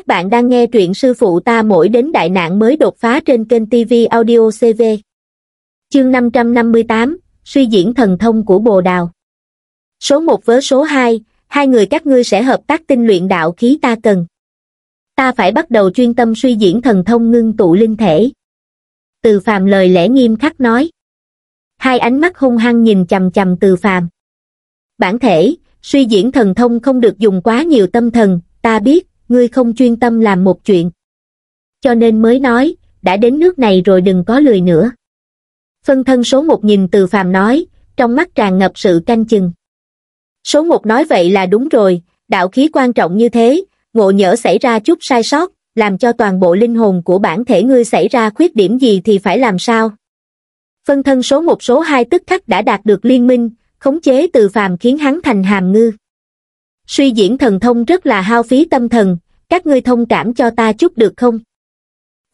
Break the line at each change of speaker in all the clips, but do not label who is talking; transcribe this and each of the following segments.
Các bạn đang nghe truyện sư phụ ta mỗi đến đại nạn mới đột phá trên kênh TV Audio CV. Chương 558, suy diễn thần thông của Bồ Đào. Số 1 với số 2, hai người các ngươi sẽ hợp tác tinh luyện đạo khí ta cần. Ta phải bắt đầu chuyên tâm suy diễn thần thông ngưng tụ linh thể. Từ phàm lời lẽ nghiêm khắc nói. Hai ánh mắt hung hăng nhìn chầm chầm từ phàm. Bản thể, suy diễn thần thông không được dùng quá nhiều tâm thần, ta biết, ngươi không chuyên tâm làm một chuyện. Cho nên mới nói, đã đến nước này rồi đừng có lười nữa. Phân thân số một nhìn từ phàm nói, trong mắt tràn ngập sự canh chừng. Số một nói vậy là đúng rồi, đạo khí quan trọng như thế, ngộ nhỡ xảy ra chút sai sót, làm cho toàn bộ linh hồn của bản thể ngươi xảy ra khuyết điểm gì thì phải làm sao? Phân thân số một số hai tức khắc đã đạt được liên minh, khống chế từ phàm khiến hắn thành hàm ngư suy diễn thần thông rất là hao phí tâm thần, các ngươi thông cảm cho ta chút được không?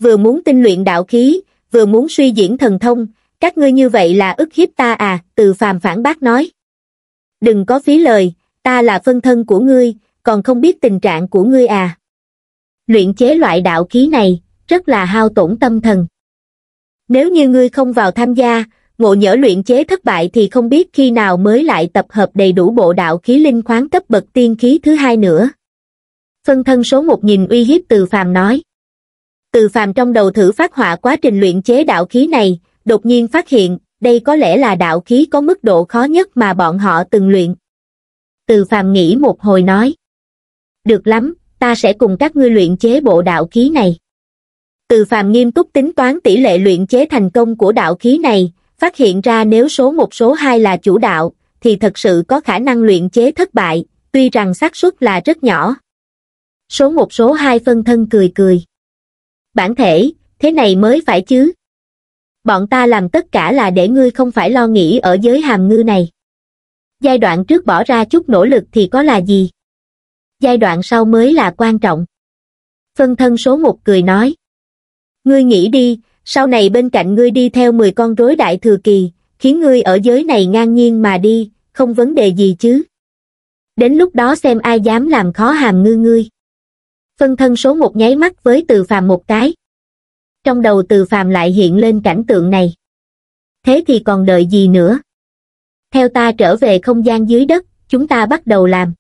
Vừa muốn tinh luyện đạo khí, vừa muốn suy diễn thần thông, các ngươi như vậy là ức hiếp ta à, từ phàm phản bác nói. Đừng có phí lời, ta là phân thân của ngươi, còn không biết tình trạng của ngươi à. Luyện chế loại đạo khí này, rất là hao tổn tâm thần. Nếu như ngươi không vào tham gia, ngộ nhỡ luyện chế thất bại thì không biết khi nào mới lại tập hợp đầy đủ bộ đạo khí linh khoáng cấp bậc tiên khí thứ hai nữa. Phân thân số một nhìn uy hiếp từ phàm nói. Từ phàm trong đầu thử phát họa quá trình luyện chế đạo khí này, đột nhiên phát hiện, đây có lẽ là đạo khí có mức độ khó nhất mà bọn họ từng luyện. Từ phàm nghĩ một hồi nói. Được lắm, ta sẽ cùng các ngươi luyện chế bộ đạo khí này. Từ phàm nghiêm túc tính toán tỷ lệ luyện chế thành công của đạo khí này, phát hiện ra nếu số một số hai là chủ đạo, thì thật sự có khả năng luyện chế thất bại, tuy rằng xác suất là rất nhỏ. Số một số hai phân thân cười cười. Bản thể, thế này mới phải chứ. Bọn ta làm tất cả là để ngươi không phải lo nghĩ ở giới hàm ngư này. Giai đoạn trước bỏ ra chút nỗ lực thì có là gì? Giai đoạn sau mới là quan trọng. Phân thân số một cười nói. Ngươi nghĩ đi, sau này bên cạnh ngươi đi theo 10 con rối đại thừa kỳ, khiến ngươi ở giới này ngang nhiên mà đi, không vấn đề gì chứ. Đến lúc đó xem ai dám làm khó hàm ngư ngươi. Phân thân số một nháy mắt với từ phàm một cái. Trong đầu từ phàm lại hiện lên cảnh tượng này. Thế thì còn đợi gì nữa? Theo ta trở về không gian dưới đất, chúng ta bắt đầu làm.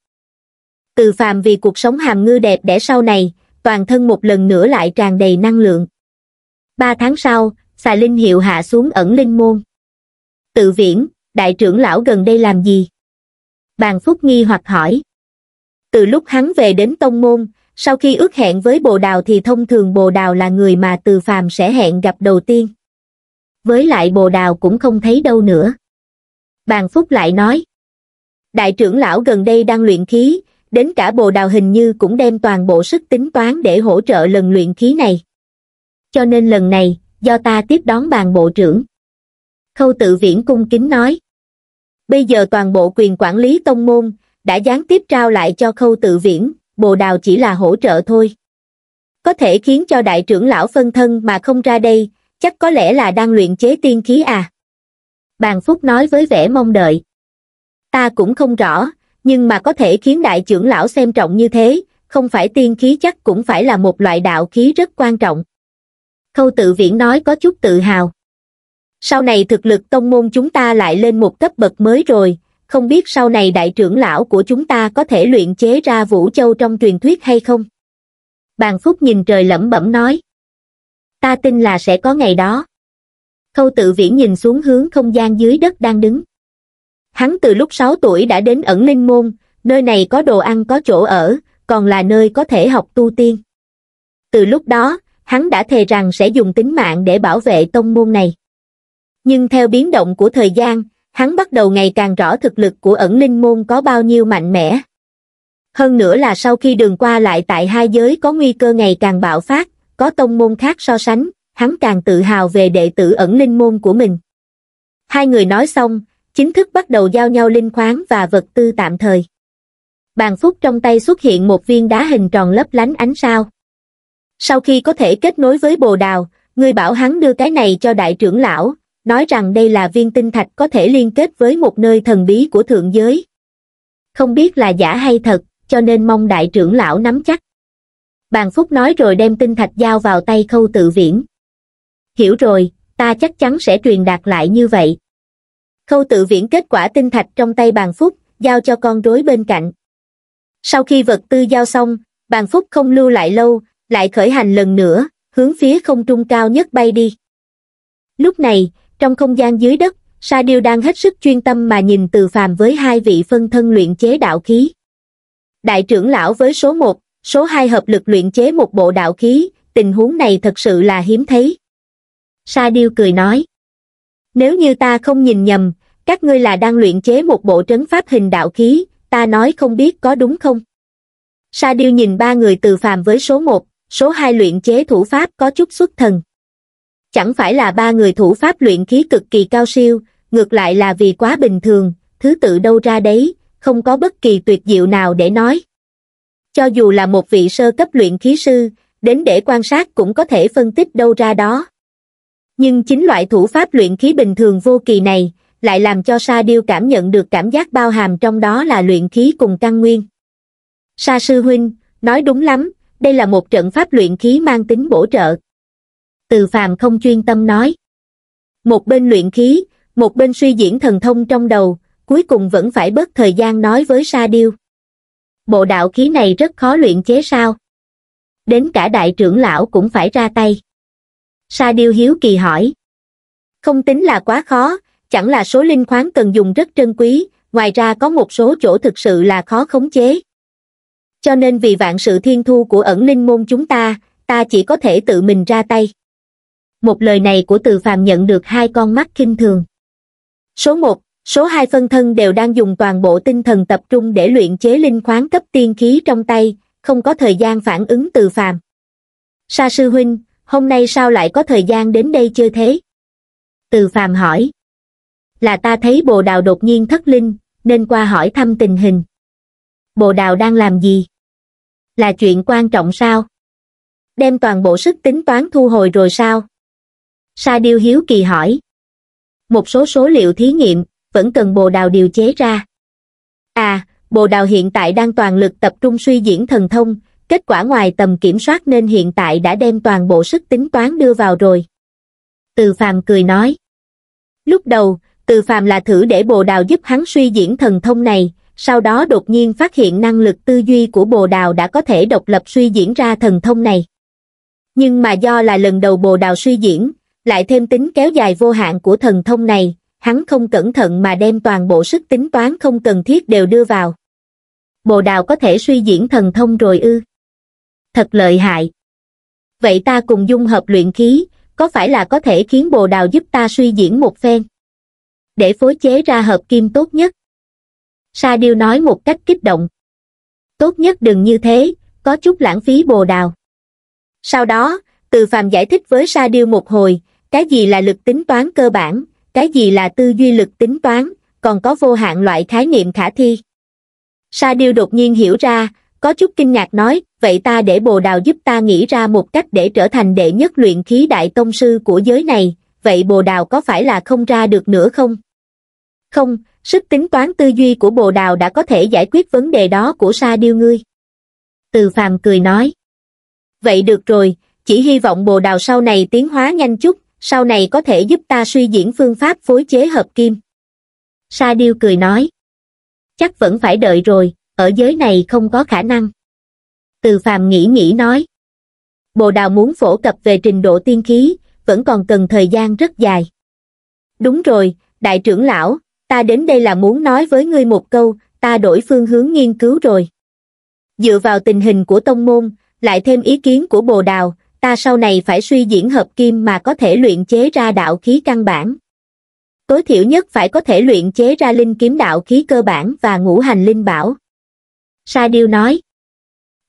Từ phàm vì cuộc sống hàm ngư đẹp để sau này, toàn thân một lần nữa lại tràn đầy năng lượng ba tháng sau, xà linh hiệu hạ xuống ẩn linh môn. Tự viễn, đại trưởng lão gần đây làm gì? Bàn Phúc nghi hoặc hỏi. Từ lúc hắn về đến tông môn, sau khi ước hẹn với bồ đào thì thông thường bồ đào là người mà từ phàm sẽ hẹn gặp đầu tiên. Với lại bồ đào cũng không thấy đâu nữa. Bàn Phúc lại nói. Đại trưởng lão gần đây đang luyện khí, đến cả bồ đào hình như cũng đem toàn bộ sức tính toán để hỗ trợ lần luyện khí này cho nên lần này do ta tiếp đón bàn bộ trưởng khâu tự viễn cung kính nói bây giờ toàn bộ quyền quản lý tông môn đã gián tiếp trao lại cho khâu tự viễn bồ đào chỉ là hỗ trợ thôi có thể khiến cho đại trưởng lão phân thân mà không ra đây chắc có lẽ là đang luyện chế tiên khí à bàn phúc nói với vẻ mong đợi ta cũng không rõ nhưng mà có thể khiến đại trưởng lão xem trọng như thế không phải tiên khí chắc cũng phải là một loại đạo khí rất quan trọng khâu tự viễn nói có chút tự hào sau này thực lực tông môn chúng ta lại lên một cấp bậc mới rồi không biết sau này đại trưởng lão của chúng ta có thể luyện chế ra vũ châu trong truyền thuyết hay không bàn phúc nhìn trời lẩm bẩm nói ta tin là sẽ có ngày đó khâu tự viễn nhìn xuống hướng không gian dưới đất đang đứng hắn từ lúc sáu tuổi đã đến ẩn linh môn nơi này có đồ ăn có chỗ ở còn là nơi có thể học tu tiên từ lúc đó hắn đã thề rằng sẽ dùng tính mạng để bảo vệ tông môn này. Nhưng theo biến động của thời gian, hắn bắt đầu ngày càng rõ thực lực của ẩn linh môn có bao nhiêu mạnh mẽ. Hơn nữa là sau khi đường qua lại tại hai giới có nguy cơ ngày càng bạo phát, có tông môn khác so sánh, hắn càng tự hào về đệ tử ẩn linh môn của mình. Hai người nói xong, chính thức bắt đầu giao nhau linh khoáng và vật tư tạm thời. Bàn phút trong tay xuất hiện một viên đá hình tròn lấp lánh ánh sao sau khi có thể kết nối với bồ đào người bảo hắn đưa cái này cho đại trưởng lão nói rằng đây là viên tinh thạch có thể liên kết với một nơi thần bí của thượng giới không biết là giả hay thật cho nên mong đại trưởng lão nắm chắc bàn phúc nói rồi đem tinh thạch giao vào tay khâu tự viễn hiểu rồi ta chắc chắn sẽ truyền đạt lại như vậy khâu tự viễn kết quả tinh thạch trong tay bàn phúc giao cho con rối bên cạnh sau khi vật tư giao xong bàn phúc không lưu lại lâu lại khởi hành lần nữa hướng phía không trung cao nhất bay đi lúc này trong không gian dưới đất sa điêu đang hết sức chuyên tâm mà nhìn từ phàm với hai vị phân thân luyện chế đạo khí đại trưởng lão với số một số hai hợp lực luyện chế một bộ đạo khí tình huống này thật sự là hiếm thấy sa điêu cười nói nếu như ta không nhìn nhầm các ngươi là đang luyện chế một bộ trấn pháp hình đạo khí ta nói không biết có đúng không sa điêu nhìn ba người từ phàm với số một số hai luyện chế thủ pháp có chút xuất thần. Chẳng phải là ba người thủ pháp luyện khí cực kỳ cao siêu, ngược lại là vì quá bình thường, thứ tự đâu ra đấy, không có bất kỳ tuyệt diệu nào để nói. Cho dù là một vị sơ cấp luyện khí sư, đến để quan sát cũng có thể phân tích đâu ra đó. Nhưng chính loại thủ pháp luyện khí bình thường vô kỳ này, lại làm cho Sa Điêu cảm nhận được cảm giác bao hàm trong đó là luyện khí cùng căn nguyên. Sa Sư Huynh, nói đúng lắm, đây là một trận pháp luyện khí mang tính bổ trợ. Từ phàm không chuyên tâm nói. Một bên luyện khí, một bên suy diễn thần thông trong đầu, cuối cùng vẫn phải bớt thời gian nói với Sa Điêu. Bộ đạo khí này rất khó luyện chế sao? Đến cả đại trưởng lão cũng phải ra tay. Sa Điêu hiếu kỳ hỏi. Không tính là quá khó, chẳng là số linh khoáng cần dùng rất trân quý, ngoài ra có một số chỗ thực sự là khó khống chế cho nên vì vạn sự thiên thu của ẩn linh môn chúng ta, ta chỉ có thể tự mình ra tay. Một lời này của từ phàm nhận được hai con mắt kinh thường. Số 1, số 2 phân thân đều đang dùng toàn bộ tinh thần tập trung để luyện chế linh khoáng cấp tiên khí trong tay, không có thời gian phản ứng từ phàm. Sa sư huynh, hôm nay sao lại có thời gian đến đây chưa thế? Từ phàm hỏi. Là ta thấy bồ đào đột nhiên thất linh, nên qua hỏi thăm tình hình. Bồ đào đang làm gì? là chuyện quan trọng sao đem toàn bộ sức tính toán thu hồi rồi sao sa điêu hiếu kỳ hỏi một số số liệu thí nghiệm vẫn cần bồ đào điều chế ra à bồ đào hiện tại đang toàn lực tập trung suy diễn thần thông kết quả ngoài tầm kiểm soát nên hiện tại đã đem toàn bộ sức tính toán đưa vào rồi từ phàm cười nói lúc đầu từ phàm là thử để bồ đào giúp hắn suy diễn thần thông này sau đó đột nhiên phát hiện năng lực tư duy của bồ đào đã có thể độc lập suy diễn ra thần thông này. Nhưng mà do là lần đầu bồ đào suy diễn, lại thêm tính kéo dài vô hạn của thần thông này, hắn không cẩn thận mà đem toàn bộ sức tính toán không cần thiết đều đưa vào. Bồ đào có thể suy diễn thần thông rồi ư. Thật lợi hại. Vậy ta cùng dung hợp luyện khí, có phải là có thể khiến bồ đào giúp ta suy diễn một phen? Để phối chế ra hợp kim tốt nhất sa điêu nói một cách kích động tốt nhất đừng như thế có chút lãng phí bồ đào sau đó từ phàm giải thích với sa điêu một hồi cái gì là lực tính toán cơ bản cái gì là tư duy lực tính toán còn có vô hạn loại khái niệm khả thi sa điêu đột nhiên hiểu ra có chút kinh ngạc nói vậy ta để bồ đào giúp ta nghĩ ra một cách để trở thành đệ nhất luyện khí đại tông sư của giới này vậy bồ đào có phải là không ra được nữa không không Sức tính toán tư duy của bồ đào đã có thể giải quyết vấn đề đó của sa điêu ngươi. Từ phàm cười nói. Vậy được rồi, chỉ hy vọng bồ đào sau này tiến hóa nhanh chút, sau này có thể giúp ta suy diễn phương pháp phối chế hợp kim. Sa điêu cười nói. Chắc vẫn phải đợi rồi, ở giới này không có khả năng. Từ phàm nghĩ nghĩ nói. Bồ đào muốn phổ cập về trình độ tiên khí, vẫn còn cần thời gian rất dài. Đúng rồi, đại trưởng lão, ta đến đây là muốn nói với ngươi một câu, ta đổi phương hướng nghiên cứu rồi. Dựa vào tình hình của tông môn, lại thêm ý kiến của bồ đào, ta sau này phải suy diễn hợp kim mà có thể luyện chế ra đạo khí căn bản. Tối thiểu nhất phải có thể luyện chế ra linh kiếm đạo khí cơ bản và ngũ hành linh bảo. Sa Điêu nói,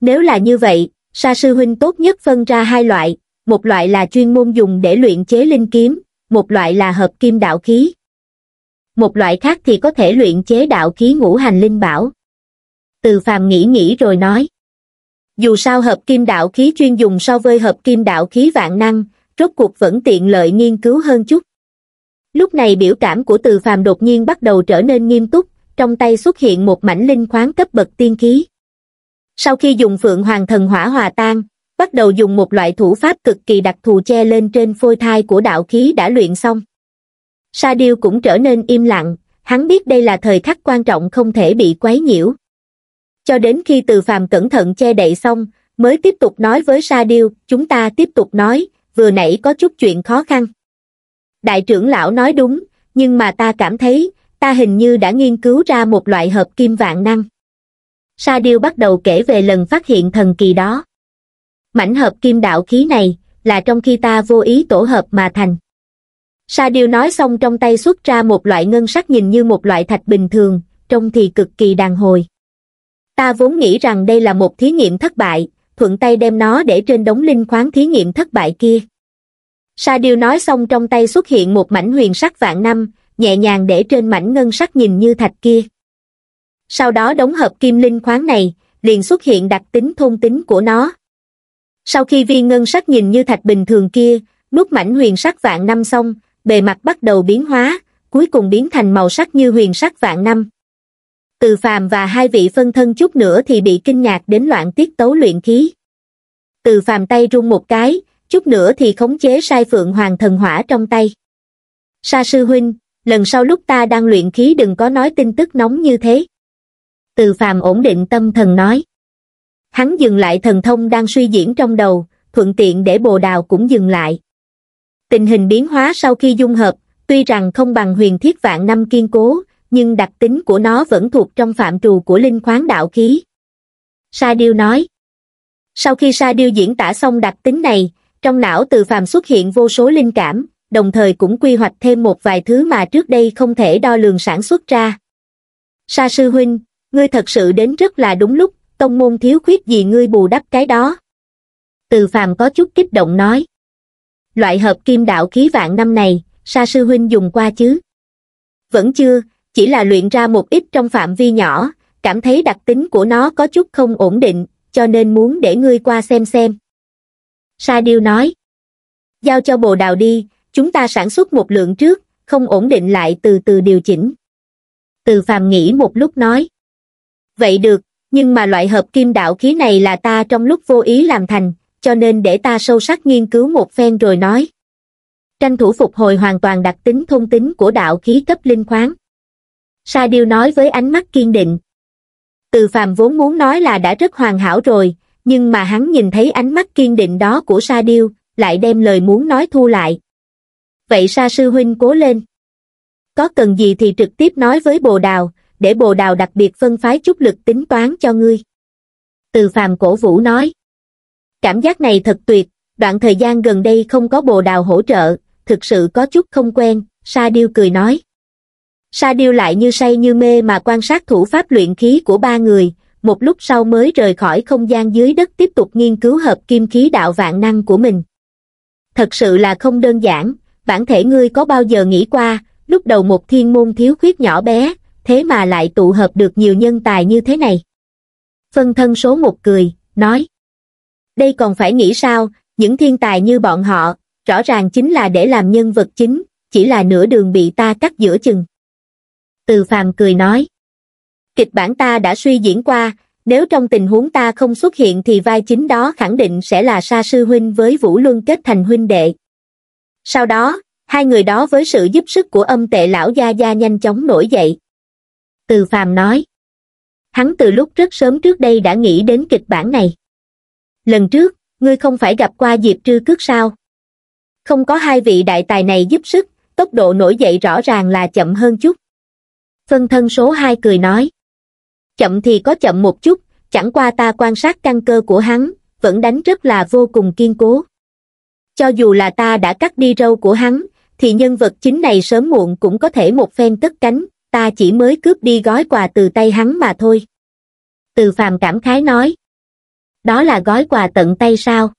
nếu là như vậy, Sa Sư Huynh tốt nhất phân ra hai loại, một loại là chuyên môn dùng để luyện chế linh kiếm, một loại là hợp kim đạo khí, một loại khác thì có thể luyện chế đạo khí ngũ hành linh bảo. Từ phàm nghĩ nghĩ rồi nói. Dù sao hợp kim đạo khí chuyên dùng so với hợp kim đạo khí vạn năng, rốt cuộc vẫn tiện lợi nghiên cứu hơn chút. Lúc này biểu cảm của từ phàm đột nhiên bắt đầu trở nên nghiêm túc, trong tay xuất hiện một mảnh linh khoáng cấp bậc tiên khí. Sau khi dùng phượng hoàng thần hỏa hòa tan, bắt đầu dùng một loại thủ pháp cực kỳ đặc thù che lên trên phôi thai của đạo khí đã luyện xong. Sa Điêu cũng trở nên im lặng, hắn biết đây là thời khắc quan trọng không thể bị quấy nhiễu. Cho đến khi từ phàm cẩn thận che đậy xong, mới tiếp tục nói với Sa Điêu, chúng ta tiếp tục nói, vừa nãy có chút chuyện khó khăn. Đại trưởng lão nói đúng, nhưng mà ta cảm thấy, ta hình như đã nghiên cứu ra một loại hợp kim vạn năng. Sa Điêu bắt đầu kể về lần phát hiện thần kỳ đó. Mảnh hợp kim đạo khí này, là trong khi ta vô ý tổ hợp mà thành. Sa Điêu nói xong trong tay xuất ra một loại ngân sắc nhìn như một loại thạch bình thường, trông thì cực kỳ đàn hồi. Ta vốn nghĩ rằng đây là một thí nghiệm thất bại, thuận tay đem nó để trên đống linh khoáng thí nghiệm thất bại kia. Sa Điêu nói xong trong tay xuất hiện một mảnh huyền sắc vạn năm, nhẹ nhàng để trên mảnh ngân sắc nhìn như thạch kia. Sau đó đóng hợp kim linh khoáng này, liền xuất hiện đặc tính thôn tính của nó. Sau khi viên ngân sắc nhìn như thạch bình thường kia, nuốt mảnh huyền sắc vạn năm xong, bề mặt bắt đầu biến hóa, cuối cùng biến thành màu sắc như huyền sắc vạn năm. Từ phàm và hai vị phân thân chút nữa thì bị kinh ngạc đến loạn tiết tấu luyện khí. Từ phàm tay rung một cái, chút nữa thì khống chế sai phượng hoàng thần hỏa trong tay. Sa sư huynh, lần sau lúc ta đang luyện khí đừng có nói tin tức nóng như thế. Từ phàm ổn định tâm thần nói. Hắn dừng lại thần thông đang suy diễn trong đầu, thuận tiện để bồ đào cũng dừng lại tình hình biến hóa sau khi dung hợp tuy rằng không bằng huyền thiết vạn năm kiên cố nhưng đặc tính của nó vẫn thuộc trong phạm trù của linh khoáng đạo khí sa điêu nói sau khi sa điêu diễn tả xong đặc tính này trong não từ phàm xuất hiện vô số linh cảm đồng thời cũng quy hoạch thêm một vài thứ mà trước đây không thể đo lường sản xuất ra sa sư huynh ngươi thật sự đến rất là đúng lúc tông môn thiếu khuyết gì ngươi bù đắp cái đó từ phàm có chút kích động nói loại hợp kim đạo khí vạn năm này sa sư huynh dùng qua chứ vẫn chưa chỉ là luyện ra một ít trong phạm vi nhỏ cảm thấy đặc tính của nó có chút không ổn định cho nên muốn để ngươi qua xem xem sa điêu nói giao cho bồ đào đi chúng ta sản xuất một lượng trước không ổn định lại từ từ điều chỉnh từ phàm nghĩ một lúc nói vậy được nhưng mà loại hợp kim đạo khí này là ta trong lúc vô ý làm thành cho nên để ta sâu sắc nghiên cứu một phen rồi nói. Tranh thủ phục hồi hoàn toàn đặc tính thông tính của đạo khí cấp linh khoáng. Sa Điêu nói với ánh mắt kiên định. Từ phàm vốn muốn nói là đã rất hoàn hảo rồi, nhưng mà hắn nhìn thấy ánh mắt kiên định đó của Sa Điêu, lại đem lời muốn nói thu lại. Vậy Sa Sư Huynh cố lên. Có cần gì thì trực tiếp nói với Bồ Đào, để Bồ Đào đặc biệt phân phái chút lực tính toán cho ngươi. Từ phàm cổ vũ nói. Cảm giác này thật tuyệt, đoạn thời gian gần đây không có bồ đào hỗ trợ, thực sự có chút không quen, Sa Điêu cười nói. Sa Điêu lại như say như mê mà quan sát thủ pháp luyện khí của ba người, một lúc sau mới rời khỏi không gian dưới đất tiếp tục nghiên cứu hợp kim khí đạo vạn năng của mình. Thật sự là không đơn giản, bản thể ngươi có bao giờ nghĩ qua, lúc đầu một thiên môn thiếu khuyết nhỏ bé, thế mà lại tụ hợp được nhiều nhân tài như thế này. Phân thân số một cười, nói. Đây còn phải nghĩ sao, những thiên tài như bọn họ, rõ ràng chính là để làm nhân vật chính, chỉ là nửa đường bị ta cắt giữa chừng. Từ phàm cười nói, kịch bản ta đã suy diễn qua, nếu trong tình huống ta không xuất hiện thì vai chính đó khẳng định sẽ là Sa Sư Huynh với Vũ Luân kết thành huynh đệ. Sau đó, hai người đó với sự giúp sức của âm tệ lão Gia Gia nhanh chóng nổi dậy. Từ phàm nói, hắn từ lúc rất sớm trước đây đã nghĩ đến kịch bản này lần trước ngươi không phải gặp qua diệp trư cước sao không có hai vị đại tài này giúp sức tốc độ nổi dậy rõ ràng là chậm hơn chút phân thân số hai cười nói chậm thì có chậm một chút chẳng qua ta quan sát căn cơ của hắn vẫn đánh rất là vô cùng kiên cố cho dù là ta đã cắt đi râu của hắn thì nhân vật chính này sớm muộn cũng có thể một phen tất cánh ta chỉ mới cướp đi gói quà từ tay hắn mà thôi từ phàm cảm khái nói đó là gói quà tận tay sao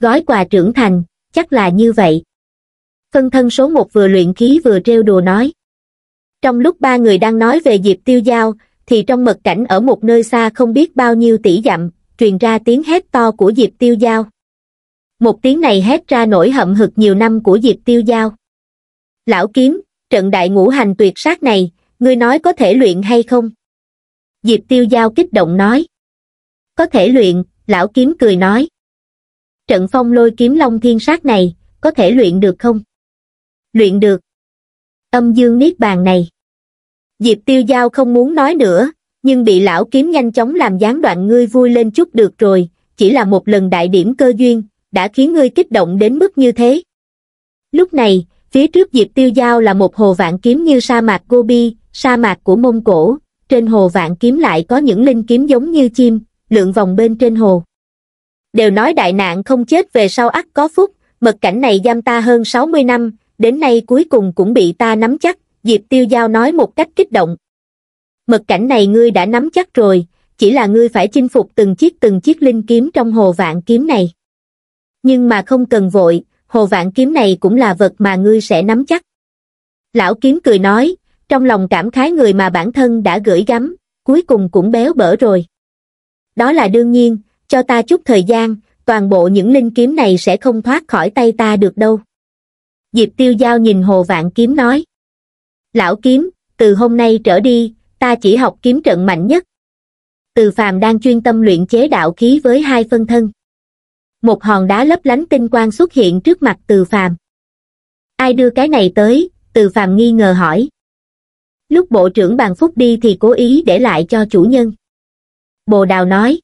gói quà trưởng thành chắc là như vậy phân thân số một vừa luyện khí vừa treo đùa nói trong lúc ba người đang nói về diệp tiêu giao thì trong mật cảnh ở một nơi xa không biết bao nhiêu tỷ dặm truyền ra tiếng hét to của diệp tiêu giao một tiếng này hét ra nỗi hậm hực nhiều năm của diệp tiêu giao lão kiếm trận đại ngũ hành tuyệt sát này ngươi nói có thể luyện hay không diệp tiêu giao kích động nói có thể luyện, lão kiếm cười nói. Trận phong lôi kiếm long thiên sát này, có thể luyện được không? Luyện được. Âm dương niết bàn này. Diệp tiêu giao không muốn nói nữa, nhưng bị lão kiếm nhanh chóng làm gián đoạn ngươi vui lên chút được rồi, chỉ là một lần đại điểm cơ duyên, đã khiến ngươi kích động đến mức như thế. Lúc này, phía trước Diệp Tiêu Giao là một hồ vạn kiếm như sa mạc Gobi, sa mạc của Mông Cổ, trên hồ vạn kiếm lại có những linh kiếm giống như chim, lượn vòng bên trên hồ. Đều nói đại nạn không chết về sau ắt có phúc, mật cảnh này giam ta hơn 60 năm, đến nay cuối cùng cũng bị ta nắm chắc, Diệp Tiêu Giao nói một cách kích động. Mật cảnh này ngươi đã nắm chắc rồi, chỉ là ngươi phải chinh phục từng chiếc từng chiếc linh kiếm trong hồ vạn kiếm này. Nhưng mà không cần vội, hồ vạn kiếm này cũng là vật mà ngươi sẽ nắm chắc. Lão kiếm cười nói, trong lòng cảm khái người mà bản thân đã gửi gắm, cuối cùng cũng béo bở rồi đó là đương nhiên, cho ta chút thời gian, toàn bộ những linh kiếm này sẽ không thoát khỏi tay ta được đâu. Diệp tiêu giao nhìn hồ vạn kiếm nói. Lão kiếm, từ hôm nay trở đi, ta chỉ học kiếm trận mạnh nhất. Từ phàm đang chuyên tâm luyện chế đạo khí với hai phân thân. Một hòn đá lấp lánh tinh quang xuất hiện trước mặt từ phàm. Ai đưa cái này tới, từ phàm nghi ngờ hỏi. Lúc bộ trưởng bàn phúc đi thì cố ý để lại cho chủ nhân. Bồ Đào nói.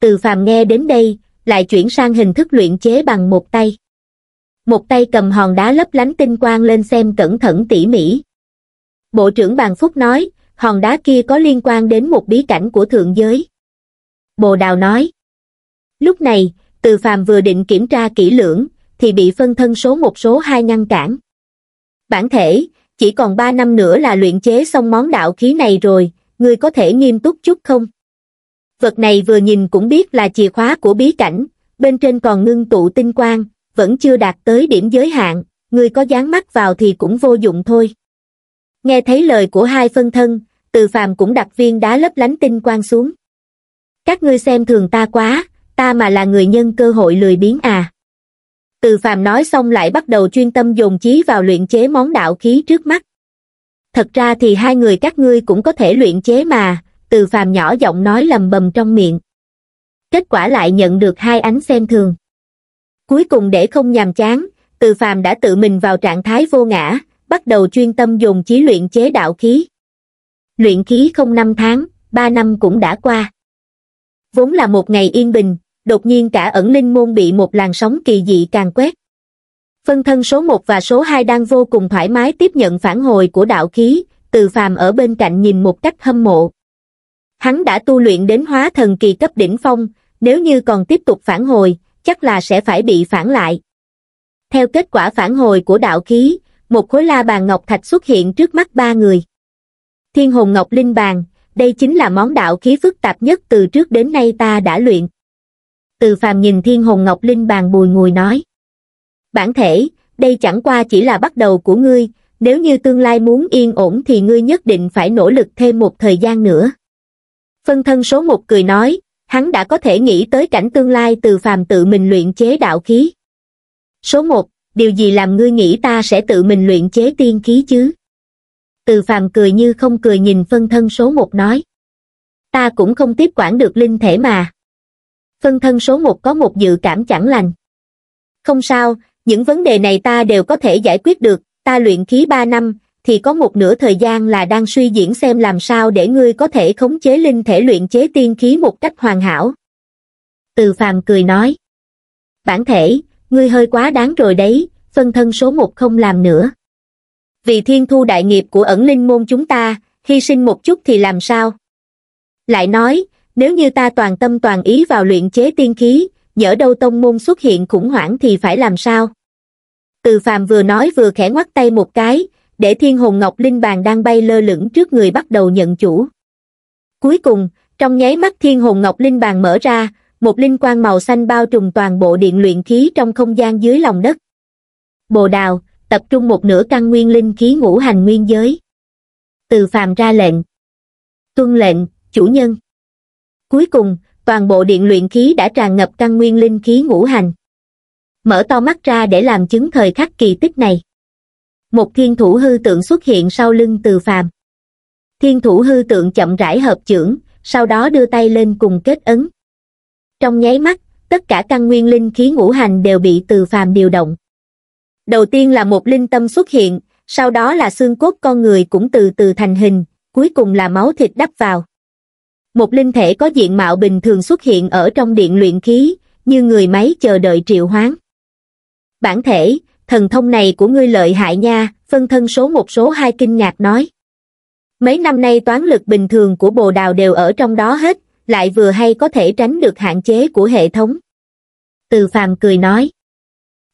Từ phàm nghe đến đây, lại chuyển sang hình thức luyện chế bằng một tay. Một tay cầm hòn đá lấp lánh tinh quang lên xem cẩn thận tỉ mỉ. Bộ trưởng Bàn Phúc nói, hòn đá kia có liên quan đến một bí cảnh của thượng giới. Bồ Đào nói. Lúc này, từ phàm vừa định kiểm tra kỹ lưỡng, thì bị phân thân số một số hai ngăn cản. Bản thể, chỉ còn ba năm nữa là luyện chế xong món đạo khí này rồi, ngươi có thể nghiêm túc chút không? vật này vừa nhìn cũng biết là chìa khóa của bí cảnh, bên trên còn ngưng tụ tinh quang, vẫn chưa đạt tới điểm giới hạn, người có dán mắt vào thì cũng vô dụng thôi. Nghe thấy lời của hai phân thân, từ phàm cũng đặt viên đá lấp lánh tinh quang xuống. Các ngươi xem thường ta quá, ta mà là người nhân cơ hội lười biến à. Từ phàm nói xong lại bắt đầu chuyên tâm dồn chí vào luyện chế món đạo khí trước mắt. Thật ra thì hai người các ngươi cũng có thể luyện chế mà, từ phàm nhỏ giọng nói lầm bầm trong miệng. Kết quả lại nhận được hai ánh xem thường. Cuối cùng để không nhàm chán, từ phàm đã tự mình vào trạng thái vô ngã, bắt đầu chuyên tâm dùng chí luyện chế đạo khí. Luyện khí không năm tháng, ba năm cũng đã qua. Vốn là một ngày yên bình, đột nhiên cả ẩn linh môn bị một làn sóng kỳ dị càng quét. Phân thân số 1 và số 2 đang vô cùng thoải mái tiếp nhận phản hồi của đạo khí, từ phàm ở bên cạnh nhìn một cách hâm mộ hắn đã tu luyện đến hóa thần kỳ cấp đỉnh phong, nếu như còn tiếp tục phản hồi, chắc là sẽ phải bị phản lại. Theo kết quả phản hồi của đạo khí, một khối la bàn ngọc thạch xuất hiện trước mắt ba người. Thiên hồn ngọc linh bàn, đây chính là món đạo khí phức tạp nhất từ trước đến nay ta đã luyện. Từ phàm nhìn thiên hồn ngọc linh bàn bùi ngùi nói. Bản thể, đây chẳng qua chỉ là bắt đầu của ngươi, nếu như tương lai muốn yên ổn thì ngươi nhất định phải nỗ lực thêm một thời gian nữa. Phân thân số một cười nói, hắn đã có thể nghĩ tới cảnh tương lai từ phàm tự mình luyện chế đạo khí. Số một, điều gì làm ngươi nghĩ ta sẽ tự mình luyện chế tiên khí chứ? Từ phàm cười như không cười nhìn phân thân số một nói. Ta cũng không tiếp quản được linh thể mà. Phân thân số một có một dự cảm chẳng lành. Không sao, những vấn đề này ta đều có thể giải quyết được, ta luyện khí ba năm, thì có một nửa thời gian là đang suy diễn xem làm sao để ngươi có thể khống chế linh thể luyện chế tiên khí một cách hoàn hảo. Từ phàm cười nói. Bản thể, ngươi hơi quá đáng rồi đấy, phân thân số một không làm nữa. Vì thiên thu đại nghiệp của ẩn linh môn chúng ta, hy sinh một chút thì làm sao? Lại nói, nếu như ta toàn tâm toàn ý vào luyện chế tiên khí, nhỡ đâu tông môn xuất hiện khủng hoảng thì phải làm sao? Từ phàm vừa nói vừa khẽ ngoắt tay một cái, để thiên hồn ngọc linh bàn đang bay lơ lửng trước người bắt đầu nhận chủ cuối cùng trong nháy mắt thiên hồn ngọc linh bàn mở ra một linh quang màu xanh bao trùm toàn bộ điện luyện khí trong không gian dưới lòng đất bồ đào tập trung một nửa căn nguyên linh khí ngũ hành nguyên giới từ phàm ra lệnh tuân lệnh chủ nhân cuối cùng toàn bộ điện luyện khí đã tràn ngập căn nguyên linh khí ngũ hành mở to mắt ra để làm chứng thời khắc kỳ tích này một thiên thủ hư tượng xuất hiện sau lưng từ phàm. Thiên thủ hư tượng chậm rãi hợp trưởng sau đó đưa tay lên cùng kết ấn. Trong nháy mắt, tất cả căn nguyên linh khí ngũ hành đều bị từ phàm điều động. Đầu tiên là một linh tâm xuất hiện, sau đó là xương cốt con người cũng từ từ thành hình, cuối cùng là máu thịt đắp vào. Một linh thể có diện mạo bình thường xuất hiện ở trong điện luyện khí, như người máy chờ đợi triệu hoán. Bản thể, thần thông này của ngươi lợi hại nha phân thân số một số hai kinh ngạc nói mấy năm nay toán lực bình thường của bồ đào đều ở trong đó hết lại vừa hay có thể tránh được hạn chế của hệ thống từ phàm cười nói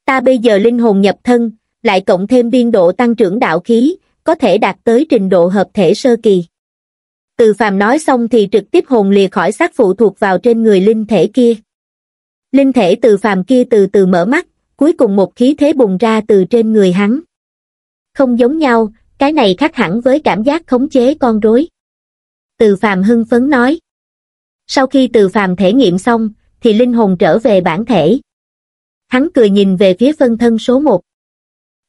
ta bây giờ linh hồn nhập thân lại cộng thêm biên độ tăng trưởng đạo khí có thể đạt tới trình độ hợp thể sơ kỳ từ phàm nói xong thì trực tiếp hồn lìa khỏi xác phụ thuộc vào trên người linh thể kia linh thể từ phàm kia từ từ mở mắt cuối cùng một khí thế bùng ra từ trên người hắn không giống nhau cái này khác hẳn với cảm giác khống chế con rối từ phàm hưng phấn nói sau khi từ phàm thể nghiệm xong thì linh hồn trở về bản thể hắn cười nhìn về phía phân thân số một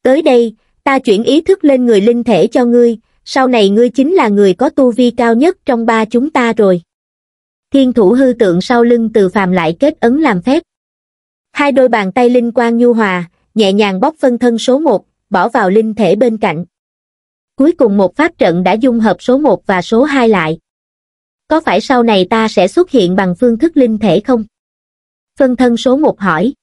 tới đây ta chuyển ý thức lên người linh thể cho ngươi sau này ngươi chính là người có tu vi cao nhất trong ba chúng ta rồi thiên thủ hư tượng sau lưng từ phàm lại kết ấn làm phép hai đôi bàn tay linh quang nhu hòa nhẹ nhàng bóp phân thân số một bỏ vào linh thể bên cạnh cuối cùng một pháp trận đã dung hợp số một và số hai lại có phải sau này ta sẽ xuất hiện bằng phương thức linh thể không phân thân số một hỏi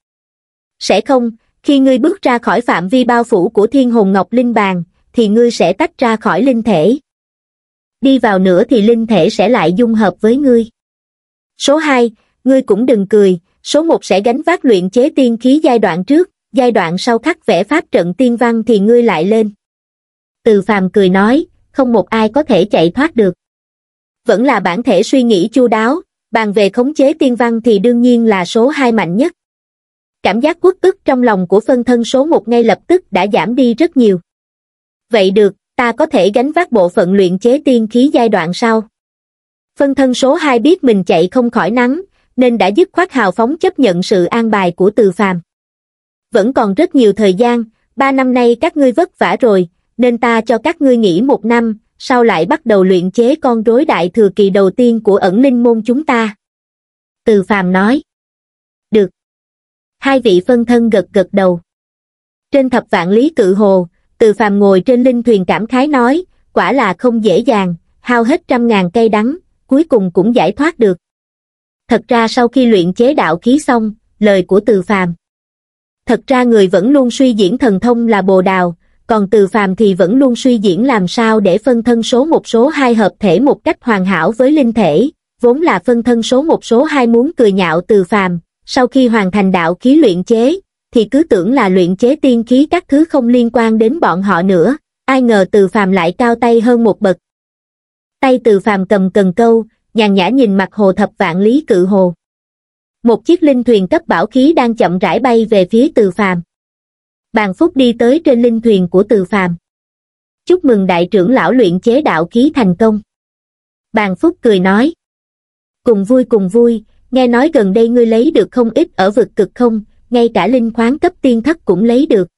sẽ không khi ngươi bước ra khỏi phạm vi bao phủ của thiên hồn ngọc linh bàn thì ngươi sẽ tách ra khỏi linh thể đi vào nữa thì linh thể sẽ lại dung hợp với ngươi số hai ngươi cũng đừng cười số một sẽ gánh vác luyện chế tiên khí giai đoạn trước giai đoạn sau khắc vẽ pháp trận tiên văn thì ngươi lại lên từ phàm cười nói không một ai có thể chạy thoát được vẫn là bản thể suy nghĩ chu đáo bàn về khống chế tiên văn thì đương nhiên là số hai mạnh nhất cảm giác quốc ức trong lòng của phân thân số một ngay lập tức đã giảm đi rất nhiều vậy được ta có thể gánh vác bộ phận luyện chế tiên khí giai đoạn sau phân thân số hai biết mình chạy không khỏi nắng nên đã dứt khoát hào phóng chấp nhận sự an bài của từ phàm. Vẫn còn rất nhiều thời gian, ba năm nay các ngươi vất vả rồi, nên ta cho các ngươi nghỉ một năm, sau lại bắt đầu luyện chế con rối đại thừa kỳ đầu tiên của ẩn linh môn chúng ta. Từ phàm nói. Được. Hai vị phân thân gật gật đầu. Trên thập vạn lý cự hồ, từ phàm ngồi trên linh thuyền cảm khái nói, quả là không dễ dàng, hao hết trăm ngàn cây đắng, cuối cùng cũng giải thoát được thật ra sau khi luyện chế đạo khí xong lời của từ phàm thật ra người vẫn luôn suy diễn thần thông là bồ đào còn từ phàm thì vẫn luôn suy diễn làm sao để phân thân số một số hai hợp thể một cách hoàn hảo với linh thể vốn là phân thân số một số hai muốn cười nhạo từ phàm sau khi hoàn thành đạo khí luyện chế thì cứ tưởng là luyện chế tiên khí các thứ không liên quan đến bọn họ nữa ai ngờ từ phàm lại cao tay hơn một bậc tay từ phàm cầm cần câu nhàn nhã nhìn mặt hồ thập vạn lý cự hồ. Một chiếc linh thuyền cấp bảo khí đang chậm rãi bay về phía từ phàm. Bàn phúc đi tới trên linh thuyền của từ phàm. Chúc mừng đại trưởng lão luyện chế đạo khí thành công. Bàn phúc cười nói. Cùng vui cùng vui, nghe nói gần đây ngươi lấy được không ít ở vực cực không, ngay cả linh khoáng cấp tiên thất cũng lấy được.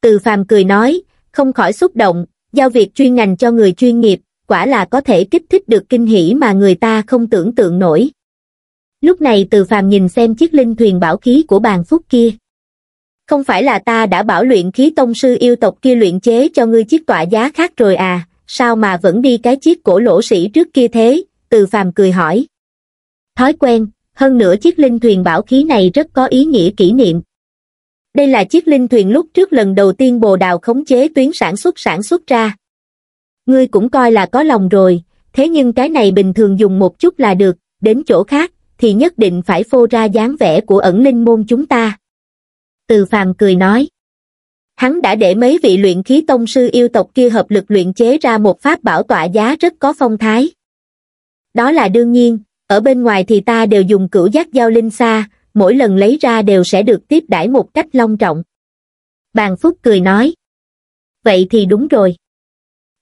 Từ phàm cười nói, không khỏi xúc động, giao việc chuyên ngành cho người chuyên nghiệp, quả là có thể kích thích được kinh hỉ mà người ta không tưởng tượng nổi. Lúc này từ phàm nhìn xem chiếc linh thuyền bảo khí của bàn phúc kia. Không phải là ta đã bảo luyện khí tông sư yêu tộc kia luyện chế cho ngươi chiếc tọa giá khác rồi à, sao mà vẫn đi cái chiếc cổ lỗ sĩ trước kia thế, từ phàm cười hỏi. Thói quen, hơn nữa chiếc linh thuyền bảo khí này rất có ý nghĩa kỷ niệm. Đây là chiếc linh thuyền lúc trước lần đầu tiên bồ đào khống chế tuyến sản xuất sản xuất ra ngươi cũng coi là có lòng rồi, thế nhưng cái này bình thường dùng một chút là được, đến chỗ khác, thì nhất định phải phô ra dáng vẻ của ẩn linh môn chúng ta. Từ phàm cười nói, hắn đã để mấy vị luyện khí tông sư yêu tộc kia hợp lực luyện chế ra một pháp bảo tọa giá rất có phong thái. Đó là đương nhiên, ở bên ngoài thì ta đều dùng cửu giác giao linh xa, mỗi lần lấy ra đều sẽ được tiếp đãi một cách long trọng. Bàn Phúc cười nói, vậy thì đúng rồi.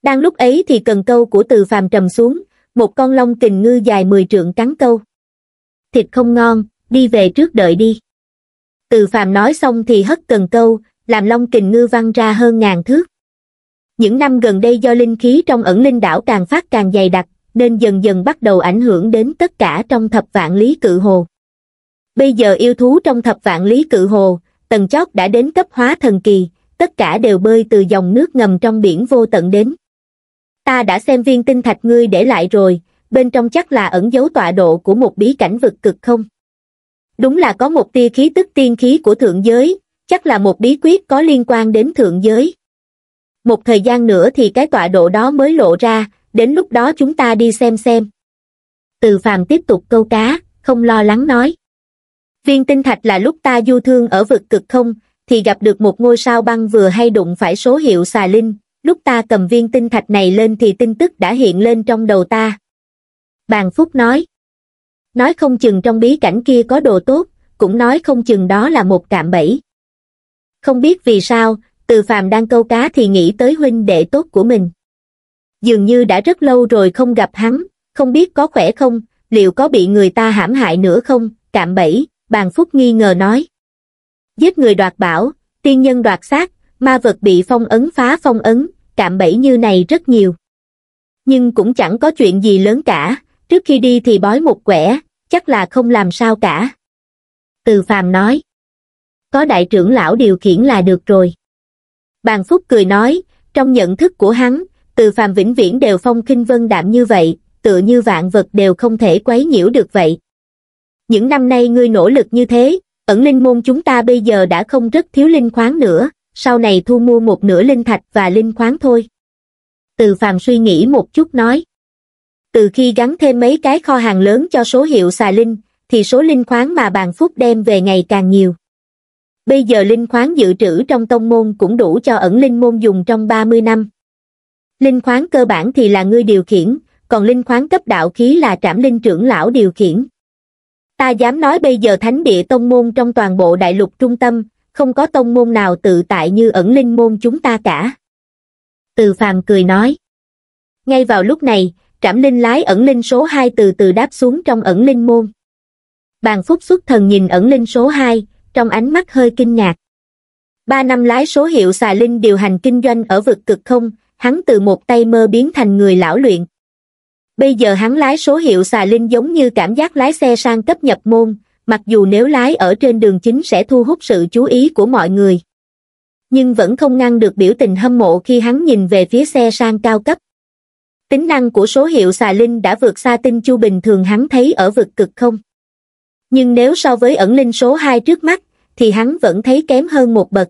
Đang lúc ấy thì cần câu của từ phàm trầm xuống, một con long kình ngư dài 10 trượng cắn câu. Thịt không ngon, đi về trước đợi đi. Từ phàm nói xong thì hất cần câu, làm long kình ngư văng ra hơn ngàn thước. Những năm gần đây do linh khí trong ẩn linh đảo càng phát càng dày đặc, nên dần dần bắt đầu ảnh hưởng đến tất cả trong thập vạn lý cự hồ. Bây giờ yêu thú trong thập vạn lý cự hồ, tầng chót đã đến cấp hóa thần kỳ, tất cả đều bơi từ dòng nước ngầm trong biển vô tận đến ta đã xem viên tinh thạch ngươi để lại rồi, bên trong chắc là ẩn dấu tọa độ của một bí cảnh vực cực không? Đúng là có một tia khí tức tiên khí của thượng giới, chắc là một bí quyết có liên quan đến thượng giới. Một thời gian nữa thì cái tọa độ đó mới lộ ra, đến lúc đó chúng ta đi xem xem. Từ phàm tiếp tục câu cá, không lo lắng nói. Viên tinh thạch là lúc ta du thương ở vực cực không, thì gặp được một ngôi sao băng vừa hay đụng phải số hiệu xà linh, lúc ta cầm viên tinh thạch này lên thì tin tức đã hiện lên trong đầu ta. Bàn Phúc nói, nói không chừng trong bí cảnh kia có đồ tốt, cũng nói không chừng đó là một cạm bẫy. Không biết vì sao, từ phàm đang câu cá thì nghĩ tới huynh đệ tốt của mình. Dường như đã rất lâu rồi không gặp hắn, không biết có khỏe không, liệu có bị người ta hãm hại nữa không, cạm bẫy, bàn phúc nghi ngờ nói. Giết người đoạt bảo, tiên nhân đoạt xác, ma vật bị phong ấn phá phong ấn, cạm bẫy như này rất nhiều. Nhưng cũng chẳng có chuyện gì lớn cả, trước khi đi thì bói một quẻ, chắc là không làm sao cả. Từ phàm nói, có đại trưởng lão điều khiển là được rồi. Bàn Phúc cười nói, trong nhận thức của hắn, từ phàm vĩnh viễn đều phong khinh vân đạm như vậy, tựa như vạn vật đều không thể quấy nhiễu được vậy. Những năm nay ngươi nỗ lực như thế, ẩn linh môn chúng ta bây giờ đã không rất thiếu linh khoáng nữa, sau này thu mua một nửa linh thạch và linh khoáng thôi. Từ phàm suy nghĩ một chút nói. Từ khi gắn thêm mấy cái kho hàng lớn cho số hiệu xà linh, thì số linh khoáng mà bàn phúc đem về ngày càng nhiều. Bây giờ linh khoáng dự trữ trong tông môn cũng đủ cho ẩn linh môn dùng trong 30 năm. Linh khoáng cơ bản thì là ngươi điều khiển, còn linh khoáng cấp đạo khí là trảm linh trưởng lão điều khiển. Ta dám nói bây giờ thánh địa tông môn trong toàn bộ đại lục trung tâm, không có tông môn nào tự tại như ẩn linh môn chúng ta cả. Từ phàm cười nói. Ngay vào lúc này, trảm linh lái ẩn linh số 2 từ từ đáp xuống trong ẩn linh môn. Bàn phúc xuất thần nhìn ẩn linh số 2, trong ánh mắt hơi kinh ngạc. Ba năm lái số hiệu xà linh điều hành kinh doanh ở vực cực không, hắn từ một tay mơ biến thành người lão luyện. Bây giờ hắn lái số hiệu xà linh giống như cảm giác lái xe sang cấp nhập môn, mặc dù nếu lái ở trên đường chính sẽ thu hút sự chú ý của mọi người. Nhưng vẫn không ngăn được biểu tình hâm mộ khi hắn nhìn về phía xe sang cao cấp. Tính năng của số hiệu xà linh đã vượt xa tinh chu bình thường hắn thấy ở vực cực không. Nhưng nếu so với ẩn linh số 2 trước mắt, thì hắn vẫn thấy kém hơn một bậc.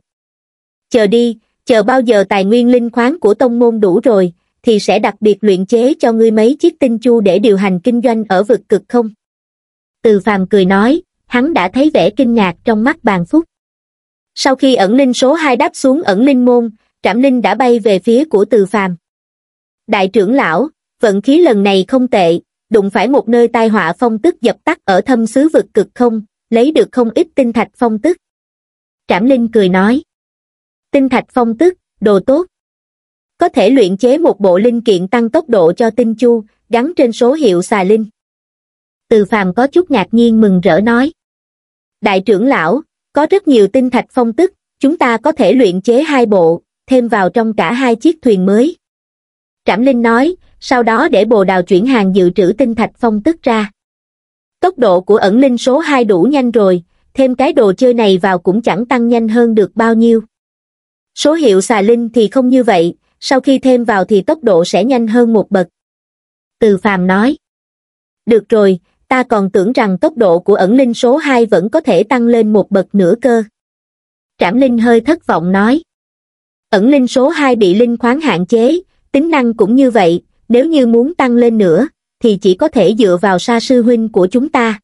Chờ đi, chờ bao giờ tài nguyên linh khoáng của tông môn đủ rồi, thì sẽ đặc biệt luyện chế cho ngươi mấy chiếc tinh chu để điều hành kinh doanh ở vực cực không. Từ phàm cười nói, hắn đã thấy vẻ kinh ngạc trong mắt bàn phúc sau khi ẩn linh số hai đáp xuống ẩn linh môn trạm linh đã bay về phía của từ phàm đại trưởng lão vận khí lần này không tệ đụng phải một nơi tai họa phong tức dập tắt ở thâm xứ vực cực không lấy được không ít tinh thạch phong tức trảm linh cười nói tinh thạch phong tức đồ tốt có thể luyện chế một bộ linh kiện tăng tốc độ cho tinh chu gắn trên số hiệu xà linh từ phàm có chút ngạc nhiên mừng rỡ nói đại trưởng lão, có rất nhiều tinh thạch phong tức, chúng ta có thể luyện chế hai bộ, thêm vào trong cả hai chiếc thuyền mới. Trảm Linh nói, sau đó để bồ đào chuyển hàng dự trữ tinh thạch phong tức ra. Tốc độ của ẩn linh số 2 đủ nhanh rồi, thêm cái đồ chơi này vào cũng chẳng tăng nhanh hơn được bao nhiêu. Số hiệu xà linh thì không như vậy, sau khi thêm vào thì tốc độ sẽ nhanh hơn một bậc. Từ phàm nói. Được rồi, ta còn tưởng rằng tốc độ của ẩn linh số hai vẫn có thể tăng lên một bậc nửa cơ trảm linh hơi thất vọng nói ẩn linh số hai bị linh khoáng hạn chế tính năng cũng như vậy nếu như muốn tăng lên nữa thì chỉ có thể dựa vào sa sư huynh của chúng ta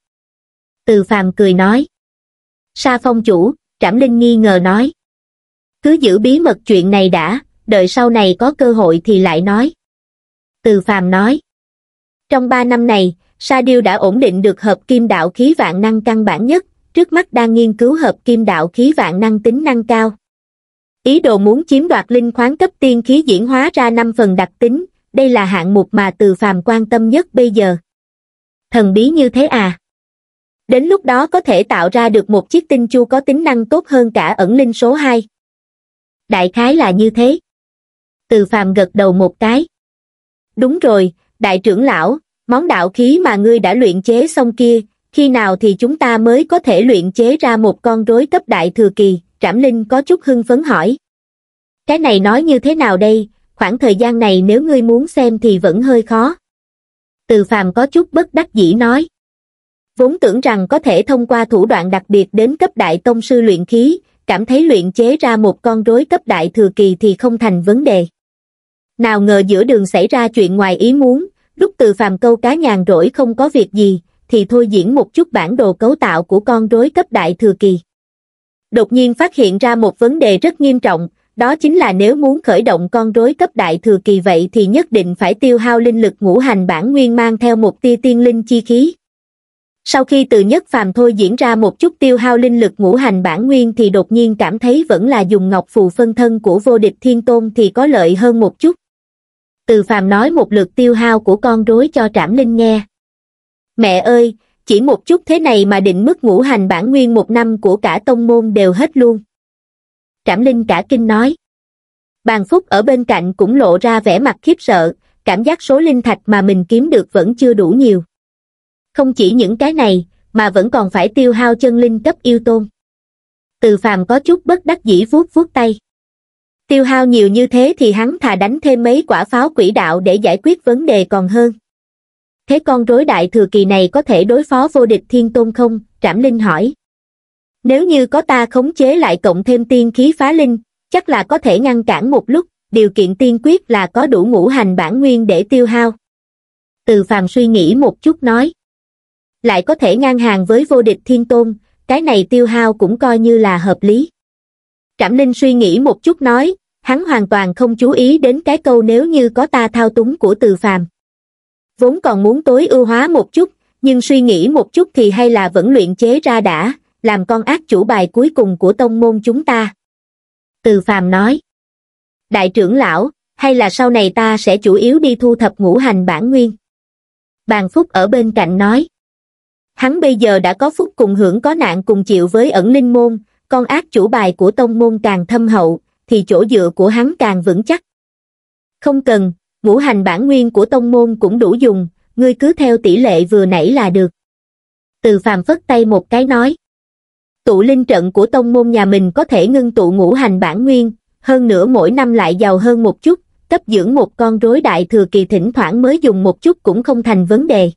từ phàm cười nói sa phong chủ trảm linh nghi ngờ nói cứ giữ bí mật chuyện này đã đợi sau này có cơ hội thì lại nói từ phàm nói trong ba năm này Sa Diêu đã ổn định được hợp kim đạo khí vạn năng căn bản nhất, trước mắt đang nghiên cứu hợp kim đạo khí vạn năng tính năng cao. Ý đồ muốn chiếm đoạt linh khoáng cấp tiên khí diễn hóa ra 5 phần đặc tính, đây là hạng mục mà từ phàm quan tâm nhất bây giờ. Thần bí như thế à? Đến lúc đó có thể tạo ra được một chiếc tinh chu có tính năng tốt hơn cả ẩn linh số 2. Đại khái là như thế. Từ phàm gật đầu một cái. Đúng rồi, đại trưởng lão, món đạo khí mà ngươi đã luyện chế xong kia khi nào thì chúng ta mới có thể luyện chế ra một con rối cấp đại thừa kỳ trảm linh có chút hưng phấn hỏi cái này nói như thế nào đây khoảng thời gian này nếu ngươi muốn xem thì vẫn hơi khó từ phàm có chút bất đắc dĩ nói vốn tưởng rằng có thể thông qua thủ đoạn đặc biệt đến cấp đại tông sư luyện khí cảm thấy luyện chế ra một con rối cấp đại thừa kỳ thì không thành vấn đề nào ngờ giữa đường xảy ra chuyện ngoài ý muốn Lúc từ phàm câu cá nhàn rỗi không có việc gì, thì thôi diễn một chút bản đồ cấu tạo của con rối cấp đại thừa kỳ. Đột nhiên phát hiện ra một vấn đề rất nghiêm trọng, đó chính là nếu muốn khởi động con rối cấp đại thừa kỳ vậy thì nhất định phải tiêu hao linh lực ngũ hành bản nguyên mang theo một tia tiên linh chi khí. Sau khi từ nhất phàm thôi diễn ra một chút tiêu hao linh lực ngũ hành bản nguyên thì đột nhiên cảm thấy vẫn là dùng ngọc phù phân thân của vô địch thiên tôn thì có lợi hơn một chút từ phàm nói một lượt tiêu hao của con rối cho trảm linh nghe. Mẹ ơi, chỉ một chút thế này mà định mức ngũ hành bản nguyên một năm của cả tông môn đều hết luôn. Trảm linh cả kinh nói. Bàn phúc ở bên cạnh cũng lộ ra vẻ mặt khiếp sợ, cảm giác số linh thạch mà mình kiếm được vẫn chưa đủ nhiều. Không chỉ những cái này, mà vẫn còn phải tiêu hao chân linh cấp yêu tôn. Từ phàm có chút bất đắc dĩ vuốt vuốt tay tiêu hao nhiều như thế thì hắn thà đánh thêm mấy quả pháo quỷ đạo để giải quyết vấn đề còn hơn. Thế con rối đại thừa kỳ này có thể đối phó vô địch thiên tôn không? Trảm Linh hỏi. Nếu như có ta khống chế lại cộng thêm tiên khí phá linh, chắc là có thể ngăn cản một lúc, điều kiện tiên quyết là có đủ ngũ hành bản nguyên để tiêu hao. Từ phàm suy nghĩ một chút nói. Lại có thể ngang hàng với vô địch thiên tôn, cái này tiêu hao cũng coi như là hợp lý. Trạm Linh suy nghĩ một chút nói, hắn hoàn toàn không chú ý đến cái câu nếu như có ta thao túng của từ phàm. Vốn còn muốn tối ưu hóa một chút, nhưng suy nghĩ một chút thì hay là vẫn luyện chế ra đã, làm con ác chủ bài cuối cùng của tông môn chúng ta. Từ phàm nói, đại trưởng lão, hay là sau này ta sẽ chủ yếu đi thu thập ngũ hành bản nguyên. Bàn Phúc ở bên cạnh nói, hắn bây giờ đã có phúc cùng hưởng có nạn cùng chịu với ẩn linh môn, con ác chủ bài của tông môn càng thâm hậu, thì chỗ dựa của hắn càng vững chắc. Không cần, ngũ hành bản nguyên của tông môn cũng đủ dùng, ngươi cứ theo tỷ lệ vừa nãy là được. Từ phàm phất tay một cái nói. Tụ linh trận của tông môn nhà mình có thể ngưng tụ ngũ hành bản nguyên, hơn nữa mỗi năm lại giàu hơn một chút, cấp dưỡng một con rối đại thừa kỳ thỉnh thoảng mới dùng một chút cũng không thành vấn đề.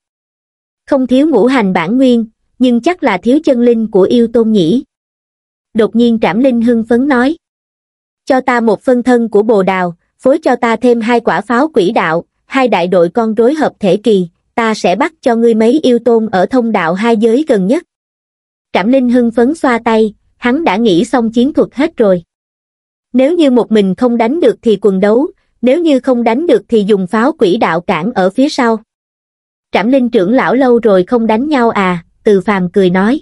Không thiếu ngũ hành bản nguyên, nhưng chắc là thiếu chân linh của yêu tôn nhĩ đột nhiên trảm linh hưng phấn nói cho ta một phân thân của bồ đào phối cho ta thêm hai quả pháo quỷ đạo hai đại đội con rối hợp thể kỳ ta sẽ bắt cho ngươi mấy yêu tôn ở thông đạo hai giới gần nhất trảm linh hưng phấn xoa tay hắn đã nghĩ xong chiến thuật hết rồi nếu như một mình không đánh được thì quần đấu nếu như không đánh được thì dùng pháo quỷ đạo cản ở phía sau trảm linh trưởng lão lâu rồi không đánh nhau à từ phàm cười nói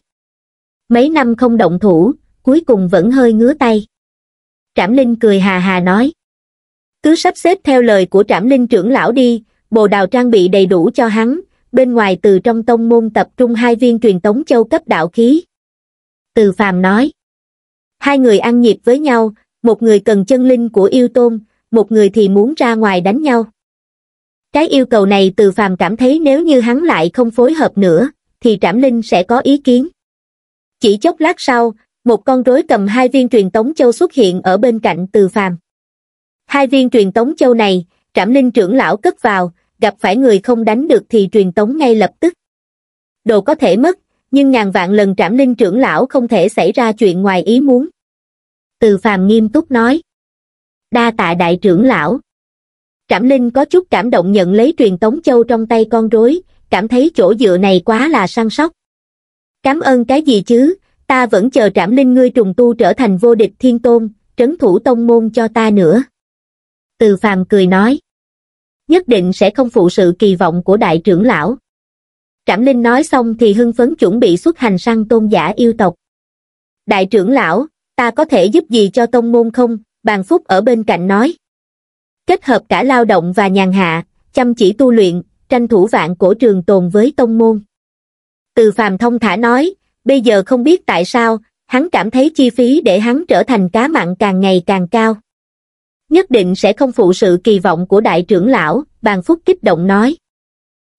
mấy năm không động thủ cuối cùng vẫn hơi ngứa tay trảm linh cười hà hà nói cứ sắp xếp theo lời của trảm linh trưởng lão đi bồ đào trang bị đầy đủ cho hắn bên ngoài từ trong tông môn tập trung hai viên truyền tống châu cấp đạo khí từ phàm nói hai người ăn nhịp với nhau một người cần chân linh của yêu tôn một người thì muốn ra ngoài đánh nhau cái yêu cầu này từ phàm cảm thấy nếu như hắn lại không phối hợp nữa thì trảm linh sẽ có ý kiến chỉ chốc lát sau một con rối cầm hai viên truyền tống châu xuất hiện ở bên cạnh từ phàm hai viên truyền tống châu này trảm linh trưởng lão cất vào gặp phải người không đánh được thì truyền tống ngay lập tức đồ có thể mất nhưng ngàn vạn lần trảm linh trưởng lão không thể xảy ra chuyện ngoài ý muốn từ phàm nghiêm túc nói đa tạ đại trưởng lão trảm linh có chút cảm động nhận lấy truyền tống châu trong tay con rối cảm thấy chỗ dựa này quá là săn sóc cảm ơn cái gì chứ ta vẫn chờ trảm linh ngươi trùng tu trở thành vô địch thiên tôn, trấn thủ tông môn cho ta nữa. Từ phàm cười nói, nhất định sẽ không phụ sự kỳ vọng của đại trưởng lão. Trảm linh nói xong thì hưng phấn chuẩn bị xuất hành sang tôn giả yêu tộc. Đại trưởng lão, ta có thể giúp gì cho tông môn không? Bàn Phúc ở bên cạnh nói. Kết hợp cả lao động và nhàn hạ, chăm chỉ tu luyện, tranh thủ vạn cổ trường tồn với tông môn. Từ phàm thông thả nói, bây giờ không biết tại sao, hắn cảm thấy chi phí để hắn trở thành cá mặn càng ngày càng cao. Nhất định sẽ không phụ sự kỳ vọng của đại trưởng lão, bàn phúc kích động nói.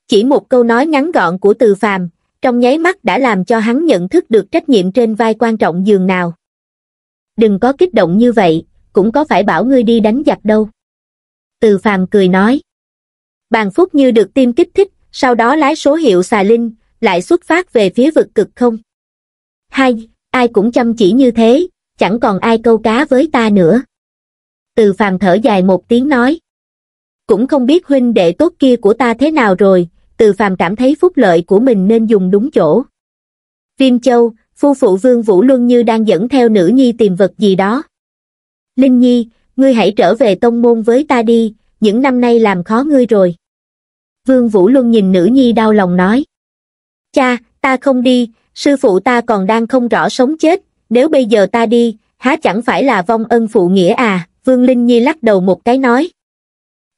Chỉ một câu nói ngắn gọn của từ phàm, trong nháy mắt đã làm cho hắn nhận thức được trách nhiệm trên vai quan trọng dường nào. Đừng có kích động như vậy, cũng có phải bảo ngươi đi đánh giặc đâu. Từ phàm cười nói. Bàn phúc như được tim kích thích, sau đó lái số hiệu xà linh, lại xuất phát về phía vực cực không. Hay, ai cũng chăm chỉ như thế, chẳng còn ai câu cá với ta nữa. Từ phàm thở dài một tiếng nói. Cũng không biết huynh đệ tốt kia của ta thế nào rồi, từ phàm cảm thấy phúc lợi của mình nên dùng đúng chỗ. Viêm châu, phu phụ vương Vũ Luân như đang dẫn theo nữ nhi tìm vật gì đó. Linh nhi, ngươi hãy trở về tông môn với ta đi, những năm nay làm khó ngươi rồi. Vương Vũ Luân nhìn nữ nhi đau lòng nói. Cha, ta không đi, sư phụ ta còn đang không rõ sống chết nếu bây giờ ta đi há chẳng phải là vong ân phụ nghĩa à vương linh nhi lắc đầu một cái nói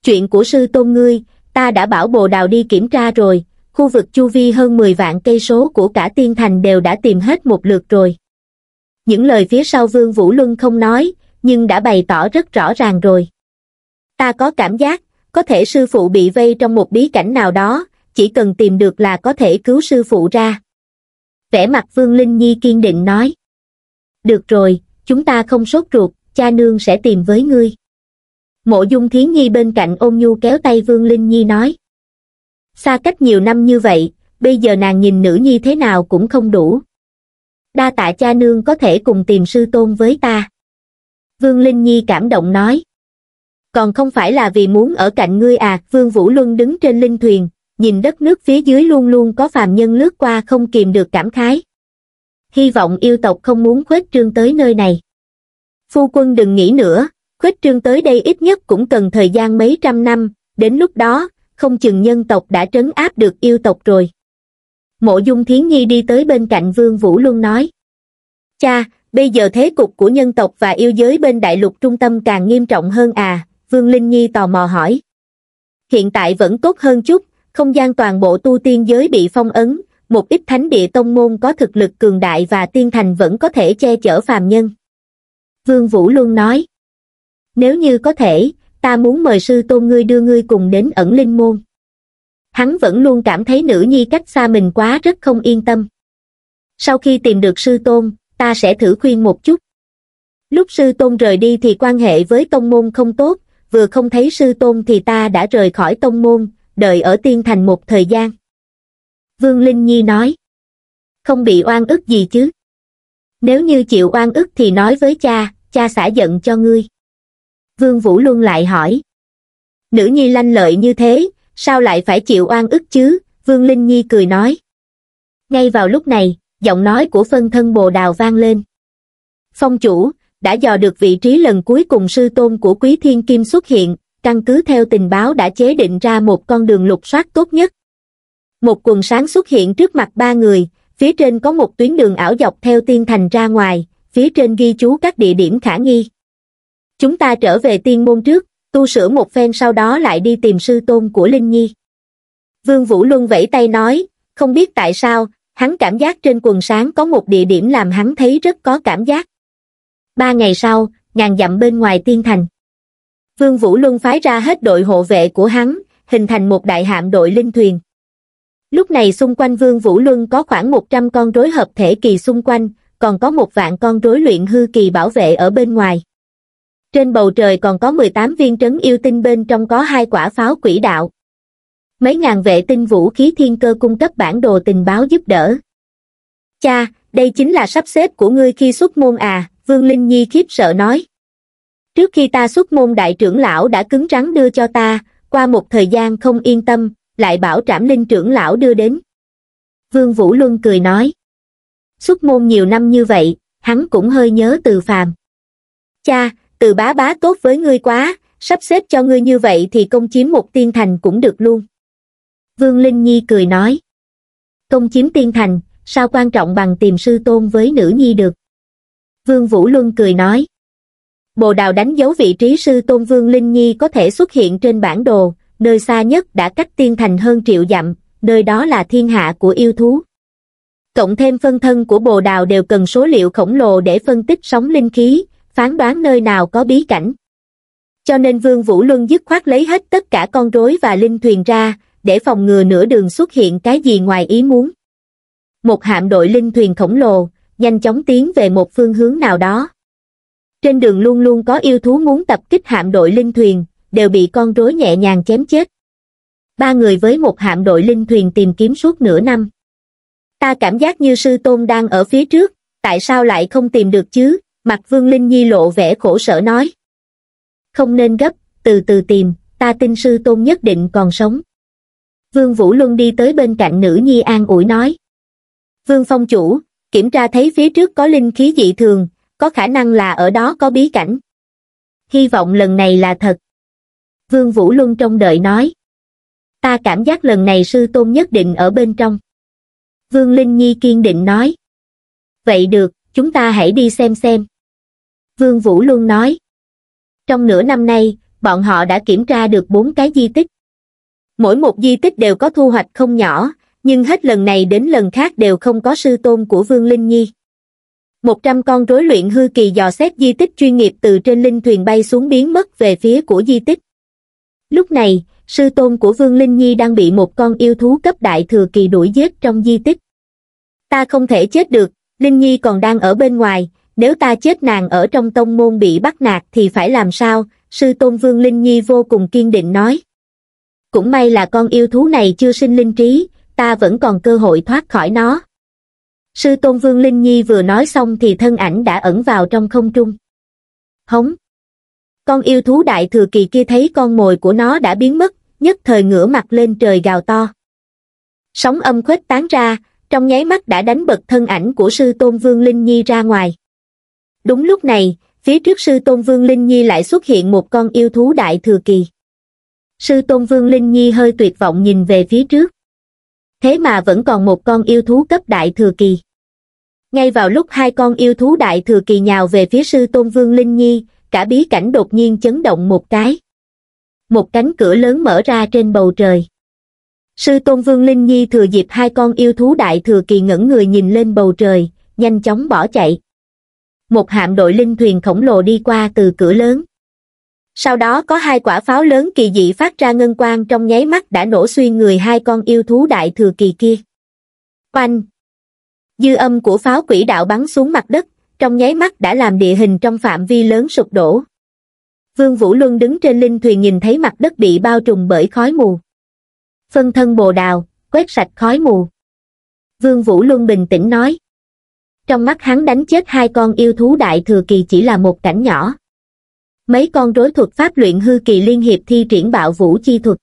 chuyện của sư tôn ngươi ta đã bảo bồ đào đi kiểm tra rồi khu vực chu vi hơn 10 vạn cây số của cả tiên thành đều đã tìm hết một lượt rồi những lời phía sau vương vũ luân không nói nhưng đã bày tỏ rất rõ ràng rồi ta có cảm giác có thể sư phụ bị vây trong một bí cảnh nào đó chỉ cần tìm được là có thể cứu sư phụ ra vẻ mặt Vương Linh Nhi kiên định nói. Được rồi, chúng ta không sốt ruột, cha nương sẽ tìm với ngươi. Mộ dung thiến nhi bên cạnh ôm nhu kéo tay Vương Linh Nhi nói. Xa cách nhiều năm như vậy, bây giờ nàng nhìn nữ nhi thế nào cũng không đủ. Đa tạ cha nương có thể cùng tìm sư tôn với ta. Vương Linh Nhi cảm động nói. Còn không phải là vì muốn ở cạnh ngươi à, Vương Vũ Luân đứng trên linh thuyền, nhìn đất nước phía dưới luôn luôn có phàm nhân lướt qua không kìm được cảm khái. Hy vọng yêu tộc không muốn khuếch trương tới nơi này. Phu quân đừng nghĩ nữa, khuếch trương tới đây ít nhất cũng cần thời gian mấy trăm năm, đến lúc đó, không chừng nhân tộc đã trấn áp được yêu tộc rồi. Mộ dung thiến nhi đi tới bên cạnh Vương Vũ Luân nói. Cha, bây giờ thế cục của nhân tộc và yêu giới bên đại lục trung tâm càng nghiêm trọng hơn à, Vương Linh Nhi tò mò hỏi. Hiện tại vẫn tốt hơn chút, không gian toàn bộ tu tiên giới bị phong ấn, một ít thánh địa tông môn có thực lực cường đại và tiên thành vẫn có thể che chở phàm nhân. Vương Vũ luôn nói, nếu như có thể, ta muốn mời sư tôn ngươi đưa ngươi cùng đến ẩn linh môn. Hắn vẫn luôn cảm thấy nữ nhi cách xa mình quá rất không yên tâm. Sau khi tìm được sư tôn, ta sẽ thử khuyên một chút. Lúc sư tôn rời đi thì quan hệ với tông môn không tốt, vừa không thấy sư tôn thì ta đã rời khỏi tông môn, đợi ở tiên thành một thời gian. Vương Linh Nhi nói, không bị oan ức gì chứ. Nếu như chịu oan ức thì nói với cha, cha xả giận cho ngươi. Vương Vũ Luân lại hỏi, nữ nhi lanh lợi như thế, sao lại phải chịu oan ức chứ, Vương Linh Nhi cười nói. Ngay vào lúc này, giọng nói của phân thân bồ đào vang lên. Phong chủ, đã dò được vị trí lần cuối cùng sư tôn của Quý Thiên Kim xuất hiện, căn cứ theo tình báo đã chế định ra một con đường lục soát tốt nhất. Một quần sáng xuất hiện trước mặt ba người, phía trên có một tuyến đường ảo dọc theo tiên thành ra ngoài, phía trên ghi chú các địa điểm khả nghi. Chúng ta trở về tiên môn trước, tu sửa một phen sau đó lại đi tìm sư tôn của Linh Nhi. Vương Vũ Luân vẫy tay nói, không biết tại sao, hắn cảm giác trên quần sáng có một địa điểm làm hắn thấy rất có cảm giác. Ba ngày sau, ngàn dặm bên ngoài tiên thành. Vương Vũ Luân phái ra hết đội hộ vệ của hắn, hình thành một đại hạm đội linh thuyền. Lúc này xung quanh Vương Vũ Luân có khoảng 100 con rối hợp thể kỳ xung quanh, còn có một vạn con rối luyện hư kỳ bảo vệ ở bên ngoài. Trên bầu trời còn có 18 viên trấn yêu tinh bên trong có hai quả pháo quỷ đạo. Mấy ngàn vệ tinh vũ khí thiên cơ cung cấp bản đồ tình báo giúp đỡ. Cha, đây chính là sắp xếp của ngươi khi xuất môn à, Vương Linh Nhi khiếp sợ nói trước khi ta xuất môn đại trưởng lão đã cứng rắn đưa cho ta qua một thời gian không yên tâm lại bảo trảm linh trưởng lão đưa đến vương vũ luân cười nói xuất môn nhiều năm như vậy hắn cũng hơi nhớ từ phàm cha từ bá bá tốt với ngươi quá sắp xếp cho ngươi như vậy thì công chiếm một tiên thành cũng được luôn vương linh nhi cười nói công chiếm tiên thành sao quan trọng bằng tìm sư tôn với nữ nhi được vương vũ luân cười nói Bồ Đào đánh dấu vị trí sư Tôn Vương Linh Nhi có thể xuất hiện trên bản đồ, nơi xa nhất đã cách tiên thành hơn triệu dặm, nơi đó là thiên hạ của yêu thú. Cộng thêm phân thân của bồ đào đều cần số liệu khổng lồ để phân tích sóng linh khí, phán đoán nơi nào có bí cảnh. Cho nên Vương Vũ Luân dứt khoát lấy hết tất cả con rối và linh thuyền ra, để phòng ngừa nửa đường xuất hiện cái gì ngoài ý muốn. Một hạm đội linh thuyền khổng lồ, nhanh chóng tiến về một phương hướng nào đó trên đường luôn luôn có yêu thú muốn tập kích hạm đội linh thuyền, đều bị con rối nhẹ nhàng chém chết. Ba người với một hạm đội linh thuyền tìm kiếm suốt nửa năm. Ta cảm giác như sư tôn đang ở phía trước, tại sao lại không tìm được chứ? Mặt vương linh nhi lộ vẻ khổ sở nói. Không nên gấp, từ từ tìm, ta tin sư tôn nhất định còn sống. Vương Vũ Luân đi tới bên cạnh nữ nhi an ủi nói. Vương Phong Chủ, kiểm tra thấy phía trước có linh khí dị thường, có khả năng là ở đó có bí cảnh. Hy vọng lần này là thật. Vương Vũ Luân trong đợi nói. Ta cảm giác lần này sư tôn nhất định ở bên trong. Vương Linh Nhi kiên định nói. Vậy được, chúng ta hãy đi xem xem. Vương Vũ Luân nói. Trong nửa năm nay, bọn họ đã kiểm tra được bốn cái di tích. Mỗi một di tích đều có thu hoạch không nhỏ, nhưng hết lần này đến lần khác đều không có sư tôn của Vương Linh Nhi một trăm con rối luyện hư kỳ dò xét di tích chuyên nghiệp từ trên linh thuyền bay xuống biến mất về phía của di tích. Lúc này, sư tôn của Vương Linh Nhi đang bị một con yêu thú cấp đại thừa kỳ đuổi giết trong di tích. Ta không thể chết được, Linh Nhi còn đang ở bên ngoài, nếu ta chết nàng ở trong tông môn bị bắt nạt thì phải làm sao, sư tôn Vương Linh Nhi vô cùng kiên định nói. Cũng may là con yêu thú này chưa sinh linh trí, ta vẫn còn cơ hội thoát khỏi nó. Sư Tôn Vương Linh Nhi vừa nói xong thì thân ảnh đã ẩn vào trong không trung. Hống! Con yêu thú đại thừa kỳ kia thấy con mồi của nó đã biến mất, nhất thời ngửa mặt lên trời gào to. Sóng âm khuếch tán ra, trong nháy mắt đã đánh bật thân ảnh của sư Tôn Vương Linh Nhi ra ngoài. Đúng lúc này, phía trước sư Tôn Vương Linh Nhi lại xuất hiện một con yêu thú đại thừa kỳ. Sư Tôn Vương Linh Nhi hơi tuyệt vọng nhìn về phía trước thế mà vẫn còn một con yêu thú cấp đại thừa kỳ. Ngay vào lúc hai con yêu thú đại thừa kỳ nhào về phía sư tôn vương Linh Nhi, cả bí cảnh đột nhiên chấn động một cái. Một cánh cửa lớn mở ra trên bầu trời. Sư tôn vương Linh Nhi thừa dịp hai con yêu thú đại thừa kỳ ngẩng người nhìn lên bầu trời, nhanh chóng bỏ chạy. Một hạm đội linh thuyền khổng lồ đi qua từ cửa lớn sau đó có hai quả pháo lớn kỳ dị phát ra ngân quang trong nháy mắt đã nổ xuyên người hai con yêu thú đại thừa kỳ kia. Oanh! Dư âm của pháo quỷ đạo bắn xuống mặt đất, trong nháy mắt đã làm địa hình trong phạm vi lớn sụp đổ. Vương Vũ Luân đứng trên linh thuyền nhìn thấy mặt đất bị bao trùm bởi khói mù. Phân thân bồ đào, quét sạch khói mù. Vương Vũ Luân bình tĩnh nói. Trong mắt hắn đánh chết hai con yêu thú đại thừa kỳ chỉ là một cảnh nhỏ mấy con rối thuật pháp luyện hư kỳ liên hiệp thi triển bạo vũ chi thuật.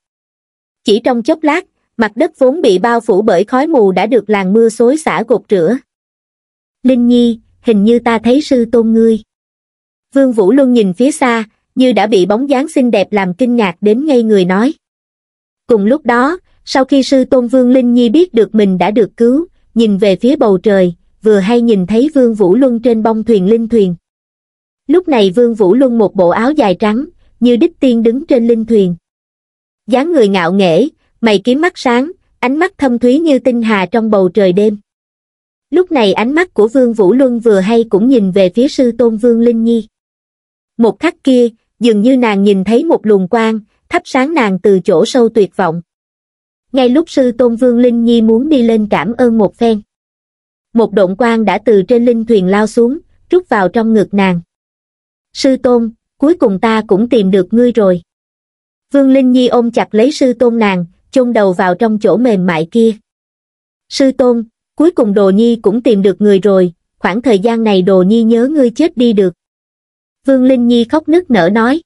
Chỉ trong chốc lát, mặt đất vốn bị bao phủ bởi khói mù đã được làn mưa xối xả gột rửa. Linh Nhi, hình như ta thấy sư tôn ngươi. Vương Vũ luôn nhìn phía xa, như đã bị bóng dáng xinh đẹp làm kinh ngạc đến ngay người nói. Cùng lúc đó, sau khi sư tôn Vương Linh Nhi biết được mình đã được cứu, nhìn về phía bầu trời, vừa hay nhìn thấy Vương Vũ Luân trên bong thuyền linh thuyền lúc này vương vũ luân một bộ áo dài trắng như đích tiên đứng trên linh thuyền dáng người ngạo nghễ mày kiếm mắt sáng ánh mắt thâm thúy như tinh hà trong bầu trời đêm lúc này ánh mắt của vương vũ luân vừa hay cũng nhìn về phía sư tôn vương linh nhi một khắc kia dường như nàng nhìn thấy một luồng quang thắp sáng nàng từ chỗ sâu tuyệt vọng ngay lúc sư tôn vương linh nhi muốn đi lên cảm ơn một phen một động quang đã từ trên linh thuyền lao xuống rút vào trong ngực nàng sư tôn cuối cùng ta cũng tìm được ngươi rồi vương linh nhi ôm chặt lấy sư tôn nàng chôn đầu vào trong chỗ mềm mại kia sư tôn cuối cùng đồ nhi cũng tìm được người rồi khoảng thời gian này đồ nhi nhớ ngươi chết đi được vương linh nhi khóc nức nở nói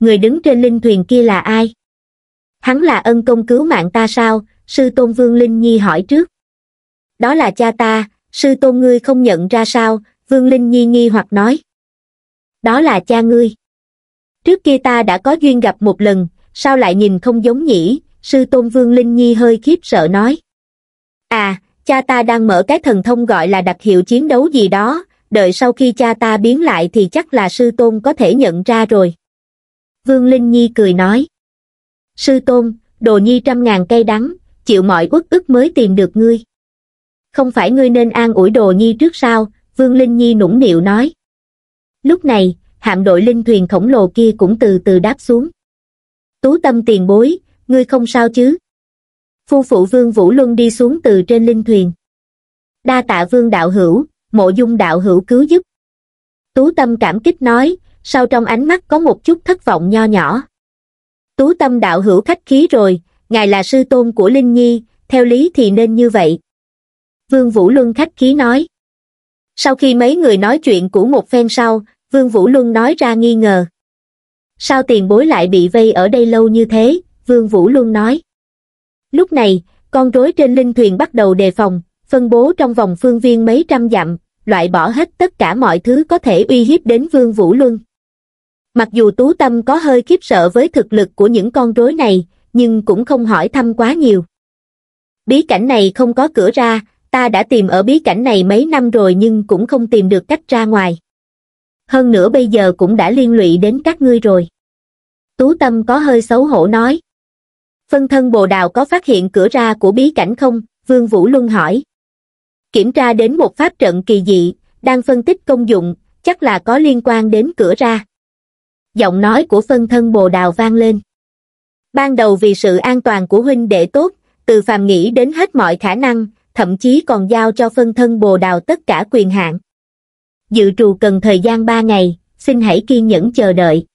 người đứng trên linh thuyền kia là ai hắn là ân công cứu mạng ta sao sư tôn vương linh nhi hỏi trước đó là cha ta sư tôn ngươi không nhận ra sao vương linh nhi nghi hoặc nói đó là cha ngươi. Trước kia ta đã có duyên gặp một lần, sao lại nhìn không giống nhỉ, sư tôn Vương Linh Nhi hơi khiếp sợ nói. À, cha ta đang mở cái thần thông gọi là đặc hiệu chiến đấu gì đó, đợi sau khi cha ta biến lại thì chắc là sư tôn có thể nhận ra rồi. Vương Linh Nhi cười nói. Sư tôn, đồ nhi trăm ngàn cây đắng, chịu mọi uất ức mới tìm được ngươi. Không phải ngươi nên an ủi đồ nhi trước sao, Vương Linh Nhi nũng nịu nói lúc này hạm đội linh thuyền khổng lồ kia cũng từ từ đáp xuống tú tâm tiền bối ngươi không sao chứ phu phụ vương vũ luân đi xuống từ trên linh thuyền đa tạ vương đạo hữu mộ dung đạo hữu cứu giúp tú tâm cảm kích nói sau trong ánh mắt có một chút thất vọng nho nhỏ tú tâm đạo hữu khách khí rồi ngài là sư tôn của linh nhi theo lý thì nên như vậy vương vũ luân khách khí nói sau khi mấy người nói chuyện của một phen sau Vương Vũ Luân nói ra nghi ngờ. Sao tiền bối lại bị vây ở đây lâu như thế, Vương Vũ Luân nói. Lúc này, con rối trên linh thuyền bắt đầu đề phòng, phân bố trong vòng phương viên mấy trăm dặm, loại bỏ hết tất cả mọi thứ có thể uy hiếp đến Vương Vũ Luân. Mặc dù Tú Tâm có hơi khiếp sợ với thực lực của những con rối này, nhưng cũng không hỏi thăm quá nhiều. Bí cảnh này không có cửa ra, ta đã tìm ở bí cảnh này mấy năm rồi nhưng cũng không tìm được cách ra ngoài hơn nữa bây giờ cũng đã liên lụy đến các ngươi rồi tú tâm có hơi xấu hổ nói phân thân bồ đào có phát hiện cửa ra của bí cảnh không vương vũ luân hỏi kiểm tra đến một pháp trận kỳ dị đang phân tích công dụng chắc là có liên quan đến cửa ra giọng nói của phân thân bồ đào vang lên ban đầu vì sự an toàn của huynh đệ tốt từ phàm nghĩ đến hết mọi khả năng thậm chí còn giao cho phân thân bồ đào tất cả quyền hạn dự trù cần thời gian ba ngày xin hãy kiên nhẫn chờ đợi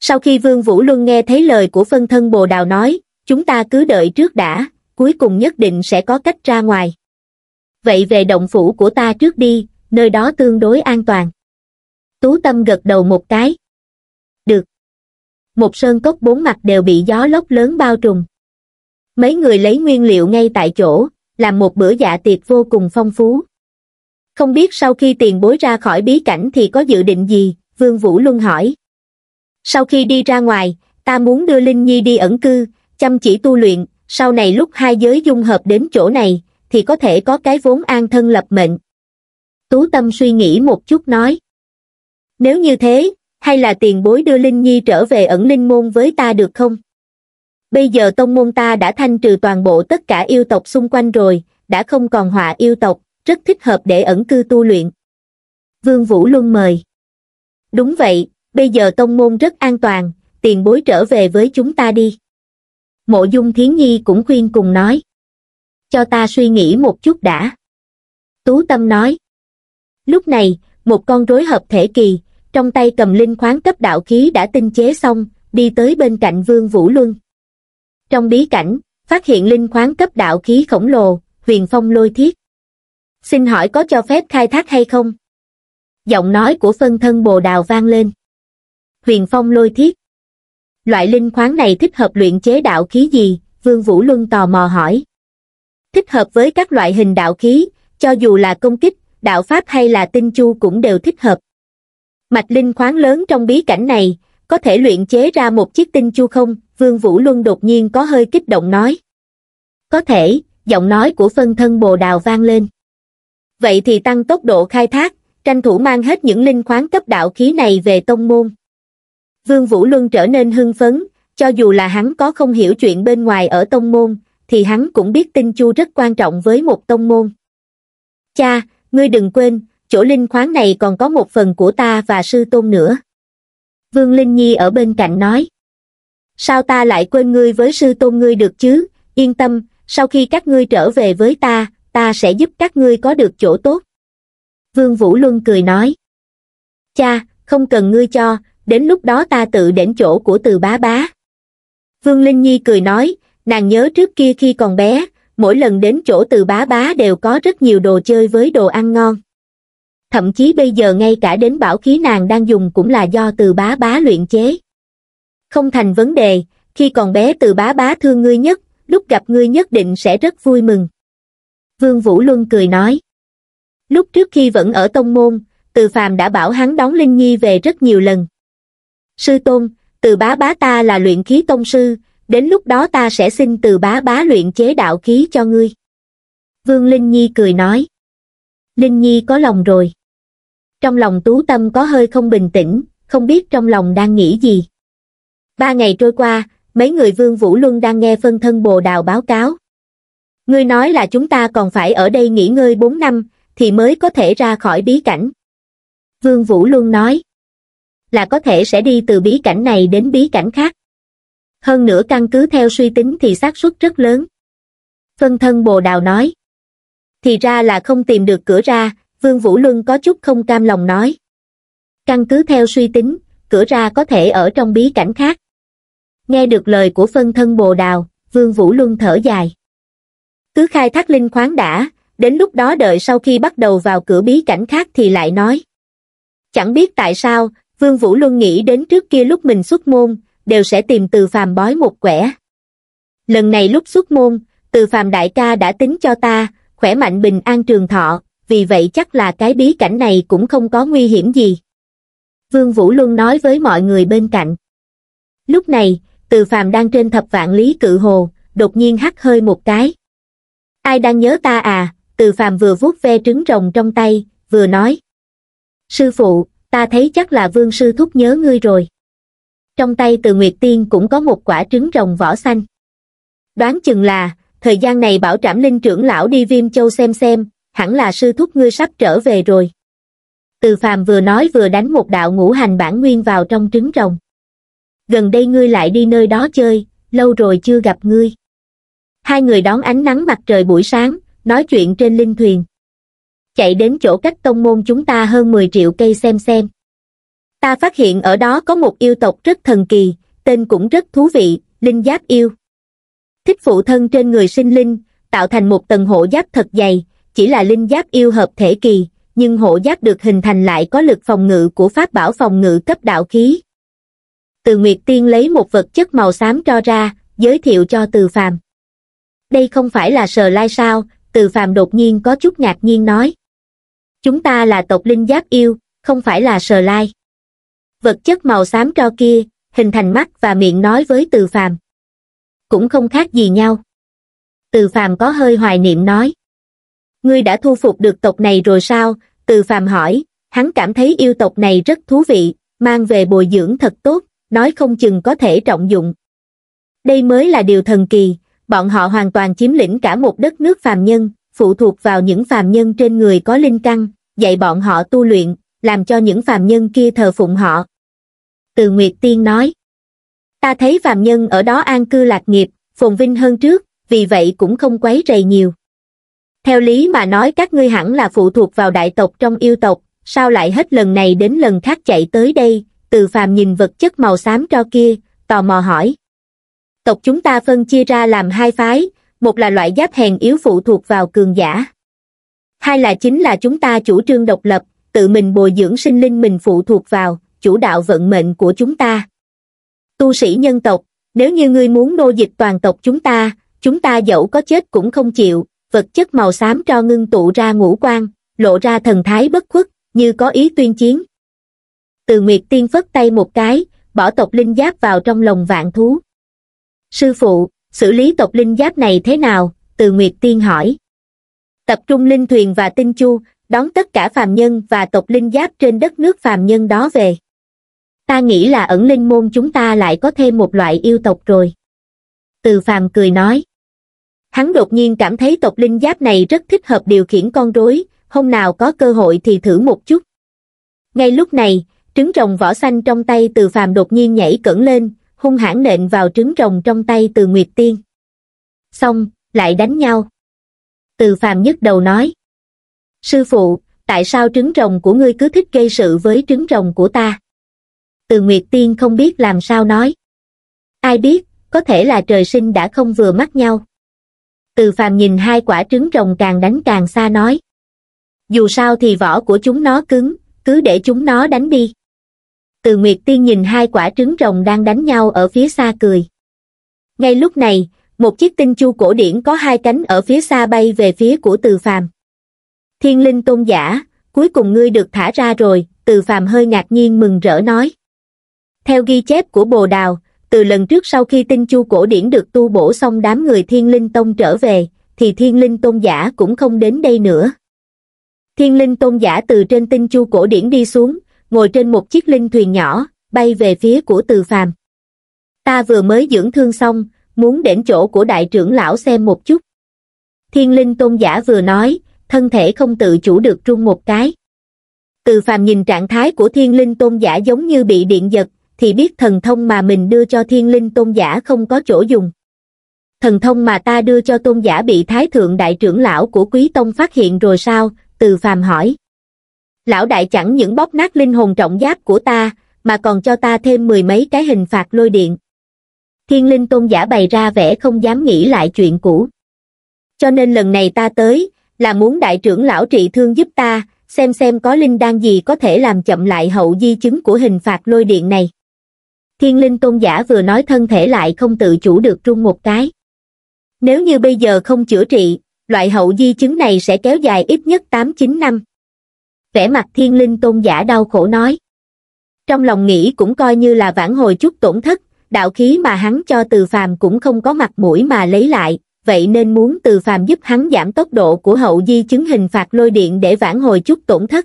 sau khi vương vũ luân nghe thấy lời của phân thân bồ đào nói chúng ta cứ đợi trước đã cuối cùng nhất định sẽ có cách ra ngoài vậy về động phủ của ta trước đi nơi đó tương đối an toàn tú tâm gật đầu một cái được một sơn cốc bốn mặt đều bị gió lốc lớn bao trùm mấy người lấy nguyên liệu ngay tại chỗ làm một bữa dạ tiệc vô cùng phong phú không biết sau khi tiền bối ra khỏi bí cảnh thì có dự định gì vương vũ luân hỏi sau khi đi ra ngoài ta muốn đưa linh nhi đi ẩn cư chăm chỉ tu luyện sau này lúc hai giới dung hợp đến chỗ này thì có thể có cái vốn an thân lập mệnh tú tâm suy nghĩ một chút nói nếu như thế hay là tiền bối đưa linh nhi trở về ẩn linh môn với ta được không bây giờ tông môn ta đã thanh trừ toàn bộ tất cả yêu tộc xung quanh rồi đã không còn họa yêu tộc rất thích hợp để ẩn cư tu luyện. Vương Vũ Luân mời. Đúng vậy, bây giờ tông môn rất an toàn, tiền bối trở về với chúng ta đi. Mộ dung thiến nhi cũng khuyên cùng nói. Cho ta suy nghĩ một chút đã. Tú Tâm nói. Lúc này, một con rối hợp thể kỳ, trong tay cầm linh khoáng cấp đạo khí đã tinh chế xong, đi tới bên cạnh Vương Vũ Luân. Trong bí cảnh, phát hiện linh khoáng cấp đạo khí khổng lồ, huyền phong lôi thiết. Xin hỏi có cho phép khai thác hay không? Giọng nói của phân thân bồ đào vang lên. Huyền phong lôi thiết. Loại linh khoáng này thích hợp luyện chế đạo khí gì? Vương Vũ Luân tò mò hỏi. Thích hợp với các loại hình đạo khí, cho dù là công kích, đạo pháp hay là tinh chu cũng đều thích hợp. Mạch linh khoáng lớn trong bí cảnh này, có thể luyện chế ra một chiếc tinh chu không? Vương Vũ Luân đột nhiên có hơi kích động nói. Có thể, giọng nói của phân thân bồ đào vang lên vậy thì tăng tốc độ khai thác, tranh thủ mang hết những linh khoáng cấp đạo khí này về tông môn. Vương Vũ Luân trở nên hưng phấn, cho dù là hắn có không hiểu chuyện bên ngoài ở tông môn, thì hắn cũng biết tinh chu rất quan trọng với một tông môn. Cha, ngươi đừng quên, chỗ linh khoáng này còn có một phần của ta và sư tôn nữa. Vương Linh Nhi ở bên cạnh nói. Sao ta lại quên ngươi với sư tôn ngươi được chứ, yên tâm, sau khi các ngươi trở về với ta, ta sẽ giúp các ngươi có được chỗ tốt. Vương Vũ Luân cười nói. Cha, không cần ngươi cho, đến lúc đó ta tự đến chỗ của từ bá bá. Vương Linh Nhi cười nói, nàng nhớ trước kia khi còn bé, mỗi lần đến chỗ từ bá bá đều có rất nhiều đồ chơi với đồ ăn ngon. Thậm chí bây giờ ngay cả đến bảo khí nàng đang dùng cũng là do từ bá bá luyện chế. Không thành vấn đề, khi còn bé từ bá bá thương ngươi nhất, lúc gặp ngươi nhất định sẽ rất vui mừng. Vương Vũ Luân cười nói. Lúc trước khi vẫn ở Tông Môn, Từ Phàm đã bảo hắn đón Linh Nhi về rất nhiều lần. Sư Tôn, Từ Bá Bá ta là luyện khí tông sư, đến lúc đó ta sẽ xin Từ Bá Bá luyện chế đạo khí cho ngươi. Vương Linh Nhi cười nói. Linh Nhi có lòng rồi. Trong lòng Tú Tâm có hơi không bình tĩnh, không biết trong lòng đang nghĩ gì. Ba ngày trôi qua, mấy người Vương Vũ Luân đang nghe phân thân bồ đào báo cáo, ngươi nói là chúng ta còn phải ở đây nghỉ ngơi bốn năm thì mới có thể ra khỏi bí cảnh vương vũ luôn nói là có thể sẽ đi từ bí cảnh này đến bí cảnh khác hơn nữa căn cứ theo suy tính thì xác suất rất lớn phân thân bồ đào nói thì ra là không tìm được cửa ra vương vũ luân có chút không cam lòng nói căn cứ theo suy tính cửa ra có thể ở trong bí cảnh khác nghe được lời của phân thân bồ đào vương vũ luân thở dài cứ khai thác linh khoáng đã đến lúc đó đợi sau khi bắt đầu vào cửa bí cảnh khác thì lại nói chẳng biết tại sao vương vũ luân nghĩ đến trước kia lúc mình xuất môn đều sẽ tìm từ phàm bói một quẻ lần này lúc xuất môn từ phàm đại ca đã tính cho ta khỏe mạnh bình an trường thọ vì vậy chắc là cái bí cảnh này cũng không có nguy hiểm gì vương vũ luân nói với mọi người bên cạnh lúc này từ phàm đang trên thập vạn lý cự hồ đột nhiên hắt hơi một cái ai đang nhớ ta à từ phàm vừa vuốt ve trứng rồng trong tay vừa nói sư phụ ta thấy chắc là vương sư thúc nhớ ngươi rồi trong tay từ nguyệt tiên cũng có một quả trứng rồng vỏ xanh đoán chừng là thời gian này bảo trảm linh trưởng lão đi viêm châu xem xem hẳn là sư thúc ngươi sắp trở về rồi từ phàm vừa nói vừa đánh một đạo ngũ hành bản nguyên vào trong trứng rồng gần đây ngươi lại đi nơi đó chơi lâu rồi chưa gặp ngươi hai người đón ánh nắng mặt trời buổi sáng nói chuyện trên linh thuyền chạy đến chỗ cách tông môn chúng ta hơn 10 triệu cây xem xem ta phát hiện ở đó có một yêu tộc rất thần kỳ tên cũng rất thú vị linh giáp yêu thích phụ thân trên người sinh linh tạo thành một tầng hộ giáp thật dày chỉ là linh giáp yêu hợp thể kỳ nhưng hộ giáp được hình thành lại có lực phòng ngự của pháp bảo phòng ngự cấp đạo khí từ Nguyệt Tiên lấy một vật chất màu xám cho ra, giới thiệu cho Từ Phàm đây không phải là sờ lai sao, từ phàm đột nhiên có chút ngạc nhiên nói. Chúng ta là tộc linh giáp yêu, không phải là sờ lai. Vật chất màu xám cho kia, hình thành mắt và miệng nói với từ phàm. Cũng không khác gì nhau. Từ phàm có hơi hoài niệm nói. Ngươi đã thu phục được tộc này rồi sao? Từ phàm hỏi, hắn cảm thấy yêu tộc này rất thú vị, mang về bồi dưỡng thật tốt, nói không chừng có thể trọng dụng. Đây mới là điều thần kỳ, bọn họ hoàn toàn chiếm lĩnh cả một đất nước phàm nhân, phụ thuộc vào những phàm nhân trên người có linh căn, dạy bọn họ tu luyện, làm cho những phàm nhân kia thờ phụng họ. Từ Nguyệt Tiên nói, ta thấy phàm nhân ở đó an cư lạc nghiệp, phồn vinh hơn trước, vì vậy cũng không quấy rầy nhiều. Theo lý mà nói các ngươi hẳn là phụ thuộc vào đại tộc trong yêu tộc, sao lại hết lần này đến lần khác chạy tới đây, từ phàm nhìn vật chất màu xám cho kia, tò mò hỏi tộc chúng ta phân chia ra làm hai phái một là loại giáp hèn yếu phụ thuộc vào cường giả hai là chính là chúng ta chủ trương độc lập tự mình bồi dưỡng sinh linh mình phụ thuộc vào chủ đạo vận mệnh của chúng ta tu sĩ nhân tộc nếu như ngươi muốn nô dịch toàn tộc chúng ta chúng ta dẫu có chết cũng không chịu vật chất màu xám cho ngưng tụ ra ngũ quan lộ ra thần thái bất khuất như có ý tuyên chiến từ nguyệt tiên phất tay một cái bỏ tộc linh giáp vào trong lồng vạn thú Sư phụ, xử lý tộc linh giáp này thế nào? Từ Nguyệt Tiên hỏi. Tập trung linh thuyền và tinh chu, đón tất cả phàm nhân và tộc linh giáp trên đất nước phàm nhân đó về. Ta nghĩ là ẩn linh môn chúng ta lại có thêm một loại yêu tộc rồi. Từ phàm cười nói. Hắn đột nhiên cảm thấy tộc linh giáp này rất thích hợp điều khiển con rối, hôm nào có cơ hội thì thử một chút. Ngay lúc này, trứng rồng vỏ xanh trong tay từ phàm đột nhiên nhảy cẩn lên, hung hãn nện vào trứng rồng trong tay từ Nguyệt Tiên. Xong, lại đánh nhau. Từ phàm nhất đầu nói. Sư phụ, tại sao trứng rồng của ngươi cứ thích gây sự với trứng rồng của ta? Từ Nguyệt Tiên không biết làm sao nói. Ai biết, có thể là trời sinh đã không vừa mắt nhau. Từ phàm nhìn hai quả trứng rồng càng đánh càng xa nói. Dù sao thì vỏ của chúng nó cứng, cứ để chúng nó đánh đi từ Nguyệt Tiên nhìn hai quả trứng rồng đang đánh nhau ở phía xa cười. Ngay lúc này, một chiếc tinh chu cổ điển có hai cánh ở phía xa bay về phía của Từ Phàm. Thiên linh tôn giả, cuối cùng ngươi được thả ra rồi, Từ Phàm hơi ngạc nhiên mừng rỡ nói. Theo ghi chép của Bồ Đào, từ lần trước sau khi tinh chu cổ điển được tu bổ xong đám người thiên linh tông trở về, thì thiên linh tôn giả cũng không đến đây nữa. Thiên linh tôn giả từ trên tinh chu cổ điển đi xuống, ngồi trên một chiếc linh thuyền nhỏ, bay về phía của từ phàm. Ta vừa mới dưỡng thương xong, muốn đến chỗ của đại trưởng lão xem một chút. Thiên linh tôn giả vừa nói, thân thể không tự chủ được rung một cái. Từ phàm nhìn trạng thái của thiên linh tôn giả giống như bị điện giật, thì biết thần thông mà mình đưa cho thiên linh tôn giả không có chỗ dùng. Thần thông mà ta đưa cho tôn giả bị thái thượng đại trưởng lão của quý tông phát hiện rồi sao? Từ phàm hỏi. Lão đại chẳng những bóp nát linh hồn trọng giáp của ta, mà còn cho ta thêm mười mấy cái hình phạt lôi điện. Thiên linh tôn giả bày ra vẻ không dám nghĩ lại chuyện cũ. Cho nên lần này ta tới, là muốn đại trưởng lão trị thương giúp ta, xem xem có linh đan gì có thể làm chậm lại hậu di chứng của hình phạt lôi điện này. Thiên linh tôn giả vừa nói thân thể lại không tự chủ được rung một cái. Nếu như bây giờ không chữa trị, loại hậu di chứng này sẽ kéo dài ít nhất 8-9 năm vẻ mặt thiên linh tôn giả đau khổ nói. Trong lòng nghĩ cũng coi như là vãn hồi chút tổn thất, đạo khí mà hắn cho từ phàm cũng không có mặt mũi mà lấy lại, vậy nên muốn từ phàm giúp hắn giảm tốc độ của hậu di chứng hình phạt lôi điện để vãn hồi chút tổn thất.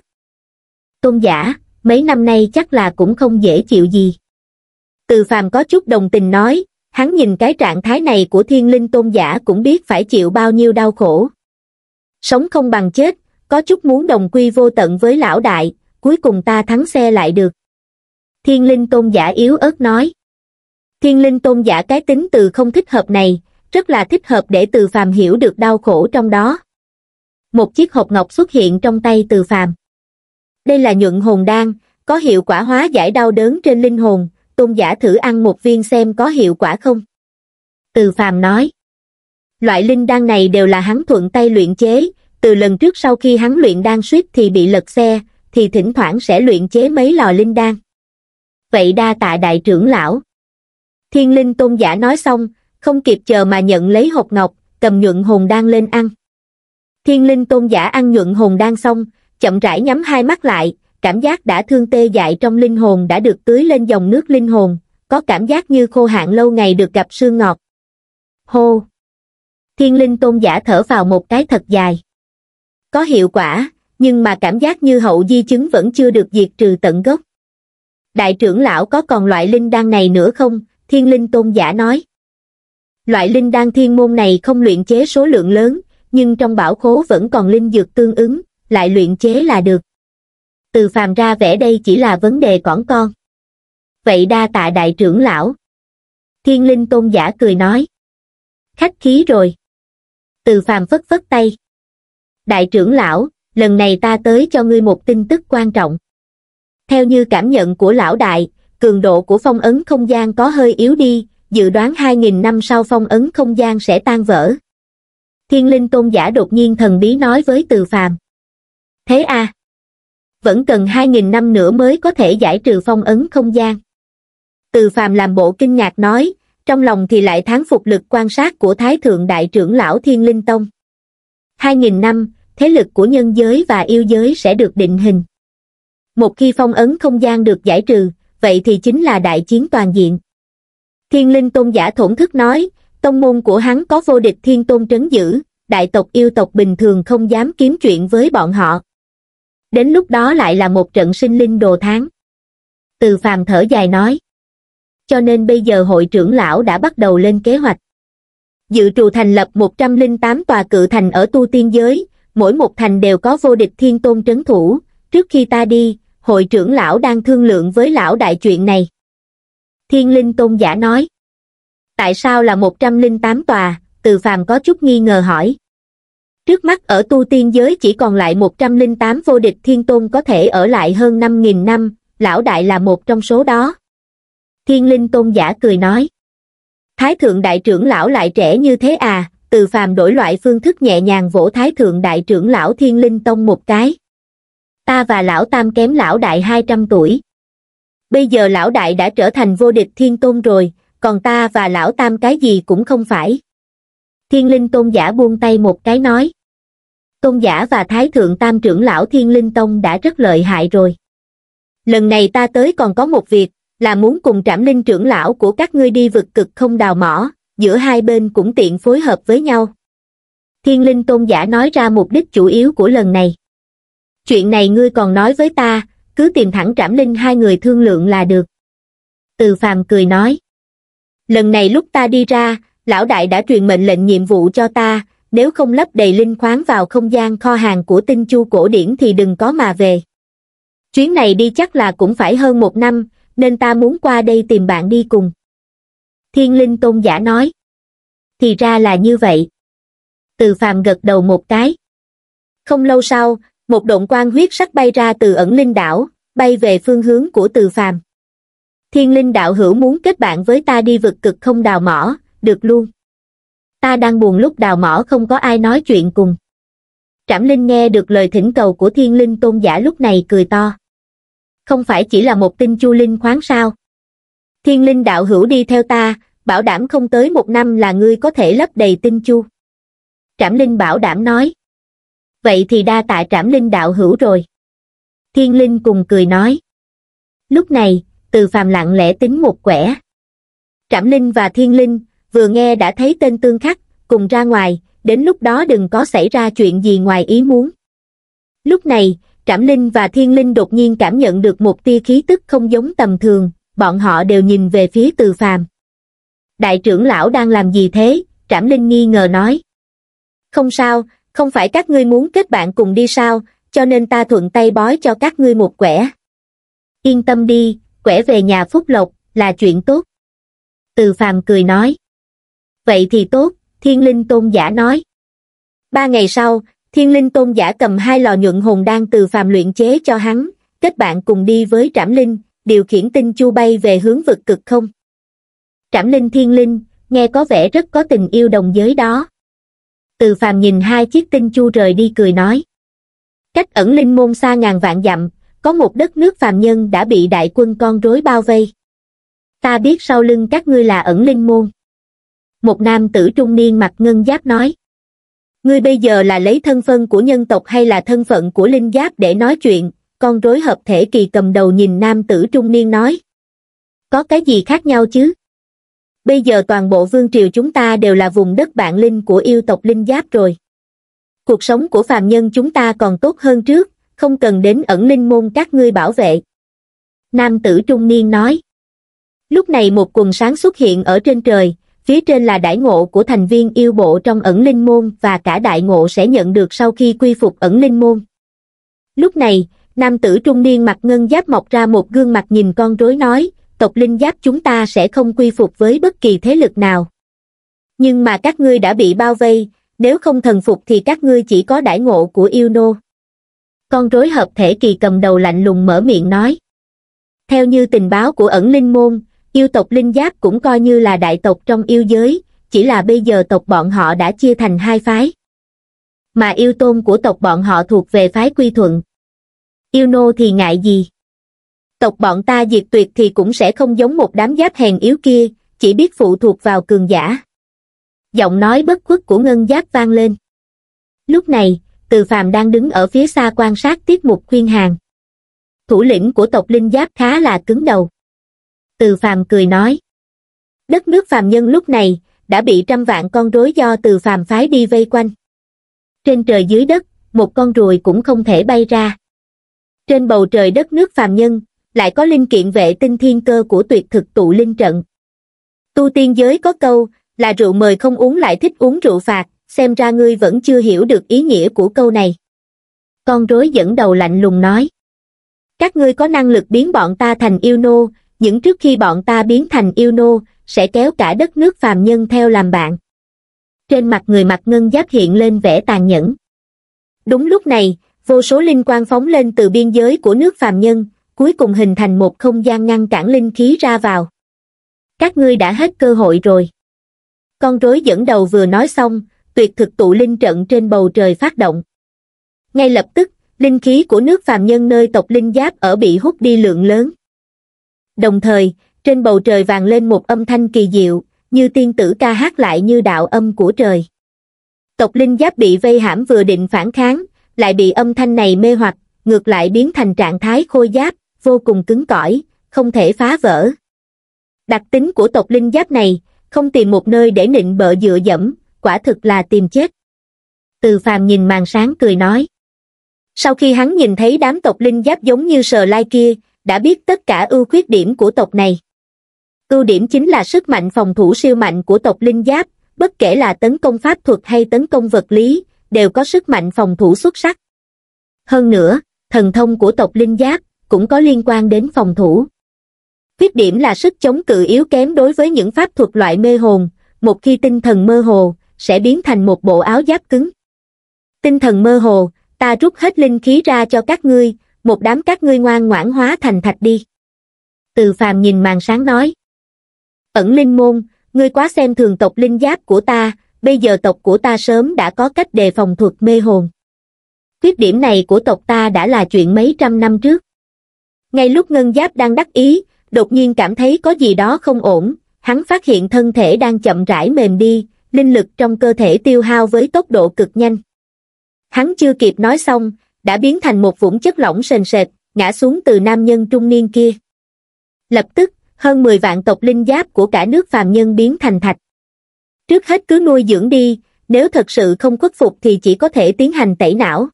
Tôn giả, mấy năm nay chắc là cũng không dễ chịu gì. Từ phàm có chút đồng tình nói, hắn nhìn cái trạng thái này của thiên linh tôn giả cũng biết phải chịu bao nhiêu đau khổ. Sống không bằng chết, có chút muốn đồng quy vô tận với lão đại, cuối cùng ta thắng xe lại được. Thiên linh tôn giả yếu ớt nói. Thiên linh tôn giả cái tính từ không thích hợp này, rất là thích hợp để từ phàm hiểu được đau khổ trong đó. Một chiếc hộp ngọc xuất hiện trong tay từ phàm. Đây là nhuận hồn đan, có hiệu quả hóa giải đau đớn trên linh hồn, tôn giả thử ăn một viên xem có hiệu quả không. Từ phàm nói. Loại linh đan này đều là hắn thuận tay luyện chế, từ lần trước sau khi hắn luyện đan suýt thì bị lật xe thì thỉnh thoảng sẽ luyện chế mấy lò linh đan vậy đa tạ đại trưởng lão thiên linh tôn giả nói xong không kịp chờ mà nhận lấy hộp ngọc cầm nhuận hồn đan lên ăn thiên linh tôn giả ăn nhuận hồn đan xong chậm rãi nhắm hai mắt lại cảm giác đã thương tê dại trong linh hồn đã được tưới lên dòng nước linh hồn có cảm giác như khô hạn lâu ngày được gặp sương ngọt hô thiên linh tôn giả thở vào một cái thật dài có hiệu quả, nhưng mà cảm giác như hậu di chứng vẫn chưa được diệt trừ tận gốc. Đại trưởng lão có còn loại linh đan này nữa không? Thiên linh tôn giả nói. Loại linh đan thiên môn này không luyện chế số lượng lớn, nhưng trong bảo khố vẫn còn linh dược tương ứng, lại luyện chế là được. Từ phàm ra vẽ đây chỉ là vấn đề cỏn con. Vậy đa tạ đại trưởng lão. Thiên linh tôn giả cười nói. Khách khí rồi. Từ phàm phất phất tay đại trưởng lão lần này ta tới cho ngươi một tin tức quan trọng theo như cảm nhận của lão đại cường độ của phong ấn không gian có hơi yếu đi dự đoán 2.000 năm sau phong ấn không gian sẽ tan vỡ thiên linh tôn giả đột nhiên thần bí nói với từ phàm thế a? vẫn cần 2.000 năm nữa mới có thể giải trừ phong ấn không gian từ phàm làm bộ kinh ngạc nói trong lòng thì lại thán phục lực quan sát của thái thượng đại trưởng lão thiên linh tông 2.000 năm thế lực của nhân giới và yêu giới sẽ được định hình. Một khi phong ấn không gian được giải trừ, vậy thì chính là đại chiến toàn diện. Thiên linh tôn giả thổn thức nói, tông môn của hắn có vô địch thiên tôn trấn giữ, đại tộc yêu tộc bình thường không dám kiếm chuyện với bọn họ. Đến lúc đó lại là một trận sinh linh đồ tháng. Từ phàm thở dài nói. Cho nên bây giờ hội trưởng lão đã bắt đầu lên kế hoạch. Dự trù thành lập 108 tòa cự thành ở tu tiên giới, mỗi một thành đều có vô địch thiên tôn trấn thủ, trước khi ta đi, hội trưởng lão đang thương lượng với lão đại chuyện này. Thiên linh tôn giả nói, tại sao là 108 tòa, từ phàm có chút nghi ngờ hỏi. Trước mắt ở tu tiên giới chỉ còn lại 108 vô địch thiên tôn có thể ở lại hơn 5.000 năm, lão đại là một trong số đó. Thiên linh tôn giả cười nói. Thái thượng đại trưởng lão lại trẻ như thế à, từ phàm đổi loại phương thức nhẹ nhàng vỗ thái thượng đại trưởng lão thiên linh tông một cái. Ta và lão tam kém lão đại 200 tuổi. Bây giờ lão đại đã trở thành vô địch thiên tôn rồi, còn ta và lão tam cái gì cũng không phải. Thiên linh tôn giả buông tay một cái nói. Tôn giả và thái thượng tam trưởng lão thiên linh tông đã rất lợi hại rồi. Lần này ta tới còn có một việc, là muốn cùng trảm linh trưởng lão của các ngươi đi vực cực không đào mỏ, giữa hai bên cũng tiện phối hợp với nhau thiên linh tôn giả nói ra mục đích chủ yếu của lần này chuyện này ngươi còn nói với ta cứ tìm thẳng trảm linh hai người thương lượng là được từ phàm cười nói lần này lúc ta đi ra lão đại đã truyền mệnh lệnh nhiệm vụ cho ta nếu không lấp đầy linh khoáng vào không gian kho hàng của tinh chu cổ điển thì đừng có mà về chuyến này đi chắc là cũng phải hơn một năm nên ta muốn qua đây tìm bạn đi cùng thiên linh tôn giả nói. Thì ra là như vậy. Từ phàm gật đầu một cái. Không lâu sau, một động quan huyết sắc bay ra từ ẩn linh đảo, bay về phương hướng của từ phàm. Thiên linh đạo hữu muốn kết bạn với ta đi vực cực không đào mỏ, được luôn. Ta đang buồn lúc đào mỏ không có ai nói chuyện cùng. Trảm Linh nghe được lời thỉnh cầu của thiên linh tôn giả lúc này cười to. Không phải chỉ là một tinh chu linh khoáng sao thiên linh đạo hữu đi theo ta, bảo đảm không tới một năm là ngươi có thể lấp đầy tinh chu. Trảm Linh bảo đảm nói. Vậy thì đa tại Trảm Linh đạo hữu rồi. Thiên Linh cùng cười nói. Lúc này, từ phàm lặng lẽ tính một quẻ. Trảm Linh và Thiên Linh, vừa nghe đã thấy tên tương khắc, cùng ra ngoài, đến lúc đó đừng có xảy ra chuyện gì ngoài ý muốn. Lúc này, Trảm Linh và Thiên Linh đột nhiên cảm nhận được một tia khí tức không giống tầm thường, bọn họ đều nhìn về phía từ phàm. Đại trưởng lão đang làm gì thế? Trảm Linh nghi ngờ nói. Không sao, không phải các ngươi muốn kết bạn cùng đi sao, cho nên ta thuận tay bói cho các ngươi một quẻ. Yên tâm đi, quẻ về nhà Phúc Lộc là chuyện tốt. Từ phàm cười nói. Vậy thì tốt, thiên linh tôn giả nói. Ba ngày sau, thiên linh tôn giả cầm hai lò nhuận hồn đang từ phàm luyện chế cho hắn, kết bạn cùng đi với trảm linh, điều khiển tinh chu bay về hướng vực cực không. Trảm linh thiên linh, nghe có vẻ rất có tình yêu đồng giới đó. Từ phàm nhìn hai chiếc tinh chu rời đi cười nói. Cách ẩn linh môn xa ngàn vạn dặm, có một đất nước phàm nhân đã bị đại quân con rối bao vây. Ta biết sau lưng các ngươi là ẩn linh môn. Một nam tử trung niên mặt ngân giáp nói. Ngươi bây giờ là lấy thân phân của nhân tộc hay là thân phận của linh giáp để nói chuyện, con rối hợp thể kỳ cầm đầu nhìn nam tử trung niên nói. Có cái gì khác nhau chứ? Bây giờ toàn bộ vương triều chúng ta đều là vùng đất bạn linh của yêu tộc linh giáp rồi. Cuộc sống của phàm nhân chúng ta còn tốt hơn trước, không cần đến ẩn linh môn các ngươi bảo vệ. Nam tử trung niên nói. Lúc này một quần sáng xuất hiện ở trên trời, phía trên là đại ngộ của thành viên yêu bộ trong ẩn linh môn và cả đại ngộ sẽ nhận được sau khi quy phục ẩn linh môn. Lúc này, nam tử trung niên mặt ngân giáp mọc ra một gương mặt nhìn con rối nói, tộc linh giáp chúng ta sẽ không quy phục với bất kỳ thế lực nào. Nhưng mà các ngươi đã bị bao vây, nếu không thần phục thì các ngươi chỉ có đại ngộ của yêu nô. Con rối hợp thể kỳ cầm đầu lạnh lùng mở miệng nói. Theo như tình báo của ẩn linh môn, yêu tộc linh giáp cũng coi như là đại tộc trong yêu giới, chỉ là bây giờ tộc bọn họ đã chia thành hai phái. Mà yêu tôn của tộc bọn họ thuộc về phái quy thuận, yêu nô thì ngại gì. Tộc bọn ta diệt tuyệt thì cũng sẽ không giống một đám giáp hèn yếu kia, chỉ biết phụ thuộc vào cường giả. Giọng nói bất khuất của ngân giáp vang lên. Lúc này, từ phàm đang đứng ở phía xa quan sát tiết mục khuyên hàng. Thủ lĩnh của tộc linh giáp khá là cứng đầu. Từ phàm cười nói. Đất nước phàm nhân lúc này, đã bị trăm vạn con rối do từ phàm phái đi vây quanh. Trên trời dưới đất, một con ruồi cũng không thể bay ra. Trên bầu trời đất nước phàm nhân, lại có linh kiện vệ tinh thiên cơ của tuyệt thực tụ linh trận. Tu tiên giới có câu, là rượu mời không uống lại thích uống rượu phạt, xem ra ngươi vẫn chưa hiểu được ý nghĩa của câu này. Con rối dẫn đầu lạnh lùng nói. Các ngươi có năng lực biến bọn ta thành yêu nô, những trước khi bọn ta biến thành yêu nô, sẽ kéo cả đất nước phàm nhân theo làm bạn. Trên mặt người mặt ngân giáp hiện lên vẻ tàn nhẫn. Đúng lúc này, vô số linh quang phóng lên từ biên giới của nước phàm nhân cuối cùng hình thành một không gian ngăn cản linh khí ra vào các ngươi đã hết cơ hội rồi con rối dẫn đầu vừa nói xong tuyệt thực tụ linh trận trên bầu trời phát động ngay lập tức linh khí của nước phàm nhân nơi tộc linh giáp ở bị hút đi lượng lớn đồng thời trên bầu trời vàng lên một âm thanh kỳ diệu như tiên tử ca hát lại như đạo âm của trời tộc linh giáp bị vây hãm vừa định phản kháng lại bị âm thanh này mê hoặc ngược lại biến thành trạng thái khôi giáp vô cùng cứng cỏi không thể phá vỡ đặc tính của tộc linh giáp này không tìm một nơi để nịnh bợ dựa dẫm quả thực là tìm chết từ phàm nhìn màn sáng cười nói sau khi hắn nhìn thấy đám tộc linh giáp giống như sờ lai kia đã biết tất cả ưu khuyết điểm của tộc này ưu điểm chính là sức mạnh phòng thủ siêu mạnh của tộc linh giáp bất kể là tấn công pháp thuật hay tấn công vật lý đều có sức mạnh phòng thủ xuất sắc. Hơn nữa, thần thông của tộc linh giáp cũng có liên quan đến phòng thủ. Khuyết điểm là sức chống cự yếu kém đối với những pháp thuật loại mê hồn, một khi tinh thần mơ hồ, sẽ biến thành một bộ áo giáp cứng. Tinh thần mơ hồ, ta rút hết linh khí ra cho các ngươi, một đám các ngươi ngoan ngoãn hóa thành thạch đi. Từ phàm nhìn màn sáng nói. Ẩn linh môn, ngươi quá xem thường tộc linh giáp của ta, bây giờ tộc của ta sớm đã có cách đề phòng thuật mê hồn khuyết điểm này của tộc ta đã là chuyện mấy trăm năm trước ngay lúc ngân giáp đang đắc ý đột nhiên cảm thấy có gì đó không ổn hắn phát hiện thân thể đang chậm rãi mềm đi linh lực trong cơ thể tiêu hao với tốc độ cực nhanh hắn chưa kịp nói xong đã biến thành một vũng chất lỏng sền sệt ngã xuống từ nam nhân trung niên kia lập tức hơn 10 vạn tộc linh giáp của cả nước phàm nhân biến thành thạch trước hết cứ nuôi dưỡng đi nếu thật sự không khuất phục thì chỉ có thể tiến hành tẩy não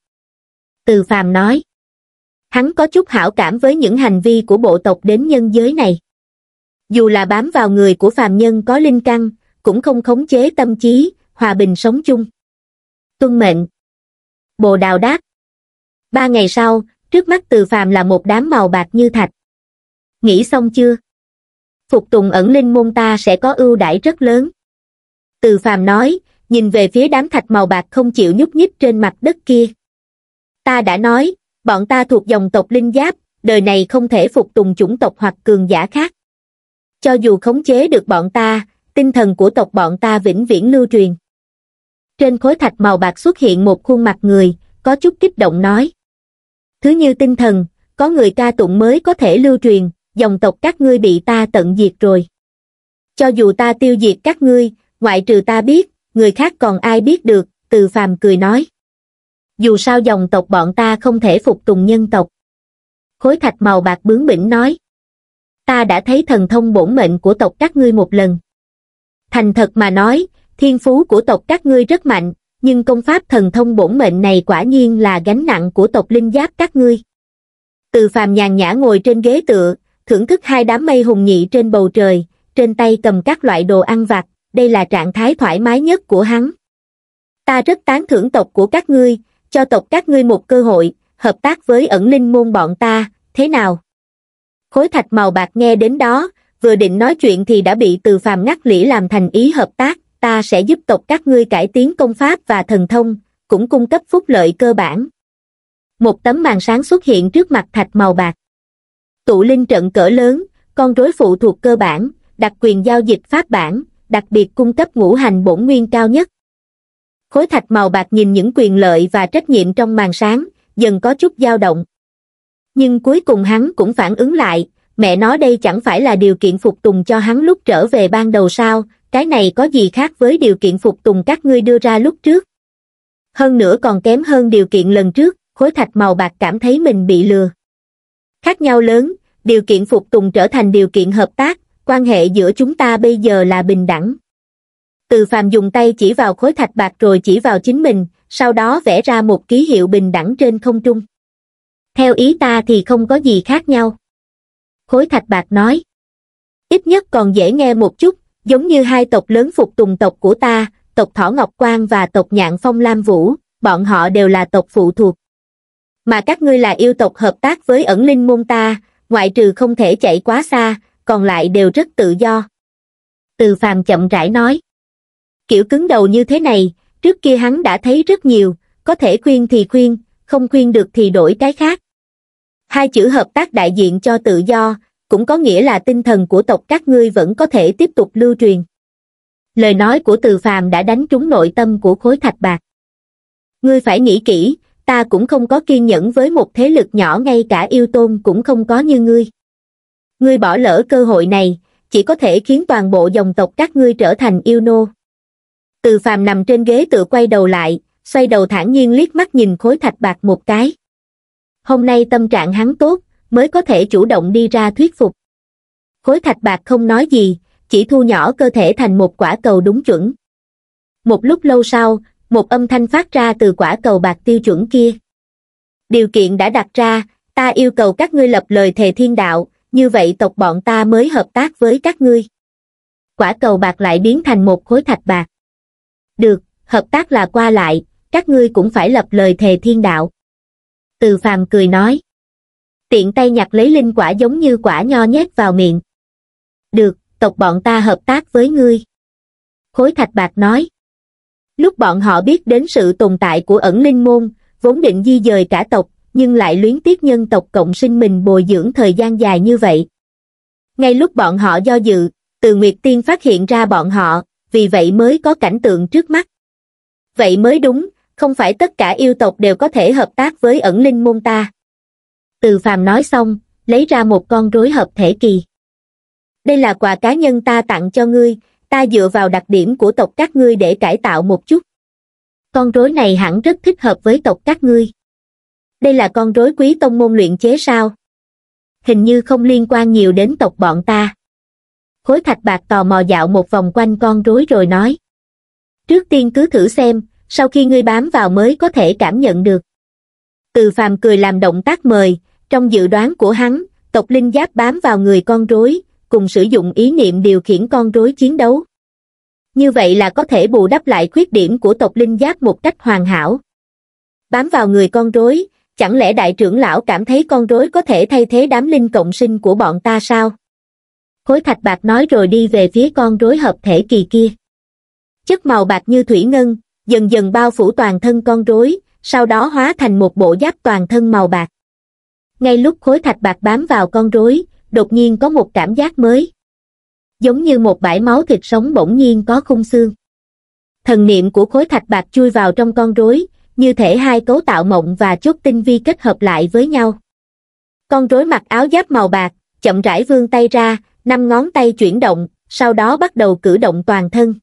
từ phàm nói hắn có chút hảo cảm với những hành vi của bộ tộc đến nhân giới này dù là bám vào người của phàm nhân có linh căn cũng không khống chế tâm trí hòa bình sống chung tuân mệnh bồ đào đáp ba ngày sau trước mắt từ phàm là một đám màu bạc như thạch nghĩ xong chưa phục tùng ẩn linh môn ta sẽ có ưu đãi rất lớn từ phàm nói nhìn về phía đám thạch màu bạc không chịu nhúc nhích trên mặt đất kia ta đã nói bọn ta thuộc dòng tộc linh giáp đời này không thể phục tùng chủng tộc hoặc cường giả khác cho dù khống chế được bọn ta tinh thần của tộc bọn ta vĩnh viễn lưu truyền trên khối thạch màu bạc xuất hiện một khuôn mặt người có chút kích động nói thứ như tinh thần có người ca tụng mới có thể lưu truyền dòng tộc các ngươi bị ta tận diệt rồi cho dù ta tiêu diệt các ngươi ngoại trừ ta biết, người khác còn ai biết được, từ phàm cười nói. Dù sao dòng tộc bọn ta không thể phục tùng nhân tộc. Khối thạch màu bạc bướng bỉnh nói. Ta đã thấy thần thông bổn mệnh của tộc các ngươi một lần. Thành thật mà nói, thiên phú của tộc các ngươi rất mạnh, nhưng công pháp thần thông bổn mệnh này quả nhiên là gánh nặng của tộc linh giáp các ngươi. Từ phàm nhàn nhã ngồi trên ghế tựa, thưởng thức hai đám mây hùng nhị trên bầu trời, trên tay cầm các loại đồ ăn vặt, đây là trạng thái thoải mái nhất của hắn. Ta rất tán thưởng tộc của các ngươi, cho tộc các ngươi một cơ hội, hợp tác với ẩn linh môn bọn ta, thế nào? Khối thạch màu bạc nghe đến đó, vừa định nói chuyện thì đã bị từ phàm ngắt lĩ làm thành ý hợp tác, ta sẽ giúp tộc các ngươi cải tiến công pháp và thần thông, cũng cung cấp phúc lợi cơ bản. Một tấm màn sáng xuất hiện trước mặt thạch màu bạc. Tụ linh trận cỡ lớn, con rối phụ thuộc cơ bản, đặc quyền giao dịch pháp bản, đặc biệt cung cấp ngũ hành bổn nguyên cao nhất. Khối thạch màu bạc nhìn những quyền lợi và trách nhiệm trong màn sáng, dần có chút dao động. Nhưng cuối cùng hắn cũng phản ứng lại, mẹ nó đây chẳng phải là điều kiện phục tùng cho hắn lúc trở về ban đầu sao, cái này có gì khác với điều kiện phục tùng các ngươi đưa ra lúc trước. Hơn nữa còn kém hơn điều kiện lần trước, khối thạch màu bạc cảm thấy mình bị lừa. Khác nhau lớn, điều kiện phục tùng trở thành điều kiện hợp tác, quan hệ giữa chúng ta bây giờ là bình đẳng. Từ phàm dùng tay chỉ vào khối thạch bạc rồi chỉ vào chính mình, sau đó vẽ ra một ký hiệu bình đẳng trên không trung. Theo ý ta thì không có gì khác nhau. Khối thạch bạc nói. Ít nhất còn dễ nghe một chút, giống như hai tộc lớn phục tùng tộc của ta, tộc Thỏ Ngọc Quang và tộc Nhạn Phong Lam Vũ, bọn họ đều là tộc phụ thuộc. Mà các ngươi là yêu tộc hợp tác với ẩn linh môn ta, ngoại trừ không thể chạy quá xa, còn lại đều rất tự do. Từ phàm chậm rãi nói. Kiểu cứng đầu như thế này, trước kia hắn đã thấy rất nhiều, có thể khuyên thì khuyên, không khuyên được thì đổi cái khác. Hai chữ hợp tác đại diện cho tự do, cũng có nghĩa là tinh thần của tộc các ngươi vẫn có thể tiếp tục lưu truyền. Lời nói của từ phàm đã đánh trúng nội tâm của khối thạch bạc. Ngươi phải nghĩ kỹ, ta cũng không có kiên nhẫn với một thế lực nhỏ ngay cả yêu tôn cũng không có như ngươi ngươi bỏ lỡ cơ hội này chỉ có thể khiến toàn bộ dòng tộc các ngươi trở thành yêu nô từ phàm nằm trên ghế tự quay đầu lại xoay đầu thản nhiên liếc mắt nhìn khối thạch bạc một cái hôm nay tâm trạng hắn tốt mới có thể chủ động đi ra thuyết phục khối thạch bạc không nói gì chỉ thu nhỏ cơ thể thành một quả cầu đúng chuẩn một lúc lâu sau một âm thanh phát ra từ quả cầu bạc tiêu chuẩn kia điều kiện đã đặt ra ta yêu cầu các ngươi lập lời thề thiên đạo như vậy tộc bọn ta mới hợp tác với các ngươi quả cầu bạc lại biến thành một khối thạch bạc được hợp tác là qua lại các ngươi cũng phải lập lời thề thiên đạo từ phàm cười nói tiện tay nhặt lấy linh quả giống như quả nho nhét vào miệng được tộc bọn ta hợp tác với ngươi khối thạch bạc nói lúc bọn họ biết đến sự tồn tại của ẩn linh môn vốn định di dời cả tộc nhưng lại luyến tiếc nhân tộc cộng sinh mình bồi dưỡng thời gian dài như vậy. Ngay lúc bọn họ do dự, từ Nguyệt Tiên phát hiện ra bọn họ, vì vậy mới có cảnh tượng trước mắt. Vậy mới đúng, không phải tất cả yêu tộc đều có thể hợp tác với ẩn linh môn ta. Từ phàm nói xong, lấy ra một con rối hợp thể kỳ. Đây là quà cá nhân ta tặng cho ngươi, ta dựa vào đặc điểm của tộc các ngươi để cải tạo một chút. Con rối này hẳn rất thích hợp với tộc các ngươi đây là con rối quý tông môn luyện chế sao hình như không liên quan nhiều đến tộc bọn ta khối thạch bạc tò mò dạo một vòng quanh con rối rồi nói trước tiên cứ thử xem sau khi ngươi bám vào mới có thể cảm nhận được từ phàm cười làm động tác mời trong dự đoán của hắn tộc linh giáp bám vào người con rối cùng sử dụng ý niệm điều khiển con rối chiến đấu như vậy là có thể bù đắp lại khuyết điểm của tộc linh giáp một cách hoàn hảo bám vào người con rối chẳng lẽ đại trưởng lão cảm thấy con rối có thể thay thế đám linh cộng sinh của bọn ta sao? Khối thạch bạc nói rồi đi về phía con rối hợp thể kỳ kia. Chất màu bạc như thủy ngân, dần dần bao phủ toàn thân con rối, sau đó hóa thành một bộ giáp toàn thân màu bạc. Ngay lúc khối thạch bạc bám vào con rối, đột nhiên có một cảm giác mới. Giống như một bãi máu thịt sống bỗng nhiên có khung xương. Thần niệm của khối thạch bạc chui vào trong con rối, như thể hai cấu tạo mộng và chút tinh vi kết hợp lại với nhau. Con rối mặc áo giáp màu bạc, chậm rãi vươn tay ra, năm ngón tay chuyển động, sau đó bắt đầu cử động toàn thân.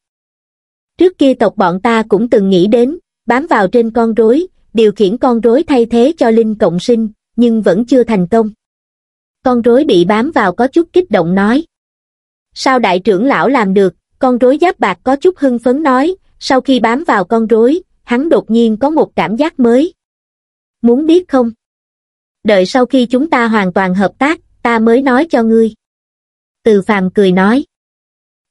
Trước kia tộc bọn ta cũng từng nghĩ đến, bám vào trên con rối, điều khiển con rối thay thế cho linh cộng sinh, nhưng vẫn chưa thành công. Con rối bị bám vào có chút kích động nói. Sao đại trưởng lão làm được, con rối giáp bạc có chút hưng phấn nói, sau khi bám vào con rối, hắn đột nhiên có một cảm giác mới. Muốn biết không? Đợi sau khi chúng ta hoàn toàn hợp tác, ta mới nói cho ngươi. Từ phàm cười nói.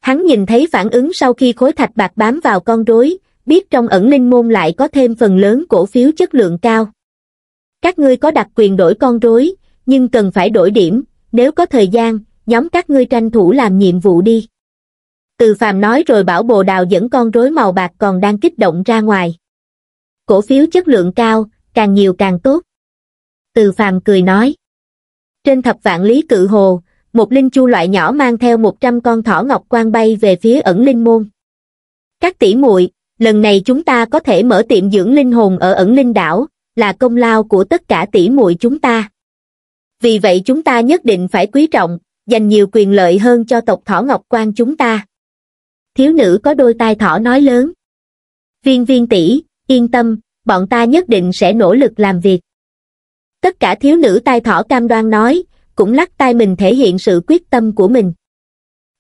Hắn nhìn thấy phản ứng sau khi khối thạch bạc bám vào con rối, biết trong ẩn linh môn lại có thêm phần lớn cổ phiếu chất lượng cao. Các ngươi có đặc quyền đổi con rối, nhưng cần phải đổi điểm, nếu có thời gian, nhóm các ngươi tranh thủ làm nhiệm vụ đi. Từ phàm nói rồi bảo bồ đào dẫn con rối màu bạc còn đang kích động ra ngoài cổ phiếu chất lượng cao, càng nhiều càng tốt. Từ phàm cười nói. Trên thập vạn lý cự hồ, một linh chu loại nhỏ mang theo 100 con thỏ ngọc quan bay về phía ẩn linh môn. Các tỷ muội, lần này chúng ta có thể mở tiệm dưỡng linh hồn ở ẩn linh đảo, là công lao của tất cả tỷ muội chúng ta. Vì vậy chúng ta nhất định phải quý trọng, dành nhiều quyền lợi hơn cho tộc thỏ ngọc quan chúng ta. Thiếu nữ có đôi tai thỏ nói lớn. Viên viên tỷ, yên tâm, bọn ta nhất định sẽ nỗ lực làm việc. Tất cả thiếu nữ tai thỏ cam đoan nói, cũng lắc tay mình thể hiện sự quyết tâm của mình.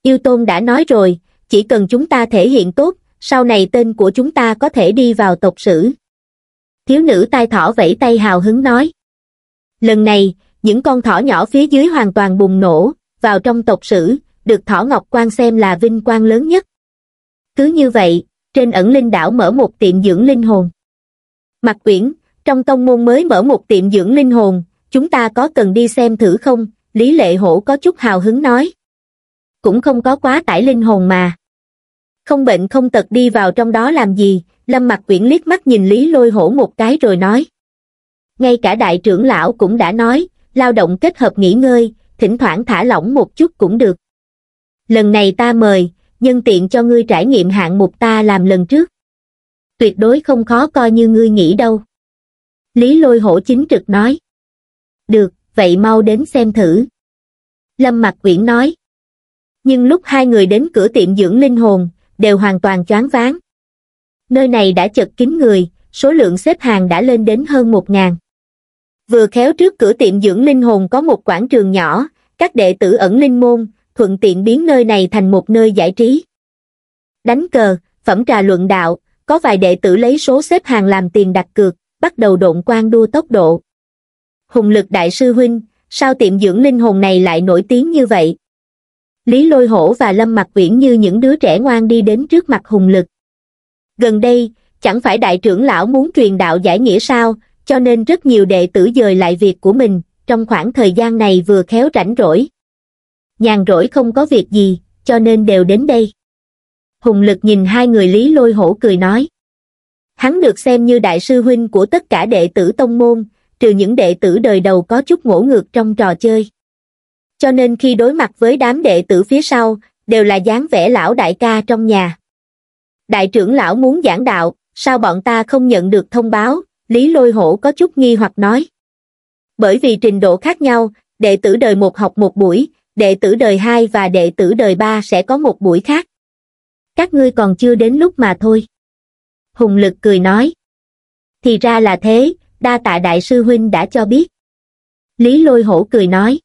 Yêu Tôn đã nói rồi, chỉ cần chúng ta thể hiện tốt, sau này tên của chúng ta có thể đi vào tộc sử. Thiếu nữ tai thỏ vẫy tay hào hứng nói. Lần này, những con thỏ nhỏ phía dưới hoàn toàn bùng nổ, vào trong tộc sử, được thỏ ngọc quan xem là vinh quang lớn nhất. Cứ như vậy, trên ẩn linh đảo mở một tiệm dưỡng linh hồn. Mặc quyển, trong tông môn mới mở một tiệm dưỡng linh hồn, chúng ta có cần đi xem thử không? Lý Lệ Hổ có chút hào hứng nói. Cũng không có quá tải linh hồn mà. Không bệnh không tật đi vào trong đó làm gì, Lâm Mặc quyển liếc mắt nhìn Lý Lôi Hổ một cái rồi nói. Ngay cả đại trưởng lão cũng đã nói, lao động kết hợp nghỉ ngơi, thỉnh thoảng thả lỏng một chút cũng được. Lần này ta mời, nhân tiện cho ngươi trải nghiệm hạng mục ta làm lần trước. Tuyệt đối không khó coi như ngươi nghĩ đâu. Lý lôi hổ chính trực nói. Được, vậy mau đến xem thử. Lâm Mặc Quyển nói. Nhưng lúc hai người đến cửa tiệm dưỡng linh hồn, đều hoàn toàn choáng váng. Nơi này đã chật kín người, số lượng xếp hàng đã lên đến hơn một ngàn. Vừa khéo trước cửa tiệm dưỡng linh hồn có một quảng trường nhỏ, các đệ tử ẩn linh môn, thuận tiện biến nơi này thành một nơi giải trí. Đánh cờ, phẩm trà luận đạo, có vài đệ tử lấy số xếp hàng làm tiền đặt cược, bắt đầu độn quan đua tốc độ. Hùng lực đại sư huynh, sao tiệm dưỡng linh hồn này lại nổi tiếng như vậy? Lý Lôi Hổ và Lâm Mặc Viễn như những đứa trẻ ngoan đi đến trước mặt Hùng Lực. Gần đây, chẳng phải đại trưởng lão muốn truyền đạo giải nghĩa sao, cho nên rất nhiều đệ tử dời lại việc của mình, trong khoảng thời gian này vừa khéo rảnh rỗi, nhàn rỗi không có việc gì, cho nên đều đến đây. Hùng lực nhìn hai người Lý Lôi Hổ cười nói. Hắn được xem như đại sư huynh của tất cả đệ tử tông môn, trừ những đệ tử đời đầu có chút ngỗ ngược trong trò chơi. Cho nên khi đối mặt với đám đệ tử phía sau, đều là dáng vẻ lão đại ca trong nhà. Đại trưởng lão muốn giảng đạo, sao bọn ta không nhận được thông báo, Lý Lôi Hổ có chút nghi hoặc nói. Bởi vì trình độ khác nhau, đệ tử đời một học một buổi, đệ tử đời hai và đệ tử đời ba sẽ có một buổi khác. Các ngươi còn chưa đến lúc mà thôi. Hùng lực cười nói. Thì ra là thế, đa tạ đại sư huynh đã cho biết. Lý lôi hổ cười nói.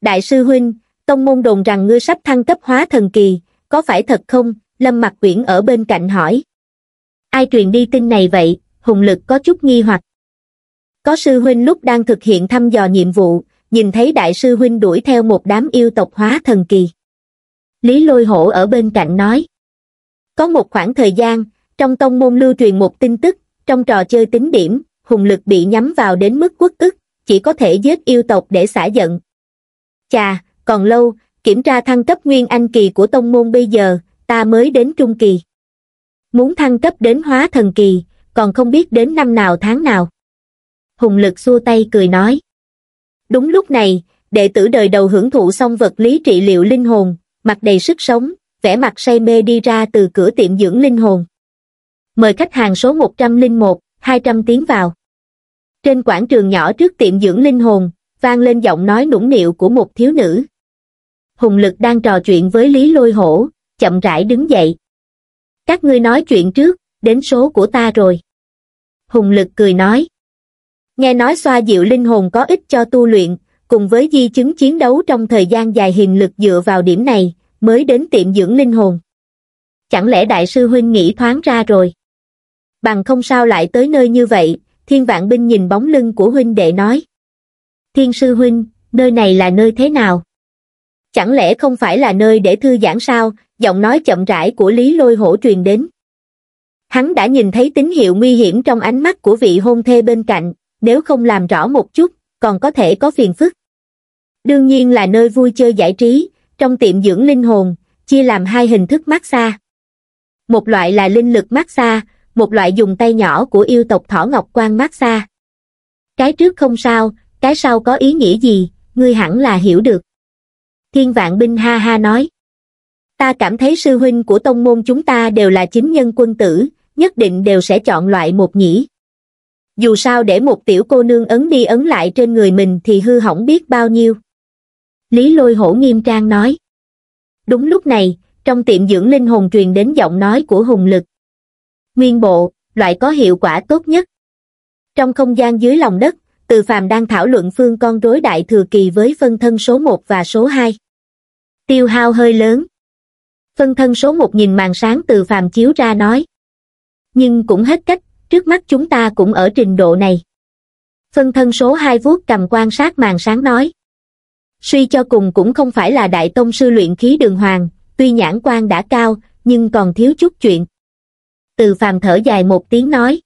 Đại sư huynh, tông môn đồn rằng ngươi sắp thăng cấp hóa thần kỳ, có phải thật không? Lâm Mặc Quyển ở bên cạnh hỏi. Ai truyền đi tin này vậy? Hùng lực có chút nghi hoặc. Có sư huynh lúc đang thực hiện thăm dò nhiệm vụ, nhìn thấy đại sư huynh đuổi theo một đám yêu tộc hóa thần kỳ. Lý lôi hổ ở bên cạnh nói. Có một khoảng thời gian, trong tông môn lưu truyền một tin tức, trong trò chơi tính điểm, hùng lực bị nhắm vào đến mức quốc ức, chỉ có thể giết yêu tộc để xả giận. Chà, còn lâu, kiểm tra thăng cấp nguyên anh kỳ của tông môn bây giờ, ta mới đến trung kỳ. Muốn thăng cấp đến hóa thần kỳ, còn không biết đến năm nào tháng nào. Hùng lực xua tay cười nói. Đúng lúc này, đệ tử đời đầu hưởng thụ xong vật lý trị liệu linh hồn, mặt đầy sức sống, vẻ mặt say mê đi ra từ cửa tiệm dưỡng linh hồn. Mời khách hàng số 101, 200 tiến vào. Trên quảng trường nhỏ trước tiệm dưỡng linh hồn, vang lên giọng nói nũng nịu của một thiếu nữ. Hùng Lực đang trò chuyện với Lý Lôi Hổ, chậm rãi đứng dậy. Các ngươi nói chuyện trước, đến số của ta rồi. Hùng Lực cười nói nghe nói xoa dịu linh hồn có ích cho tu luyện, cùng với di chứng chiến đấu trong thời gian dài hiền lực dựa vào điểm này, mới đến tiệm dưỡng linh hồn. Chẳng lẽ đại sư huynh nghĩ thoáng ra rồi? Bằng không sao lại tới nơi như vậy, thiên vạn binh nhìn bóng lưng của huynh đệ nói. Thiên sư huynh, nơi này là nơi thế nào? Chẳng lẽ không phải là nơi để thư giãn sao, giọng nói chậm rãi của Lý Lôi Hổ truyền đến. Hắn đã nhìn thấy tín hiệu nguy hiểm trong ánh mắt của vị hôn thê bên cạnh, nếu không làm rõ một chút, còn có thể có phiền phức. Đương nhiên là nơi vui chơi giải trí, trong tiệm dưỡng linh hồn, chia làm hai hình thức massage. Một loại là linh lực massage, một loại dùng tay nhỏ của yêu tộc thỏ ngọc quan massage. Cái trước không sao, cái sau có ý nghĩa gì, ngươi hẳn là hiểu được. Thiên vạn binh ha ha nói. Ta cảm thấy sư huynh của tông môn chúng ta đều là chính nhân quân tử, nhất định đều sẽ chọn loại một nhỉ dù sao để một tiểu cô nương ấn đi ấn lại trên người mình thì hư hỏng biết bao nhiêu. Lý lôi hổ nghiêm trang nói. Đúng lúc này, trong tiệm dưỡng linh hồn truyền đến giọng nói của hùng lực. Nguyên bộ, loại có hiệu quả tốt nhất. Trong không gian dưới lòng đất, từ phàm đang thảo luận phương con rối đại thừa kỳ với phân thân số 1 và số 2. Tiêu hao hơi lớn. Phân thân số 1 nhìn màn sáng từ phàm chiếu ra nói. Nhưng cũng hết cách trước mắt chúng ta cũng ở trình độ này phân thân số hai vuốt cầm quan sát màn sáng nói suy cho cùng cũng không phải là đại tông sư luyện khí đường hoàng tuy nhãn quan đã cao nhưng còn thiếu chút chuyện từ phàm thở dài một tiếng nói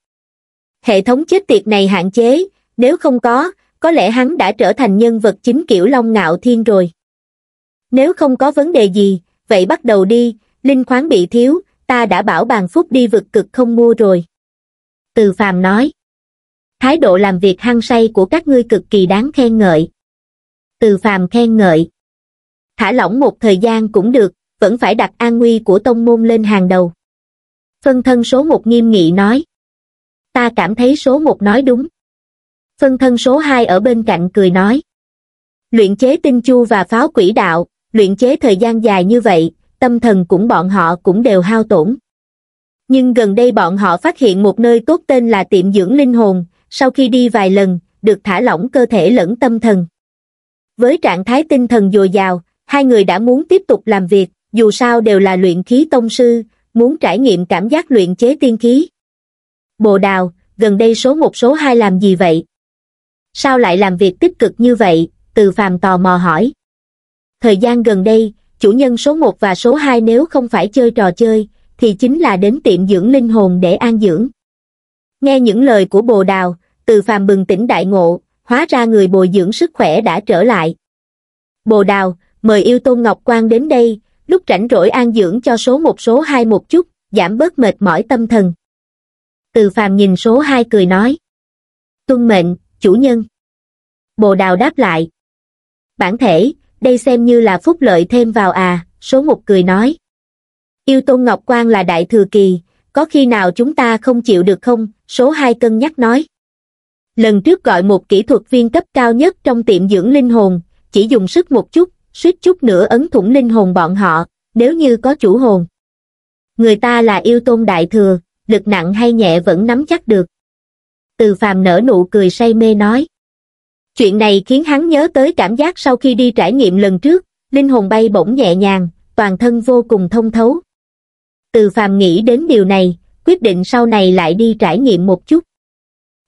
hệ thống chết tiệt này hạn chế nếu không có có lẽ hắn đã trở thành nhân vật chính kiểu long ngạo thiên rồi nếu không có vấn đề gì vậy bắt đầu đi linh khoáng bị thiếu ta đã bảo bàn phúc đi vực cực không mua rồi từ phàm nói. Thái độ làm việc hăng say của các ngươi cực kỳ đáng khen ngợi. Từ phàm khen ngợi. Thả lỏng một thời gian cũng được, vẫn phải đặt an nguy của tông môn lên hàng đầu. Phân thân số một nghiêm nghị nói. Ta cảm thấy số một nói đúng. Phân thân số 2 ở bên cạnh cười nói. Luyện chế tinh chu và pháo quỷ đạo, luyện chế thời gian dài như vậy, tâm thần cũng bọn họ cũng đều hao tổn nhưng gần đây bọn họ phát hiện một nơi tốt tên là tiệm dưỡng linh hồn, sau khi đi vài lần, được thả lỏng cơ thể lẫn tâm thần. Với trạng thái tinh thần dồi dào, hai người đã muốn tiếp tục làm việc, dù sao đều là luyện khí tông sư, muốn trải nghiệm cảm giác luyện chế tiên khí. Bồ đào, gần đây số một số hai làm gì vậy? Sao lại làm việc tích cực như vậy? Từ phàm tò mò hỏi. Thời gian gần đây, chủ nhân số một và số hai nếu không phải chơi trò chơi, thì chính là đến tiệm dưỡng linh hồn để an dưỡng. Nghe những lời của bồ đào, từ phàm bừng tỉnh đại ngộ, hóa ra người bồi dưỡng sức khỏe đã trở lại. Bồ đào, mời yêu tôn Ngọc Quang đến đây, lúc rảnh rỗi an dưỡng cho số một số hai một chút, giảm bớt mệt mỏi tâm thần. Từ phàm nhìn số hai cười nói. Tuân mệnh, chủ nhân. Bồ đào đáp lại. Bản thể, đây xem như là phúc lợi thêm vào à, số một cười nói yêu tôn ngọc Quang là đại thừa kỳ có khi nào chúng ta không chịu được không số hai cân nhắc nói lần trước gọi một kỹ thuật viên cấp cao nhất trong tiệm dưỡng linh hồn chỉ dùng sức một chút suýt chút nữa ấn thủng linh hồn bọn họ nếu như có chủ hồn người ta là yêu tôn đại thừa lực nặng hay nhẹ vẫn nắm chắc được từ phàm nở nụ cười say mê nói chuyện này khiến hắn nhớ tới cảm giác sau khi đi trải nghiệm lần trước linh hồn bay bổng nhẹ nhàng toàn thân vô cùng thông thấu từ phàm nghĩ đến điều này, quyết định sau này lại đi trải nghiệm một chút.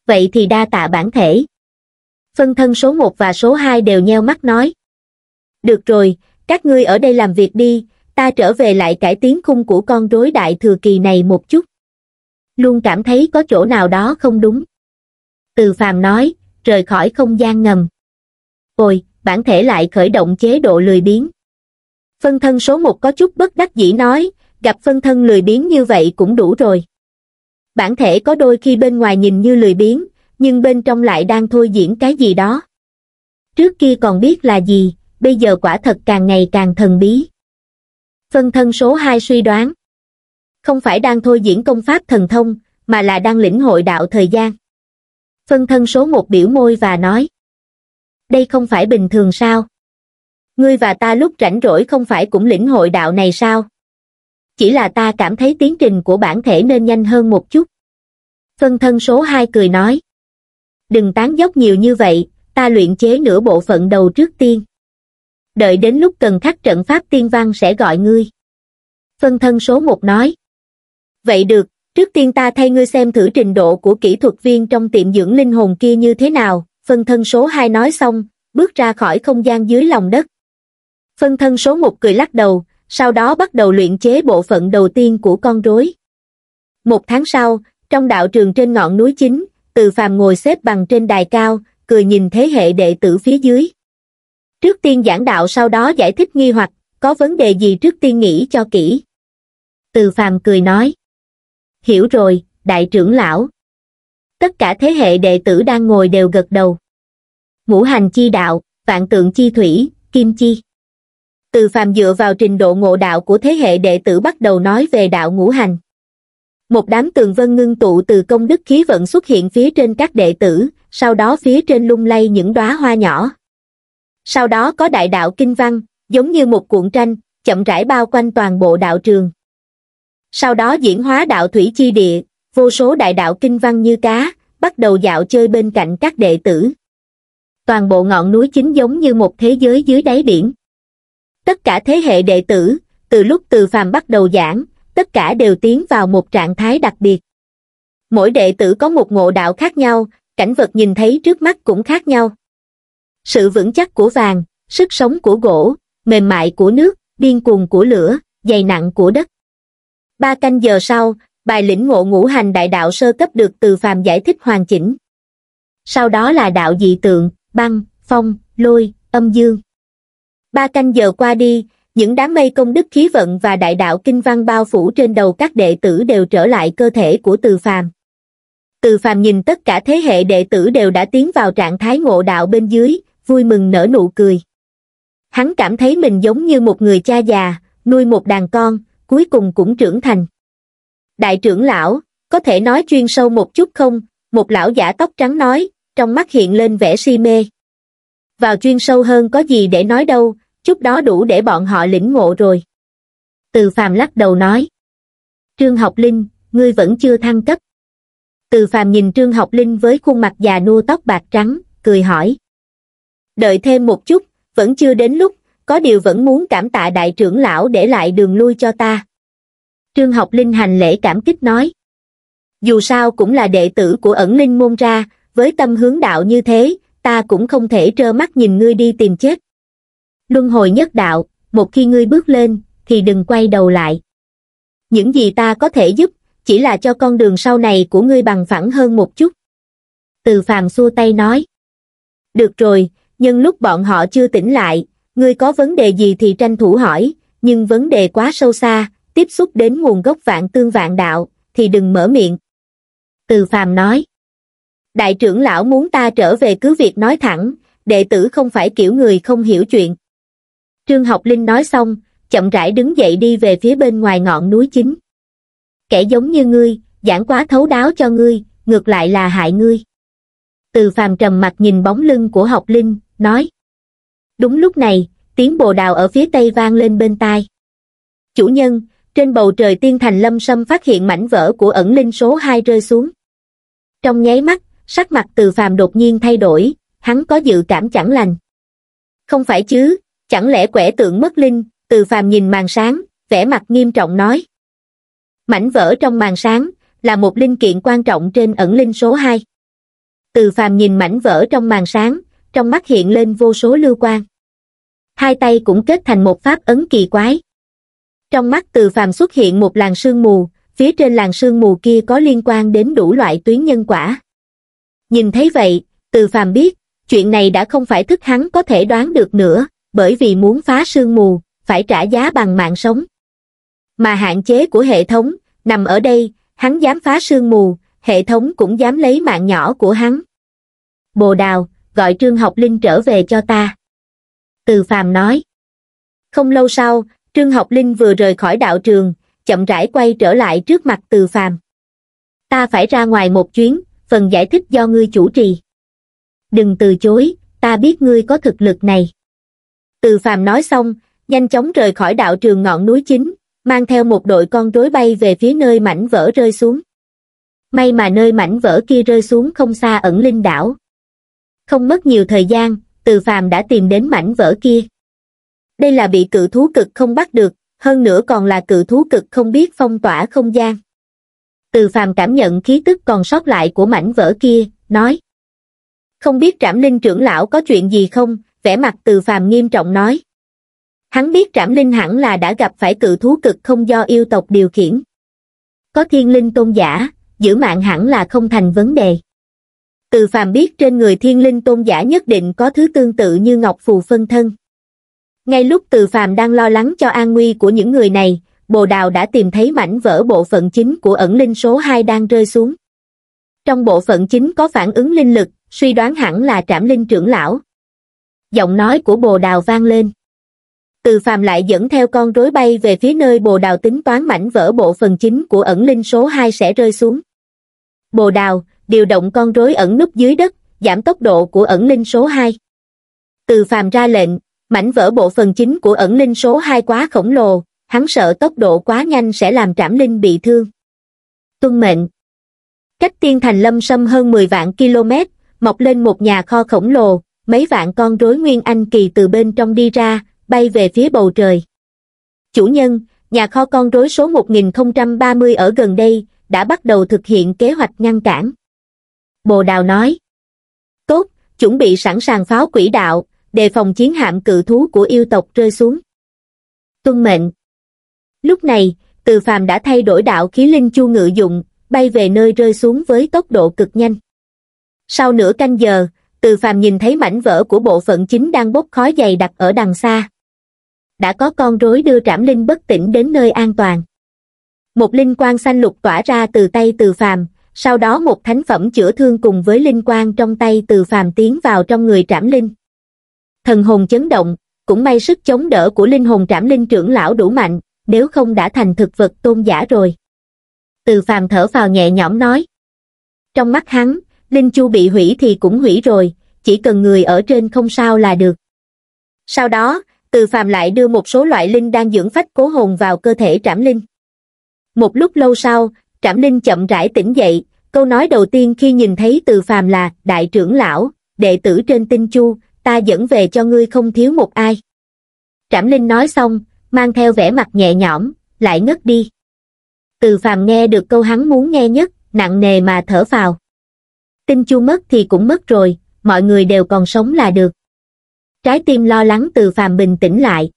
Vậy thì đa tạ bản thể. Phân thân số 1 và số 2 đều nheo mắt nói. Được rồi, các ngươi ở đây làm việc đi, ta trở về lại cải tiến khung của con rối đại thừa kỳ này một chút. Luôn cảm thấy có chỗ nào đó không đúng. Từ phàm nói, rời khỏi không gian ngầm. Ôi, bản thể lại khởi động chế độ lười biếng. Phân thân số một có chút bất đắc dĩ nói, gặp phân thân lười biếng như vậy cũng đủ rồi. Bản thể có đôi khi bên ngoài nhìn như lười biếng, nhưng bên trong lại đang thôi diễn cái gì đó. Trước kia còn biết là gì, bây giờ quả thật càng ngày càng thần bí. Phân thân số 2 suy đoán. Không phải đang thôi diễn công pháp thần thông, mà là đang lĩnh hội đạo thời gian. Phân thân số 1 biểu môi và nói. Đây không phải bình thường sao? Ngươi và ta lúc rảnh rỗi không phải cũng lĩnh hội đạo này sao? chỉ là ta cảm thấy tiến trình của bản thể nên nhanh hơn một chút. Phân thân số 2 cười nói. Đừng tán dốc nhiều như vậy, ta luyện chế nửa bộ phận đầu trước tiên. Đợi đến lúc cần khắc trận pháp tiên văn sẽ gọi ngươi. Phân thân số 1 nói. Vậy được, trước tiên ta thay ngươi xem thử trình độ của kỹ thuật viên trong tiệm dưỡng linh hồn kia như thế nào. Phân thân số 2 nói xong, bước ra khỏi không gian dưới lòng đất. Phân thân số 1 cười lắc đầu, sau đó bắt đầu luyện chế bộ phận đầu tiên của con rối. Một tháng sau, trong đạo trường trên ngọn núi chính, từ phàm ngồi xếp bằng trên đài cao, cười nhìn thế hệ đệ tử phía dưới. Trước tiên giảng đạo sau đó giải thích nghi hoặc, có vấn đề gì trước tiên nghĩ cho kỹ. Từ phàm cười nói. Hiểu rồi, đại trưởng lão. Tất cả thế hệ đệ tử đang ngồi đều gật đầu. Ngũ hành chi đạo, vạn tượng chi thủy, kim chi. Từ Phàm dựa vào trình độ ngộ đạo của thế hệ đệ tử bắt đầu nói về đạo ngũ hành. Một đám tường vân ngưng tụ từ công đức khí vận xuất hiện phía trên các đệ tử, sau đó phía trên lung lay những đóa hoa nhỏ. Sau đó có đại đạo kinh văn, giống như một cuộn tranh, chậm rãi bao quanh toàn bộ đạo trường. Sau đó diễn hóa đạo thủy chi địa, vô số đại đạo kinh văn như cá, bắt đầu dạo chơi bên cạnh các đệ tử. Toàn bộ ngọn núi chính giống như một thế giới dưới đáy biển tất cả thế hệ đệ tử, từ lúc từ phàm bắt đầu giảng, tất cả đều tiến vào một trạng thái đặc biệt. Mỗi đệ tử có một ngộ đạo khác nhau, cảnh vật nhìn thấy trước mắt cũng khác nhau. Sự vững chắc của vàng, sức sống của gỗ, mềm mại của nước, điên cuồng của lửa, dày nặng của đất. Ba canh giờ sau, bài lĩnh ngộ ngũ hành đại đạo sơ cấp được từ phàm giải thích hoàn chỉnh. Sau đó là đạo dị tượng, băng, phong, lôi, âm dương ba canh giờ qua đi những đám mây công đức khí vận và đại đạo kinh văn bao phủ trên đầu các đệ tử đều trở lại cơ thể của từ phàm từ phàm nhìn tất cả thế hệ đệ tử đều đã tiến vào trạng thái ngộ đạo bên dưới vui mừng nở nụ cười hắn cảm thấy mình giống như một người cha già nuôi một đàn con cuối cùng cũng trưởng thành đại trưởng lão có thể nói chuyên sâu một chút không một lão giả tóc trắng nói trong mắt hiện lên vẻ si mê vào chuyên sâu hơn có gì để nói đâu chút đó đủ để bọn họ lĩnh ngộ rồi. Từ phàm lắc đầu nói. Trương học linh, ngươi vẫn chưa thăng cấp. Từ phàm nhìn Trương học linh với khuôn mặt già nua tóc bạc trắng, cười hỏi. Đợi thêm một chút, vẫn chưa đến lúc, có điều vẫn muốn cảm tạ đại trưởng lão để lại đường lui cho ta. Trương học linh hành lễ cảm kích nói. Dù sao cũng là đệ tử của ẩn linh môn ra, với tâm hướng đạo như thế, ta cũng không thể trơ mắt nhìn ngươi đi tìm chết. Luân hồi nhất đạo, một khi ngươi bước lên, thì đừng quay đầu lại. Những gì ta có thể giúp, chỉ là cho con đường sau này của ngươi bằng phẳng hơn một chút. Từ phàm xua tay nói. Được rồi, nhưng lúc bọn họ chưa tỉnh lại, ngươi có vấn đề gì thì tranh thủ hỏi, nhưng vấn đề quá sâu xa, tiếp xúc đến nguồn gốc vạn tương vạn đạo, thì đừng mở miệng. Từ phàm nói. Đại trưởng lão muốn ta trở về cứ việc nói thẳng, đệ tử không phải kiểu người không hiểu chuyện trương học linh nói xong chậm rãi đứng dậy đi về phía bên ngoài ngọn núi chính kẻ giống như ngươi giảng quá thấu đáo cho ngươi ngược lại là hại ngươi từ phàm trầm mặt nhìn bóng lưng của học linh nói đúng lúc này tiếng bồ đào ở phía tây vang lên bên tai chủ nhân trên bầu trời tiên thành lâm sâm phát hiện mảnh vỡ của ẩn linh số hai rơi xuống trong nháy mắt sắc mặt từ phàm đột nhiên thay đổi hắn có dự cảm chẳng lành không phải chứ Chẳng lẽ quẻ tượng mất linh, từ phàm nhìn màn sáng, vẻ mặt nghiêm trọng nói. Mảnh vỡ trong màn sáng, là một linh kiện quan trọng trên ẩn linh số 2. Từ phàm nhìn mảnh vỡ trong màn sáng, trong mắt hiện lên vô số lưu quan Hai tay cũng kết thành một pháp ấn kỳ quái. Trong mắt từ phàm xuất hiện một làn sương mù, phía trên làn sương mù kia có liên quan đến đủ loại tuyến nhân quả. Nhìn thấy vậy, từ phàm biết, chuyện này đã không phải thức hắn có thể đoán được nữa, bởi vì muốn phá sương mù, phải trả giá bằng mạng sống. Mà hạn chế của hệ thống, nằm ở đây, hắn dám phá sương mù, hệ thống cũng dám lấy mạng nhỏ của hắn. Bồ Đào, gọi Trương Học Linh trở về cho ta. Từ Phàm nói. Không lâu sau, Trương Học Linh vừa rời khỏi đạo trường, chậm rãi quay trở lại trước mặt Từ Phàm. Ta phải ra ngoài một chuyến, phần giải thích do ngươi chủ trì. Đừng từ chối, ta biết ngươi có thực lực này. Từ phàm nói xong, nhanh chóng rời khỏi đạo trường ngọn núi chính, mang theo một đội con rối bay về phía nơi mảnh vỡ rơi xuống. May mà nơi mảnh vỡ kia rơi xuống không xa ẩn linh đảo. Không mất nhiều thời gian, từ phàm đã tìm đến mảnh vỡ kia. Đây là bị cự thú cực không bắt được, hơn nữa còn là cự thú cực không biết phong tỏa không gian. Từ phàm cảm nhận khí tức còn sót lại của mảnh vỡ kia, nói. Không biết trảm linh trưởng lão có chuyện gì không, vẻ mặt từ phàm nghiêm trọng nói hắn biết trảm linh hẳn là đã gặp phải cự thú cực không do yêu tộc điều khiển có thiên linh tôn giả giữ mạng hẳn là không thành vấn đề từ phàm biết trên người thiên linh tôn giả nhất định có thứ tương tự như ngọc phù phân thân ngay lúc từ phàm đang lo lắng cho an nguy của những người này bồ đào đã tìm thấy mảnh vỡ bộ phận chính của ẩn linh số 2 đang rơi xuống trong bộ phận chính có phản ứng linh lực suy đoán hẳn là trảm linh trưởng lão giọng nói của bồ đào vang lên từ phàm lại dẫn theo con rối bay về phía nơi bồ đào tính toán mảnh vỡ bộ phần chính của ẩn linh số 2 sẽ rơi xuống. Bồ đào, điều động con rối ẩn núp dưới đất, giảm tốc độ của ẩn linh số 2. Từ phàm ra lệnh, mảnh vỡ bộ phần chính của ẩn linh số 2 quá khổng lồ, hắn sợ tốc độ quá nhanh sẽ làm trảm linh bị thương. Tuân mệnh. Cách tiên thành lâm sâm hơn 10 vạn km, mọc lên một nhà kho khổng lồ, mấy vạn con rối nguyên anh kỳ từ bên trong đi ra, bay về phía bầu trời. Chủ nhân, nhà kho con rối số 1030 ở gần đây, đã bắt đầu thực hiện kế hoạch ngăn cản. Bồ Đào nói, tốt, chuẩn bị sẵn sàng pháo quỷ đạo, đề phòng chiến hạm cự thú của yêu tộc rơi xuống. Tuân mệnh. Lúc này, từ phàm đã thay đổi đạo khí linh chu ngự dụng, bay về nơi rơi xuống với tốc độ cực nhanh. Sau nửa canh giờ, từ phàm nhìn thấy mảnh vỡ của bộ phận chính đang bốc khói dày đặc ở đằng xa đã có con rối đưa trảm linh bất tỉnh đến nơi an toàn một linh quang xanh lục tỏa ra từ tay từ phàm sau đó một thánh phẩm chữa thương cùng với linh quang trong tay từ phàm tiến vào trong người trảm linh thần hồn chấn động cũng may sức chống đỡ của linh hồn trảm linh trưởng lão đủ mạnh nếu không đã thành thực vật tôn giả rồi từ phàm thở vào nhẹ nhõm nói trong mắt hắn Linh Chu bị hủy thì cũng hủy rồi, chỉ cần người ở trên không sao là được. Sau đó, từ phàm lại đưa một số loại linh đang dưỡng phách cố hồn vào cơ thể trảm linh. Một lúc lâu sau, trảm linh chậm rãi tỉnh dậy, câu nói đầu tiên khi nhìn thấy từ phàm là Đại trưởng lão, đệ tử trên tinh chu, ta dẫn về cho ngươi không thiếu một ai. Trảm linh nói xong, mang theo vẻ mặt nhẹ nhõm, lại ngất đi. Từ phàm nghe được câu hắn muốn nghe nhất, nặng nề mà thở phào. Tinh Chu mất thì cũng mất rồi, mọi người đều còn sống là được. Trái tim lo lắng từ phàm bình tĩnh lại.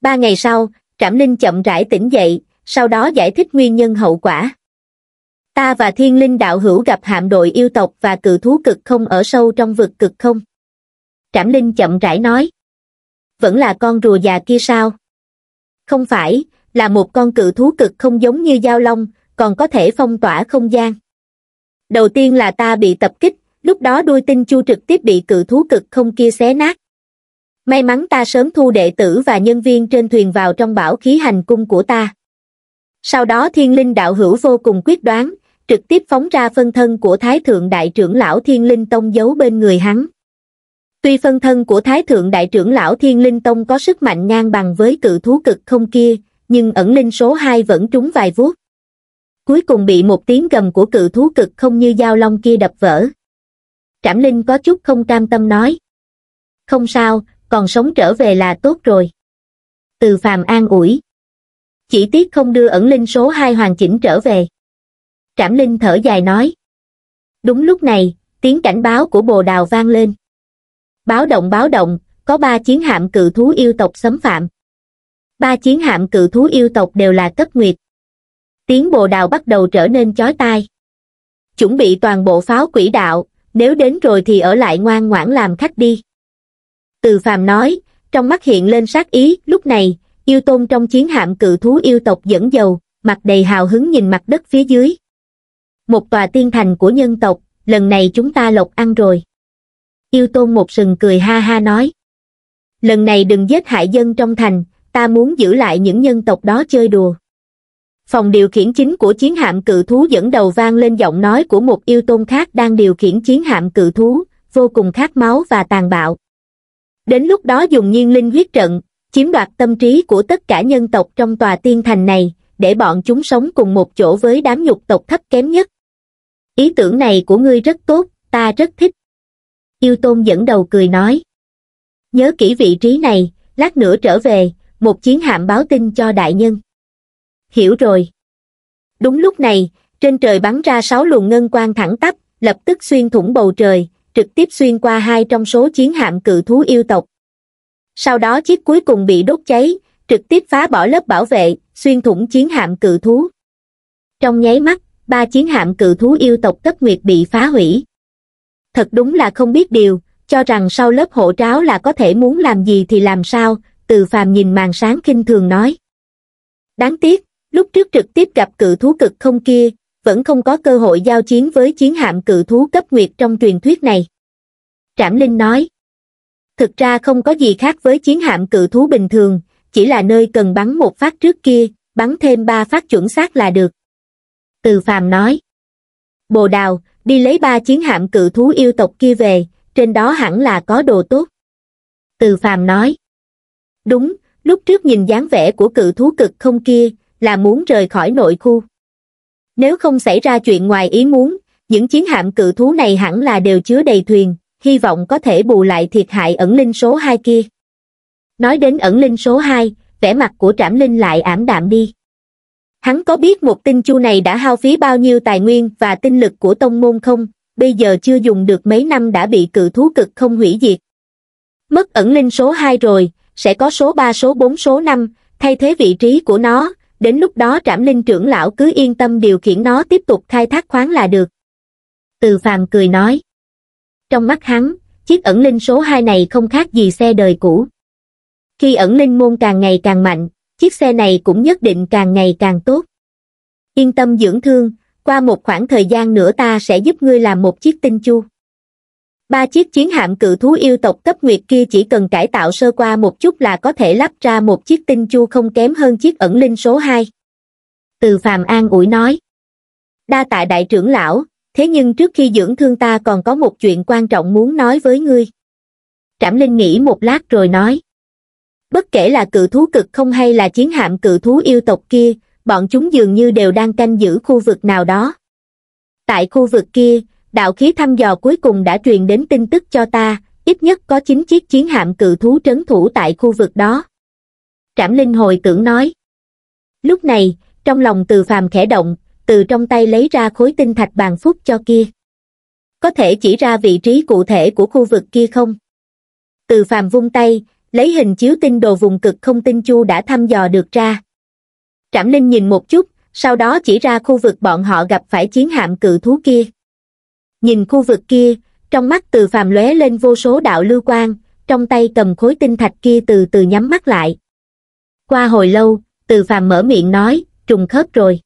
Ba ngày sau, Trảm Linh chậm rãi tỉnh dậy, sau đó giải thích nguyên nhân hậu quả. Ta và thiên linh đạo hữu gặp hạm đội yêu tộc và cự thú cực không ở sâu trong vực cực không. Trảm Linh chậm rãi nói. Vẫn là con rùa già kia sao? Không phải, là một con cự thú cực không giống như giao long, còn có thể phong tỏa không gian đầu tiên là ta bị tập kích lúc đó đuôi tinh chu trực tiếp bị cự thú cực không kia xé nát may mắn ta sớm thu đệ tử và nhân viên trên thuyền vào trong bảo khí hành cung của ta sau đó thiên linh đạo hữu vô cùng quyết đoán trực tiếp phóng ra phân thân của thái thượng đại trưởng lão thiên linh tông giấu bên người hắn tuy phân thân của thái thượng đại trưởng lão thiên linh tông có sức mạnh ngang bằng với cự thú cực không kia nhưng ẩn linh số hai vẫn trúng vài vuốt cuối cùng bị một tiếng gầm của cự thú cực không như dao long kia đập vỡ. Trảm Linh có chút không cam tâm nói. Không sao, còn sống trở về là tốt rồi. Từ phàm an ủi. Chỉ tiếc không đưa ẩn linh số 2 hoàn chỉnh trở về. Trảm Linh thở dài nói. Đúng lúc này, tiếng cảnh báo của bồ đào vang lên. Báo động báo động, có ba chiến hạm cự thú yêu tộc xâm phạm. Ba chiến hạm cự thú yêu tộc đều là cấp nguyệt tiếng bồ đào bắt đầu trở nên chói tai. Chuẩn bị toàn bộ pháo quỷ đạo, nếu đến rồi thì ở lại ngoan ngoãn làm khách đi. Từ phàm nói, trong mắt hiện lên sát ý, lúc này, yêu tôn trong chiến hạm cự thú yêu tộc dẫn dầu, mặt đầy hào hứng nhìn mặt đất phía dưới. Một tòa tiên thành của nhân tộc, lần này chúng ta lộc ăn rồi. Yêu tôn một sừng cười ha ha nói. Lần này đừng giết hại dân trong thành, ta muốn giữ lại những nhân tộc đó chơi đùa phòng điều khiển chính của chiến hạm cự thú dẫn đầu vang lên giọng nói của một yêu tôn khác đang điều khiển chiến hạm cự thú vô cùng khát máu và tàn bạo đến lúc đó dùng nhiên linh huyết trận chiếm đoạt tâm trí của tất cả nhân tộc trong tòa tiên thành này để bọn chúng sống cùng một chỗ với đám nhục tộc thấp kém nhất ý tưởng này của ngươi rất tốt ta rất thích yêu tôn dẫn đầu cười nói nhớ kỹ vị trí này lát nữa trở về một chiến hạm báo tin cho đại nhân hiểu rồi đúng lúc này trên trời bắn ra sáu luồng ngân quang thẳng tắp lập tức xuyên thủng bầu trời trực tiếp xuyên qua hai trong số chiến hạm cự thú yêu tộc sau đó chiếc cuối cùng bị đốt cháy trực tiếp phá bỏ lớp bảo vệ xuyên thủng chiến hạm cự thú trong nháy mắt ba chiến hạm cự thú yêu tộc tất nguyệt bị phá hủy thật đúng là không biết điều cho rằng sau lớp hộ tráo là có thể muốn làm gì thì làm sao từ phàm nhìn màn sáng kinh thường nói đáng tiếc lúc trước trực tiếp gặp cự thú cực không kia vẫn không có cơ hội giao chiến với chiến hạm cự thú cấp nguyệt trong truyền thuyết này trảm linh nói thực ra không có gì khác với chiến hạm cự thú bình thường chỉ là nơi cần bắn một phát trước kia bắn thêm ba phát chuẩn xác là được từ phàm nói bồ đào đi lấy ba chiến hạm cự thú yêu tộc kia về trên đó hẳn là có đồ tốt từ phàm nói đúng lúc trước nhìn dáng vẻ của cự thú cực không kia là muốn rời khỏi nội khu. Nếu không xảy ra chuyện ngoài ý muốn, những chiến hạm cự thú này hẳn là đều chứa đầy thuyền, hy vọng có thể bù lại thiệt hại ẩn linh số 2 kia. Nói đến ẩn linh số 2, vẻ mặt của Trảm Linh lại ảm đạm đi. Hắn có biết một tinh chu này đã hao phí bao nhiêu tài nguyên và tinh lực của tông môn không, bây giờ chưa dùng được mấy năm đã bị cự thú cực không hủy diệt. Mất ẩn linh số 2 rồi, sẽ có số 3 số 4 số 5, thay thế vị trí của nó, đến lúc đó trảm linh trưởng lão cứ yên tâm điều khiển nó tiếp tục khai thác khoáng là được. Từ phàm cười nói. Trong mắt hắn, chiếc ẩn linh số 2 này không khác gì xe đời cũ. Khi ẩn linh môn càng ngày càng mạnh, chiếc xe này cũng nhất định càng ngày càng tốt. Yên tâm dưỡng thương, qua một khoảng thời gian nữa ta sẽ giúp ngươi làm một chiếc tinh chu ba chiếc chiến hạm cự thú yêu tộc cấp nguyệt kia chỉ cần cải tạo sơ qua một chút là có thể lắp ra một chiếc tinh chu không kém hơn chiếc ẩn linh số 2. Từ Phạm An ủi nói. Đa tạ đại trưởng lão, thế nhưng trước khi dưỡng thương ta còn có một chuyện quan trọng muốn nói với ngươi. Trảm Linh nghĩ một lát rồi nói. Bất kể là cự thú cực không hay là chiến hạm cự thú yêu tộc kia, bọn chúng dường như đều đang canh giữ khu vực nào đó. Tại khu vực kia, đạo khí thăm dò cuối cùng đã truyền đến tin tức cho ta, ít nhất có 9 chiếc chiến hạm cự thú trấn thủ tại khu vực đó. Trảm Linh hồi tưởng nói. Lúc này, trong lòng từ phàm khẽ động, từ trong tay lấy ra khối tinh thạch bàn phúc cho kia. Có thể chỉ ra vị trí cụ thể của khu vực kia không? Từ phàm vung tay, lấy hình chiếu tinh đồ vùng cực không tinh chu đã thăm dò được ra. Trảm Linh nhìn một chút, sau đó chỉ ra khu vực bọn họ gặp phải chiến hạm cự thú kia nhìn khu vực kia trong mắt từ phàm lóe lên vô số đạo lưu quang trong tay cầm khối tinh thạch kia từ từ nhắm mắt lại qua hồi lâu từ phàm mở miệng nói trùng khớp rồi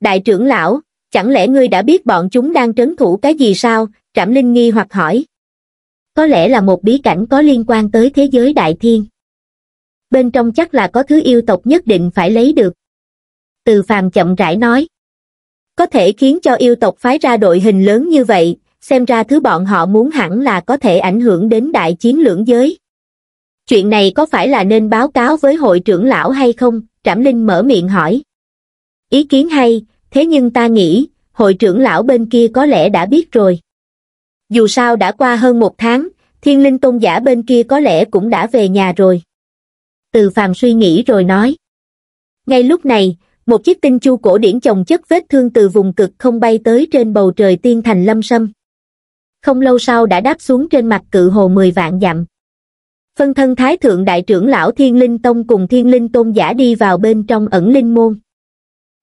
đại trưởng lão chẳng lẽ ngươi đã biết bọn chúng đang trấn thủ cái gì sao trảm linh nghi hoặc hỏi có lẽ là một bí cảnh có liên quan tới thế giới đại thiên bên trong chắc là có thứ yêu tộc nhất định phải lấy được từ phàm chậm rãi nói có thể khiến cho yêu tộc phái ra đội hình lớn như vậy, xem ra thứ bọn họ muốn hẳn là có thể ảnh hưởng đến đại chiến lưỡng giới. Chuyện này có phải là nên báo cáo với hội trưởng lão hay không? Trảm Linh mở miệng hỏi. Ý kiến hay, thế nhưng ta nghĩ, hội trưởng lão bên kia có lẽ đã biết rồi. Dù sao đã qua hơn một tháng, thiên linh tôn giả bên kia có lẽ cũng đã về nhà rồi. Từ phàm suy nghĩ rồi nói. Ngay lúc này, một chiếc tinh chu cổ điển chồng chất vết thương từ vùng cực không bay tới trên bầu trời tiên thành lâm sâm không lâu sau đã đáp xuống trên mặt cự hồ mười vạn dặm phân thân thái thượng đại trưởng lão thiên linh tông cùng thiên linh tôn giả đi vào bên trong ẩn linh môn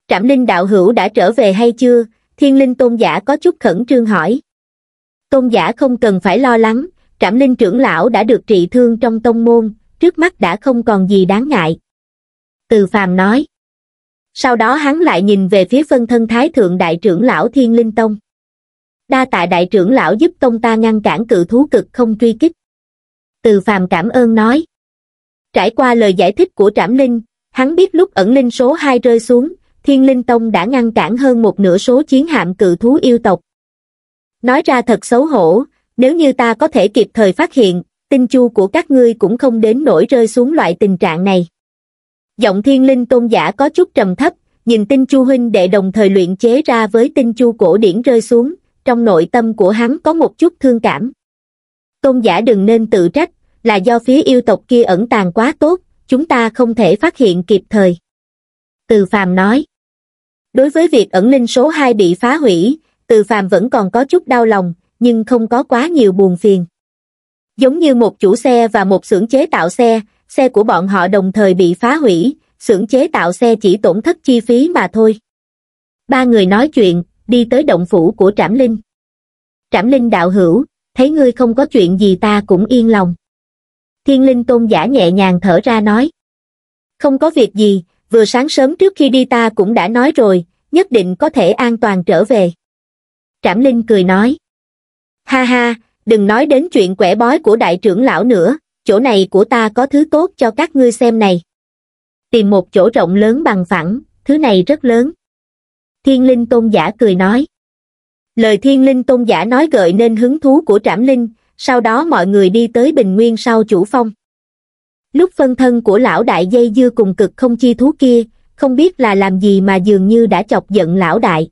trạm linh đạo hữu đã trở về hay chưa thiên linh tôn giả có chút khẩn trương hỏi tôn giả không cần phải lo lắng trạm linh trưởng lão đã được trị thương trong tông môn trước mắt đã không còn gì đáng ngại từ phàm nói sau đó hắn lại nhìn về phía phân thân thái thượng đại trưởng lão thiên linh tông đa tạ đại trưởng lão giúp tông ta ngăn cản cự thú cực không truy kích từ phàm cảm ơn nói trải qua lời giải thích của trảm linh hắn biết lúc ẩn linh số hai rơi xuống thiên linh tông đã ngăn cản hơn một nửa số chiến hạm cự thú yêu tộc nói ra thật xấu hổ nếu như ta có thể kịp thời phát hiện tinh chu của các ngươi cũng không đến nỗi rơi xuống loại tình trạng này giọng thiên linh tôn giả có chút trầm thấp, nhìn tinh chu huynh đệ đồng thời luyện chế ra với tinh chu cổ điển rơi xuống, trong nội tâm của hắn có một chút thương cảm. Tôn giả đừng nên tự trách, là do phía yêu tộc kia ẩn tàng quá tốt, chúng ta không thể phát hiện kịp thời. Từ phàm nói, đối với việc ẩn linh số 2 bị phá hủy, từ phàm vẫn còn có chút đau lòng, nhưng không có quá nhiều buồn phiền. Giống như một chủ xe và một xưởng chế tạo xe, xe của bọn họ đồng thời bị phá hủy, xưởng chế tạo xe chỉ tổn thất chi phí mà thôi. Ba người nói chuyện, đi tới động phủ của Trảm Linh. Trảm Linh đạo hữu, thấy ngươi không có chuyện gì ta cũng yên lòng. Thiên Linh Tôn giả nhẹ nhàng thở ra nói. Không có việc gì, vừa sáng sớm trước khi đi ta cũng đã nói rồi, nhất định có thể an toàn trở về. Trảm Linh cười nói. Ha ha, đừng nói đến chuyện quẻ bói của đại trưởng lão nữa, chỗ này của ta có thứ tốt cho các ngươi xem này. Tìm một chỗ rộng lớn bằng phẳng, thứ này rất lớn. Thiên linh tôn giả cười nói. Lời thiên linh tôn giả nói gợi nên hứng thú của trảm linh, sau đó mọi người đi tới bình nguyên sau chủ phong. Lúc phân thân của lão đại dây dưa cùng cực không chi thú kia, không biết là làm gì mà dường như đã chọc giận lão đại.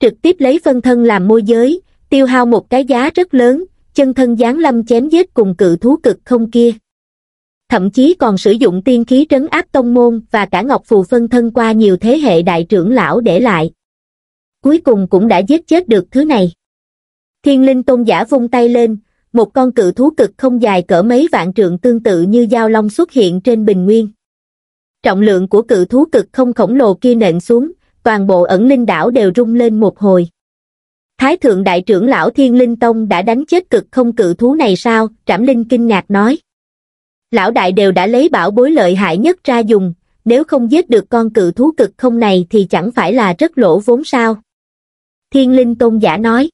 Trực tiếp lấy phân thân làm môi giới, tiêu hao một cái giá rất lớn, chân thân giáng lâm chém giết cùng cự thú cực không kia. Thậm chí còn sử dụng tiên khí trấn áp tông môn và cả ngọc phù phân thân qua nhiều thế hệ đại trưởng lão để lại. Cuối cùng cũng đã giết chết được thứ này. Thiên linh tôn giả vung tay lên, một con cự thú cực không dài cỡ mấy vạn trượng tương tự như dao long xuất hiện trên bình nguyên. Trọng lượng của cự thú cực không khổng lồ kia nện xuống, toàn bộ ẩn linh đảo đều rung lên một hồi. Thái thượng đại trưởng lão Thiên Linh Tông đã đánh chết cực không cự thú này sao? Trảm Linh kinh ngạc nói. Lão đại đều đã lấy bảo bối lợi hại nhất ra dùng, nếu không giết được con cự thú cực không này thì chẳng phải là rất lỗ vốn sao? Thiên Linh Tông giả nói.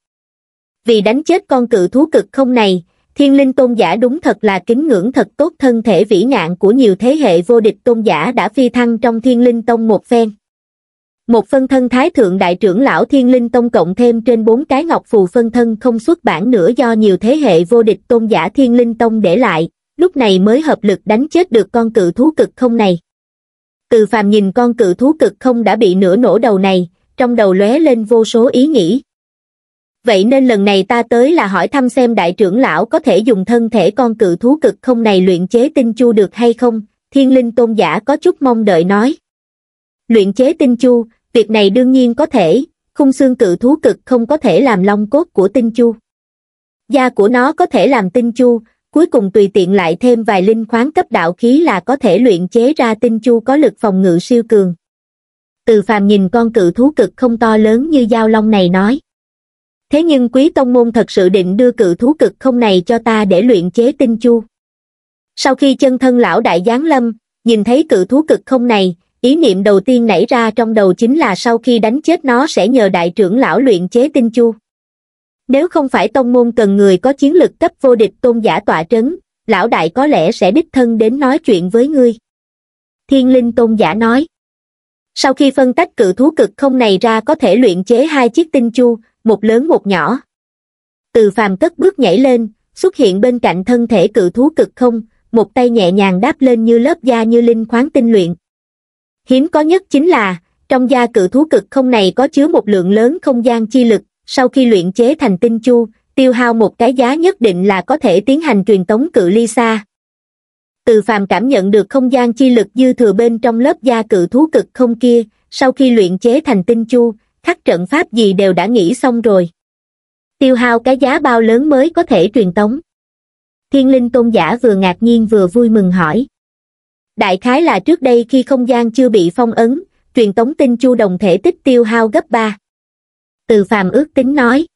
Vì đánh chết con cự thú cực không này, Thiên Linh Tôn giả đúng thật là kính ngưỡng thật tốt thân thể vĩ ngạn của nhiều thế hệ vô địch tôn giả đã phi thăng trong Thiên Linh Tông một phen một phân thân thái thượng đại trưởng lão thiên linh tông cộng thêm trên bốn cái ngọc phù phân thân không xuất bản nữa do nhiều thế hệ vô địch tôn giả thiên linh tông để lại, lúc này mới hợp lực đánh chết được con cự thú cực không này. Từ phàm nhìn con cự thú cực không đã bị nửa nổ đầu này, trong đầu lóe lên vô số ý nghĩ. Vậy nên lần này ta tới là hỏi thăm xem đại trưởng lão có thể dùng thân thể con cự thú cực không này luyện chế tinh chu được hay không, thiên linh tôn giả có chút mong đợi nói. Luyện chế tinh chu, việc này đương nhiên có thể, khung xương cự thú cực không có thể làm long cốt của tinh chu. Da của nó có thể làm tinh chu, cuối cùng tùy tiện lại thêm vài linh khoáng cấp đạo khí là có thể luyện chế ra tinh chu có lực phòng ngự siêu cường. Từ phàm nhìn con cự thú cực không to lớn như dao long này nói. Thế nhưng quý tông môn thật sự định đưa cự thú cực không này cho ta để luyện chế tinh chu. Sau khi chân thân lão đại giáng lâm, nhìn thấy cự thú cực không này, Ý niệm đầu tiên nảy ra trong đầu chính là sau khi đánh chết nó sẽ nhờ đại trưởng lão luyện chế tinh chu. Nếu không phải tông môn cần người có chiến lực cấp vô địch tôn giả tọa trấn, lão đại có lẽ sẽ đích thân đến nói chuyện với ngươi. Thiên linh tôn giả nói. Sau khi phân tách cự thú cực không này ra có thể luyện chế hai chiếc tinh chu, một lớn một nhỏ. Từ phàm cất bước nhảy lên, xuất hiện bên cạnh thân thể cự thú cực không, một tay nhẹ nhàng đáp lên như lớp da như linh khoáng tinh luyện hiếm có nhất chính là trong gia cự thú cực không này có chứa một lượng lớn không gian chi lực sau khi luyện chế thành tinh chu tiêu hao một cái giá nhất định là có thể tiến hành truyền tống cự ly xa từ phàm cảm nhận được không gian chi lực dư thừa bên trong lớp gia cự thú cực không kia sau khi luyện chế thành tinh chu khắc trận pháp gì đều đã nghĩ xong rồi tiêu hao cái giá bao lớn mới có thể truyền tống thiên linh tôn giả vừa ngạc nhiên vừa vui mừng hỏi Đại khái là trước đây khi không gian chưa bị phong ấn, truyền tống tin chu đồng thể tích tiêu hao gấp 3. Từ phàm ước tính nói.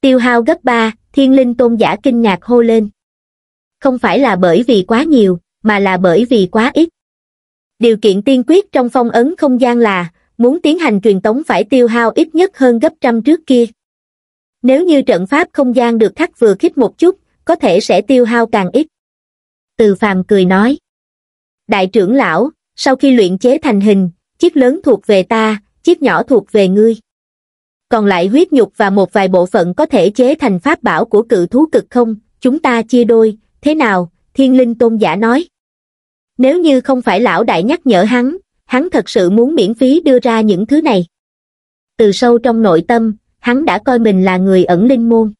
Tiêu hao gấp 3, thiên linh tôn giả kinh ngạc hô lên. Không phải là bởi vì quá nhiều, mà là bởi vì quá ít. Điều kiện tiên quyết trong phong ấn không gian là, muốn tiến hành truyền tống phải tiêu hao ít nhất hơn gấp trăm trước kia. Nếu như trận pháp không gian được thắt vừa khít một chút, có thể sẽ tiêu hao càng ít. Từ phàm cười nói. Đại trưởng lão, sau khi luyện chế thành hình, chiếc lớn thuộc về ta, chiếc nhỏ thuộc về ngươi. Còn lại huyết nhục và một vài bộ phận có thể chế thành pháp bảo của cự thú cực không, chúng ta chia đôi, thế nào, thiên linh tôn giả nói. Nếu như không phải lão đại nhắc nhở hắn, hắn thật sự muốn miễn phí đưa ra những thứ này. Từ sâu trong nội tâm, hắn đã coi mình là người ẩn linh môn.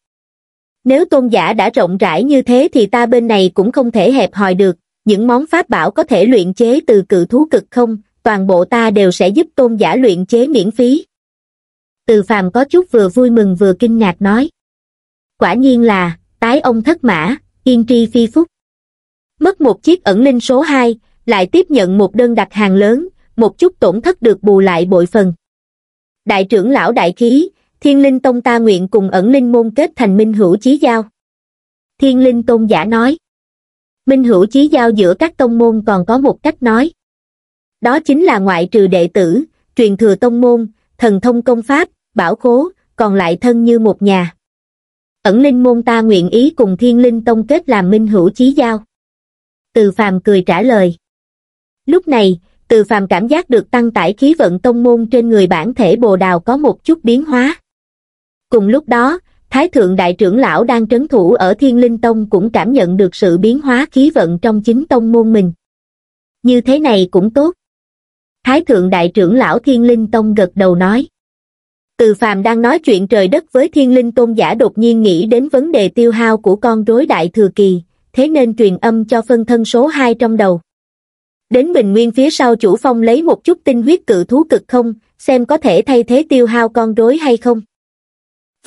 Nếu tôn giả đã rộng rãi như thế thì ta bên này cũng không thể hẹp hòi được, những món pháp bảo có thể luyện chế từ cự thú cực không, toàn bộ ta đều sẽ giúp tôn giả luyện chế miễn phí. Từ phàm có chút vừa vui mừng vừa kinh ngạc nói. Quả nhiên là, tái ông thất mã, yên tri phi phúc. Mất một chiếc ẩn linh số 2, lại tiếp nhận một đơn đặt hàng lớn, một chút tổn thất được bù lại bội phần. Đại trưởng lão đại khí, thiên linh tông ta nguyện cùng ẩn linh môn kết thành minh hữu chí giao. Thiên linh tôn giả nói minh hữu chí giao giữa các tông môn còn có một cách nói. Đó chính là ngoại trừ đệ tử, truyền thừa tông môn, thần thông công pháp, bảo khố, còn lại thân như một nhà. Ẩn linh môn ta nguyện ý cùng thiên linh tông kết làm minh hữu chí giao. Từ phàm cười trả lời. Lúc này, từ phàm cảm giác được tăng tải khí vận tông môn trên người bản thể bồ đào có một chút biến hóa. Cùng lúc đó, Thái thượng đại trưởng lão đang trấn thủ ở Thiên Linh Tông cũng cảm nhận được sự biến hóa khí vận trong chính tông môn mình. Như thế này cũng tốt. Thái thượng đại trưởng lão Thiên Linh Tông gật đầu nói. Từ phàm đang nói chuyện trời đất với Thiên Linh Tôn giả đột nhiên nghĩ đến vấn đề tiêu hao của con rối đại thừa kỳ, thế nên truyền âm cho phân thân số 2 trong đầu. Đến bình nguyên phía sau chủ phong lấy một chút tinh huyết cự thú cực không, xem có thể thay thế tiêu hao con rối hay không.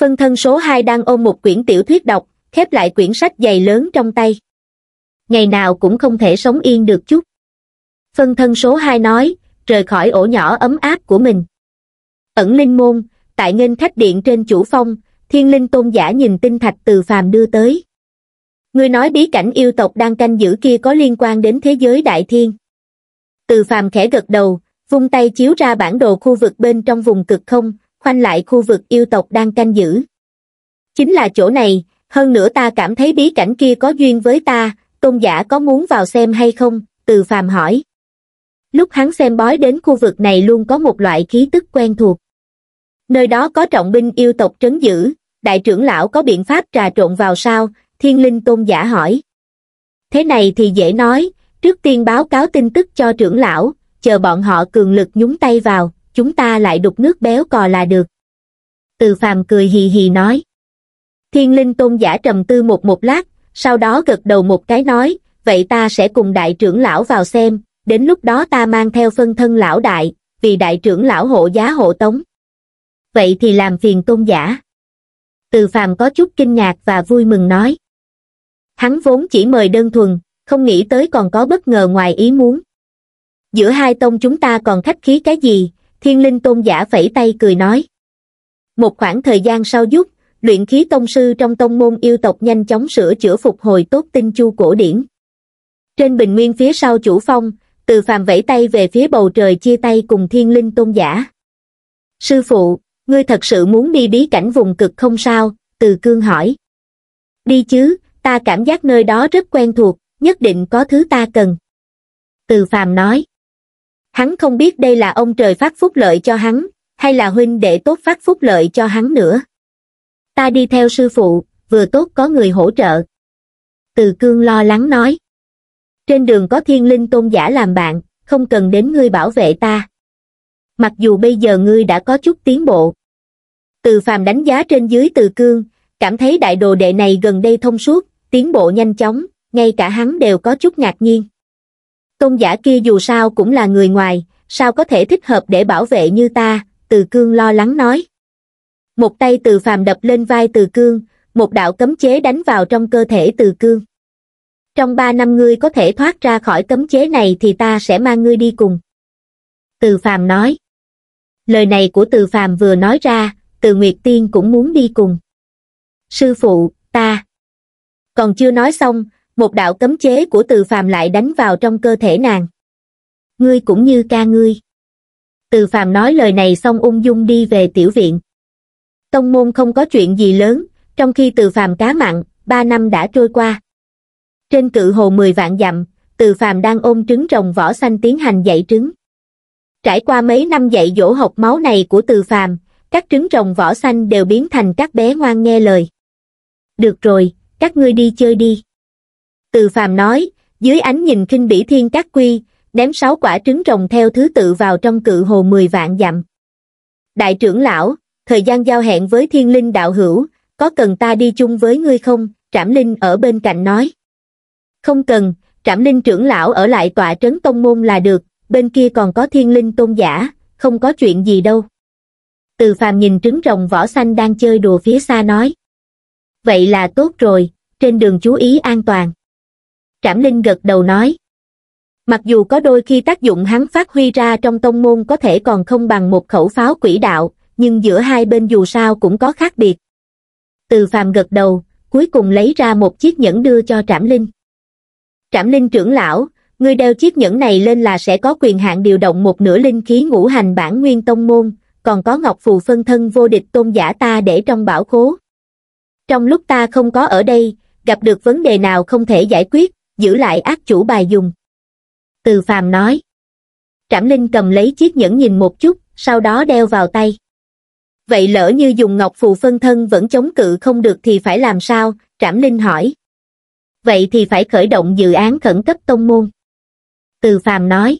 Phân thân số 2 đang ôm một quyển tiểu thuyết đọc, khép lại quyển sách dày lớn trong tay. Ngày nào cũng không thể sống yên được chút. Phân thân số 2 nói, rời khỏi ổ nhỏ ấm áp của mình. Ẩn linh môn, tại ngân khách điện trên chủ phong, thiên linh tôn giả nhìn tinh thạch từ phàm đưa tới. Người nói bí cảnh yêu tộc đang canh giữ kia có liên quan đến thế giới đại thiên. Từ phàm khẽ gật đầu, vung tay chiếu ra bản đồ khu vực bên trong vùng cực không, khoanh lại khu vực yêu tộc đang canh giữ chính là chỗ này hơn nữa ta cảm thấy bí cảnh kia có duyên với ta tôn giả có muốn vào xem hay không từ phàm hỏi lúc hắn xem bói đến khu vực này luôn có một loại khí tức quen thuộc nơi đó có trọng binh yêu tộc trấn giữ đại trưởng lão có biện pháp trà trộn vào sao thiên linh tôn giả hỏi thế này thì dễ nói trước tiên báo cáo tin tức cho trưởng lão chờ bọn họ cường lực nhúng tay vào chúng ta lại đục nước béo cò là được. Từ phàm cười hì hì nói. Thiên linh tôn giả trầm tư một một lát, sau đó gật đầu một cái nói, vậy ta sẽ cùng đại trưởng lão vào xem, đến lúc đó ta mang theo phân thân lão đại, vì đại trưởng lão hộ giá hộ tống. Vậy thì làm phiền tôn giả. Từ phàm có chút kinh ngạc và vui mừng nói. Hắn vốn chỉ mời đơn thuần, không nghĩ tới còn có bất ngờ ngoài ý muốn. Giữa hai tông chúng ta còn khách khí cái gì, thiên linh tôn giả phẩy tay cười nói. Một khoảng thời gian sau giúp, luyện khí tông sư trong tông môn yêu tộc nhanh chóng sửa chữa phục hồi tốt tinh chu cổ điển. Trên bình nguyên phía sau chủ phong, từ phàm vẫy tay về phía bầu trời chia tay cùng thiên linh tôn giả. Sư phụ, ngươi thật sự muốn đi bí cảnh vùng cực không sao, từ cương hỏi. Đi chứ, ta cảm giác nơi đó rất quen thuộc, nhất định có thứ ta cần. Từ phàm nói. Hắn không biết đây là ông trời phát phúc lợi cho hắn, hay là huynh đệ tốt phát phúc lợi cho hắn nữa. Ta đi theo sư phụ, vừa tốt có người hỗ trợ. Từ cương lo lắng nói. Trên đường có thiên linh tôn giả làm bạn, không cần đến ngươi bảo vệ ta. Mặc dù bây giờ ngươi đã có chút tiến bộ. Từ phàm đánh giá trên dưới từ cương, cảm thấy đại đồ đệ này gần đây thông suốt, tiến bộ nhanh chóng, ngay cả hắn đều có chút ngạc nhiên tôn giả kia dù sao cũng là người ngoài, sao có thể thích hợp để bảo vệ như ta, từ cương lo lắng nói. Một tay từ phàm đập lên vai từ cương, một đạo cấm chế đánh vào trong cơ thể từ cương. Trong ba năm ngươi có thể thoát ra khỏi cấm chế này thì ta sẽ mang ngươi đi cùng. Từ phàm nói. Lời này của từ phàm vừa nói ra, từ Nguyệt Tiên cũng muốn đi cùng. Sư phụ, ta. Còn chưa nói xong, một đạo cấm chế của từ phàm lại đánh vào trong cơ thể nàng ngươi cũng như ca ngươi từ phàm nói lời này xong ung dung đi về tiểu viện tông môn không có chuyện gì lớn trong khi từ phàm cá mặn ba năm đã trôi qua trên cự hồ mười vạn dặm từ phàm đang ôm trứng rồng vỏ xanh tiến hành dạy trứng trải qua mấy năm dạy dỗ học máu này của từ phàm các trứng rồng vỏ xanh đều biến thành các bé ngoan nghe lời được rồi các ngươi đi chơi đi từ phàm nói, dưới ánh nhìn kinh bỉ thiên các quy, ném sáu quả trứng rồng theo thứ tự vào trong cự hồ 10 vạn dặm. Đại trưởng lão, thời gian giao hẹn với thiên linh đạo hữu, có cần ta đi chung với ngươi không? Trảm Linh ở bên cạnh nói. Không cần, Trảm Linh trưởng lão ở lại tòa trấn tông môn là được, bên kia còn có thiên linh tôn giả, không có chuyện gì đâu. Từ phàm nhìn trứng rồng vỏ xanh đang chơi đùa phía xa nói. Vậy là tốt rồi, trên đường chú ý an toàn. Trảm Linh gật đầu nói. Mặc dù có đôi khi tác dụng hắn phát huy ra trong tông môn có thể còn không bằng một khẩu pháo quỷ đạo, nhưng giữa hai bên dù sao cũng có khác biệt. Từ phàm gật đầu, cuối cùng lấy ra một chiếc nhẫn đưa cho Trảm Linh. Trảm Linh trưởng lão, ngươi đeo chiếc nhẫn này lên là sẽ có quyền hạn điều động một nửa linh khí ngũ hành bản nguyên tông môn, còn có ngọc phù phân thân vô địch tôn giả ta để trong bảo khố. Trong lúc ta không có ở đây, gặp được vấn đề nào không thể giải quyết, giữ lại ác chủ bài dùng. Từ phàm nói. Trảm Linh cầm lấy chiếc nhẫn nhìn một chút, sau đó đeo vào tay. Vậy lỡ như dùng ngọc phù phân thân vẫn chống cự không được thì phải làm sao? Trảm Linh hỏi. Vậy thì phải khởi động dự án khẩn cấp tông môn. Từ phàm nói.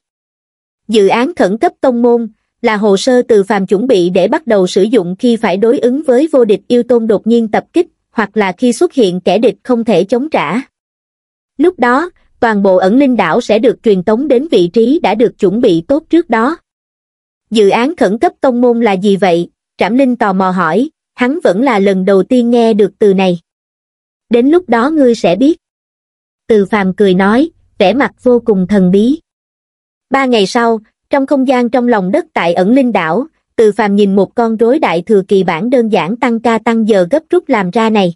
Dự án khẩn cấp tông môn là hồ sơ từ phàm chuẩn bị để bắt đầu sử dụng khi phải đối ứng với vô địch yêu tôn đột nhiên tập kích hoặc là khi xuất hiện kẻ địch không thể chống trả lúc đó toàn bộ ẩn linh đảo sẽ được truyền tống đến vị trí đã được chuẩn bị tốt trước đó dự án khẩn cấp tông môn là gì vậy trảm linh tò mò hỏi hắn vẫn là lần đầu tiên nghe được từ này đến lúc đó ngươi sẽ biết từ phàm cười nói vẻ mặt vô cùng thần bí ba ngày sau trong không gian trong lòng đất tại ẩn linh đảo từ phàm nhìn một con rối đại thừa kỳ bản đơn giản tăng ca tăng giờ gấp rút làm ra này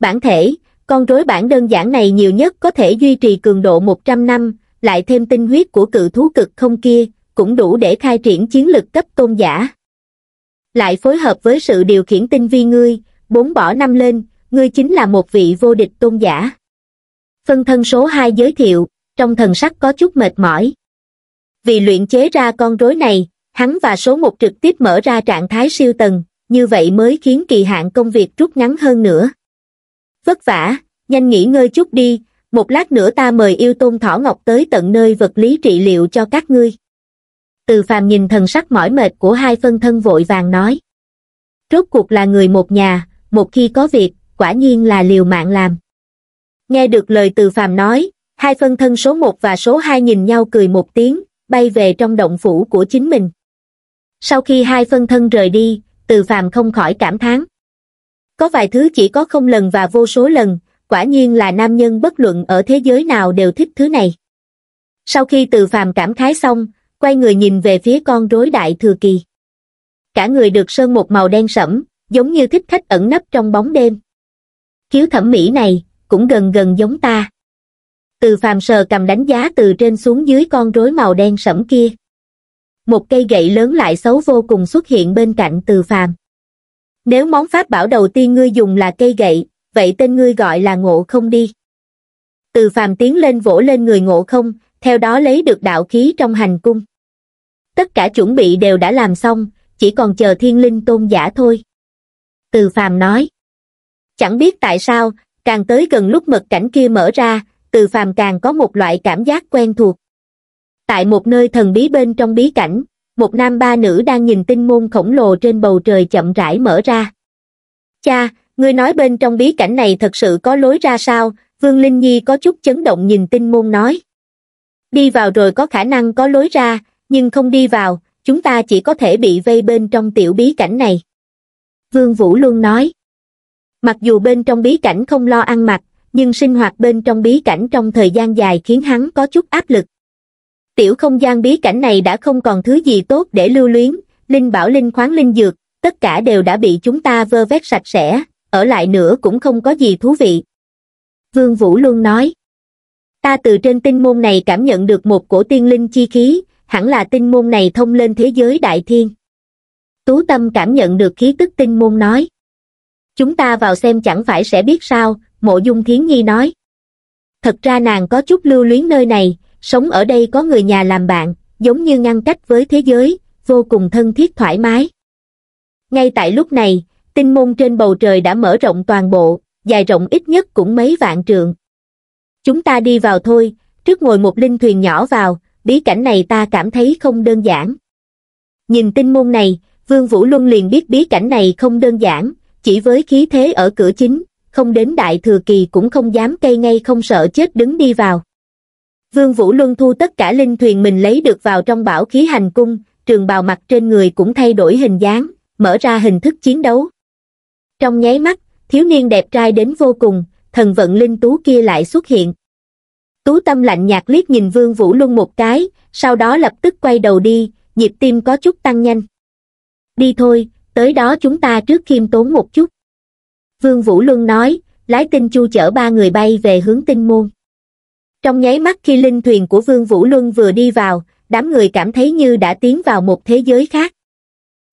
bản thể con rối bản đơn giản này nhiều nhất có thể duy trì cường độ 100 năm, lại thêm tinh huyết của cự thú cực không kia, cũng đủ để khai triển chiến lực cấp tôn giả. Lại phối hợp với sự điều khiển tinh vi ngươi, bốn bỏ năm lên, ngươi chính là một vị vô địch tôn giả. Phân thân số 2 giới thiệu, trong thần sắc có chút mệt mỏi. Vì luyện chế ra con rối này, hắn và số một trực tiếp mở ra trạng thái siêu tầng, như vậy mới khiến kỳ hạn công việc rút ngắn hơn nữa vất vả nhanh nghỉ ngơi chút đi một lát nữa ta mời yêu tôn thỏ ngọc tới tận nơi vật lý trị liệu cho các ngươi từ phàm nhìn thần sắc mỏi mệt của hai phân thân vội vàng nói rốt cuộc là người một nhà một khi có việc quả nhiên là liều mạng làm nghe được lời từ phàm nói hai phân thân số một và số hai nhìn nhau cười một tiếng bay về trong động phủ của chính mình sau khi hai phân thân rời đi từ phàm không khỏi cảm thán có vài thứ chỉ có không lần và vô số lần quả nhiên là nam nhân bất luận ở thế giới nào đều thích thứ này sau khi từ phàm cảm khái xong quay người nhìn về phía con rối đại thừa kỳ cả người được sơn một màu đen sẫm giống như thích khách ẩn nấp trong bóng đêm khiếu thẩm mỹ này cũng gần gần giống ta từ phàm sờ cầm đánh giá từ trên xuống dưới con rối màu đen sẫm kia một cây gậy lớn lại xấu vô cùng xuất hiện bên cạnh từ phàm nếu món pháp bảo đầu tiên ngươi dùng là cây gậy, vậy tên ngươi gọi là ngộ không đi. Từ phàm tiến lên vỗ lên người ngộ không, theo đó lấy được đạo khí trong hành cung. Tất cả chuẩn bị đều đã làm xong, chỉ còn chờ thiên linh tôn giả thôi. Từ phàm nói. Chẳng biết tại sao, càng tới gần lúc mật cảnh kia mở ra, từ phàm càng có một loại cảm giác quen thuộc. Tại một nơi thần bí bên trong bí cảnh, một nam ba nữ đang nhìn tinh môn khổng lồ trên bầu trời chậm rãi mở ra. Cha, ngươi nói bên trong bí cảnh này thật sự có lối ra sao? Vương Linh Nhi có chút chấn động nhìn tinh môn nói. Đi vào rồi có khả năng có lối ra, nhưng không đi vào, chúng ta chỉ có thể bị vây bên trong tiểu bí cảnh này. Vương Vũ luôn nói. Mặc dù bên trong bí cảnh không lo ăn mặc, nhưng sinh hoạt bên trong bí cảnh trong thời gian dài khiến hắn có chút áp lực tiểu không gian bí cảnh này đã không còn thứ gì tốt để lưu luyến, linh bảo linh khoáng linh dược, tất cả đều đã bị chúng ta vơ vét sạch sẽ, ở lại nữa cũng không có gì thú vị. Vương Vũ luôn nói, ta từ trên tinh môn này cảm nhận được một cổ tiên linh chi khí, hẳn là tinh môn này thông lên thế giới đại thiên. Tú Tâm cảm nhận được khí tức tinh môn nói, chúng ta vào xem chẳng phải sẽ biết sao, mộ dung thiến nhi nói. Thật ra nàng có chút lưu luyến nơi này, sống ở đây có người nhà làm bạn, giống như ngăn cách với thế giới, vô cùng thân thiết thoải mái. Ngay tại lúc này, tinh môn trên bầu trời đã mở rộng toàn bộ, dài rộng ít nhất cũng mấy vạn trượng. Chúng ta đi vào thôi, trước ngồi một linh thuyền nhỏ vào, bí cảnh này ta cảm thấy không đơn giản. Nhìn tinh môn này, Vương Vũ Luân liền biết bí cảnh này không đơn giản, chỉ với khí thế ở cửa chính, không đến đại thừa kỳ cũng không dám cây ngay không sợ chết đứng đi vào. Vương Vũ Luân thu tất cả linh thuyền mình lấy được vào trong bảo khí hành cung, trường bào mặt trên người cũng thay đổi hình dáng, mở ra hình thức chiến đấu. Trong nháy mắt, thiếu niên đẹp trai đến vô cùng, thần vận linh tú kia lại xuất hiện. Tú tâm lạnh nhạt liếc nhìn Vương Vũ Luân một cái, sau đó lập tức quay đầu đi, nhịp tim có chút tăng nhanh. Đi thôi, tới đó chúng ta trước khiêm tốn một chút. Vương Vũ Luân nói, lái tinh chu chở ba người bay về hướng tinh môn. Trong nháy mắt khi linh thuyền của Vương Vũ Luân vừa đi vào, đám người cảm thấy như đã tiến vào một thế giới khác.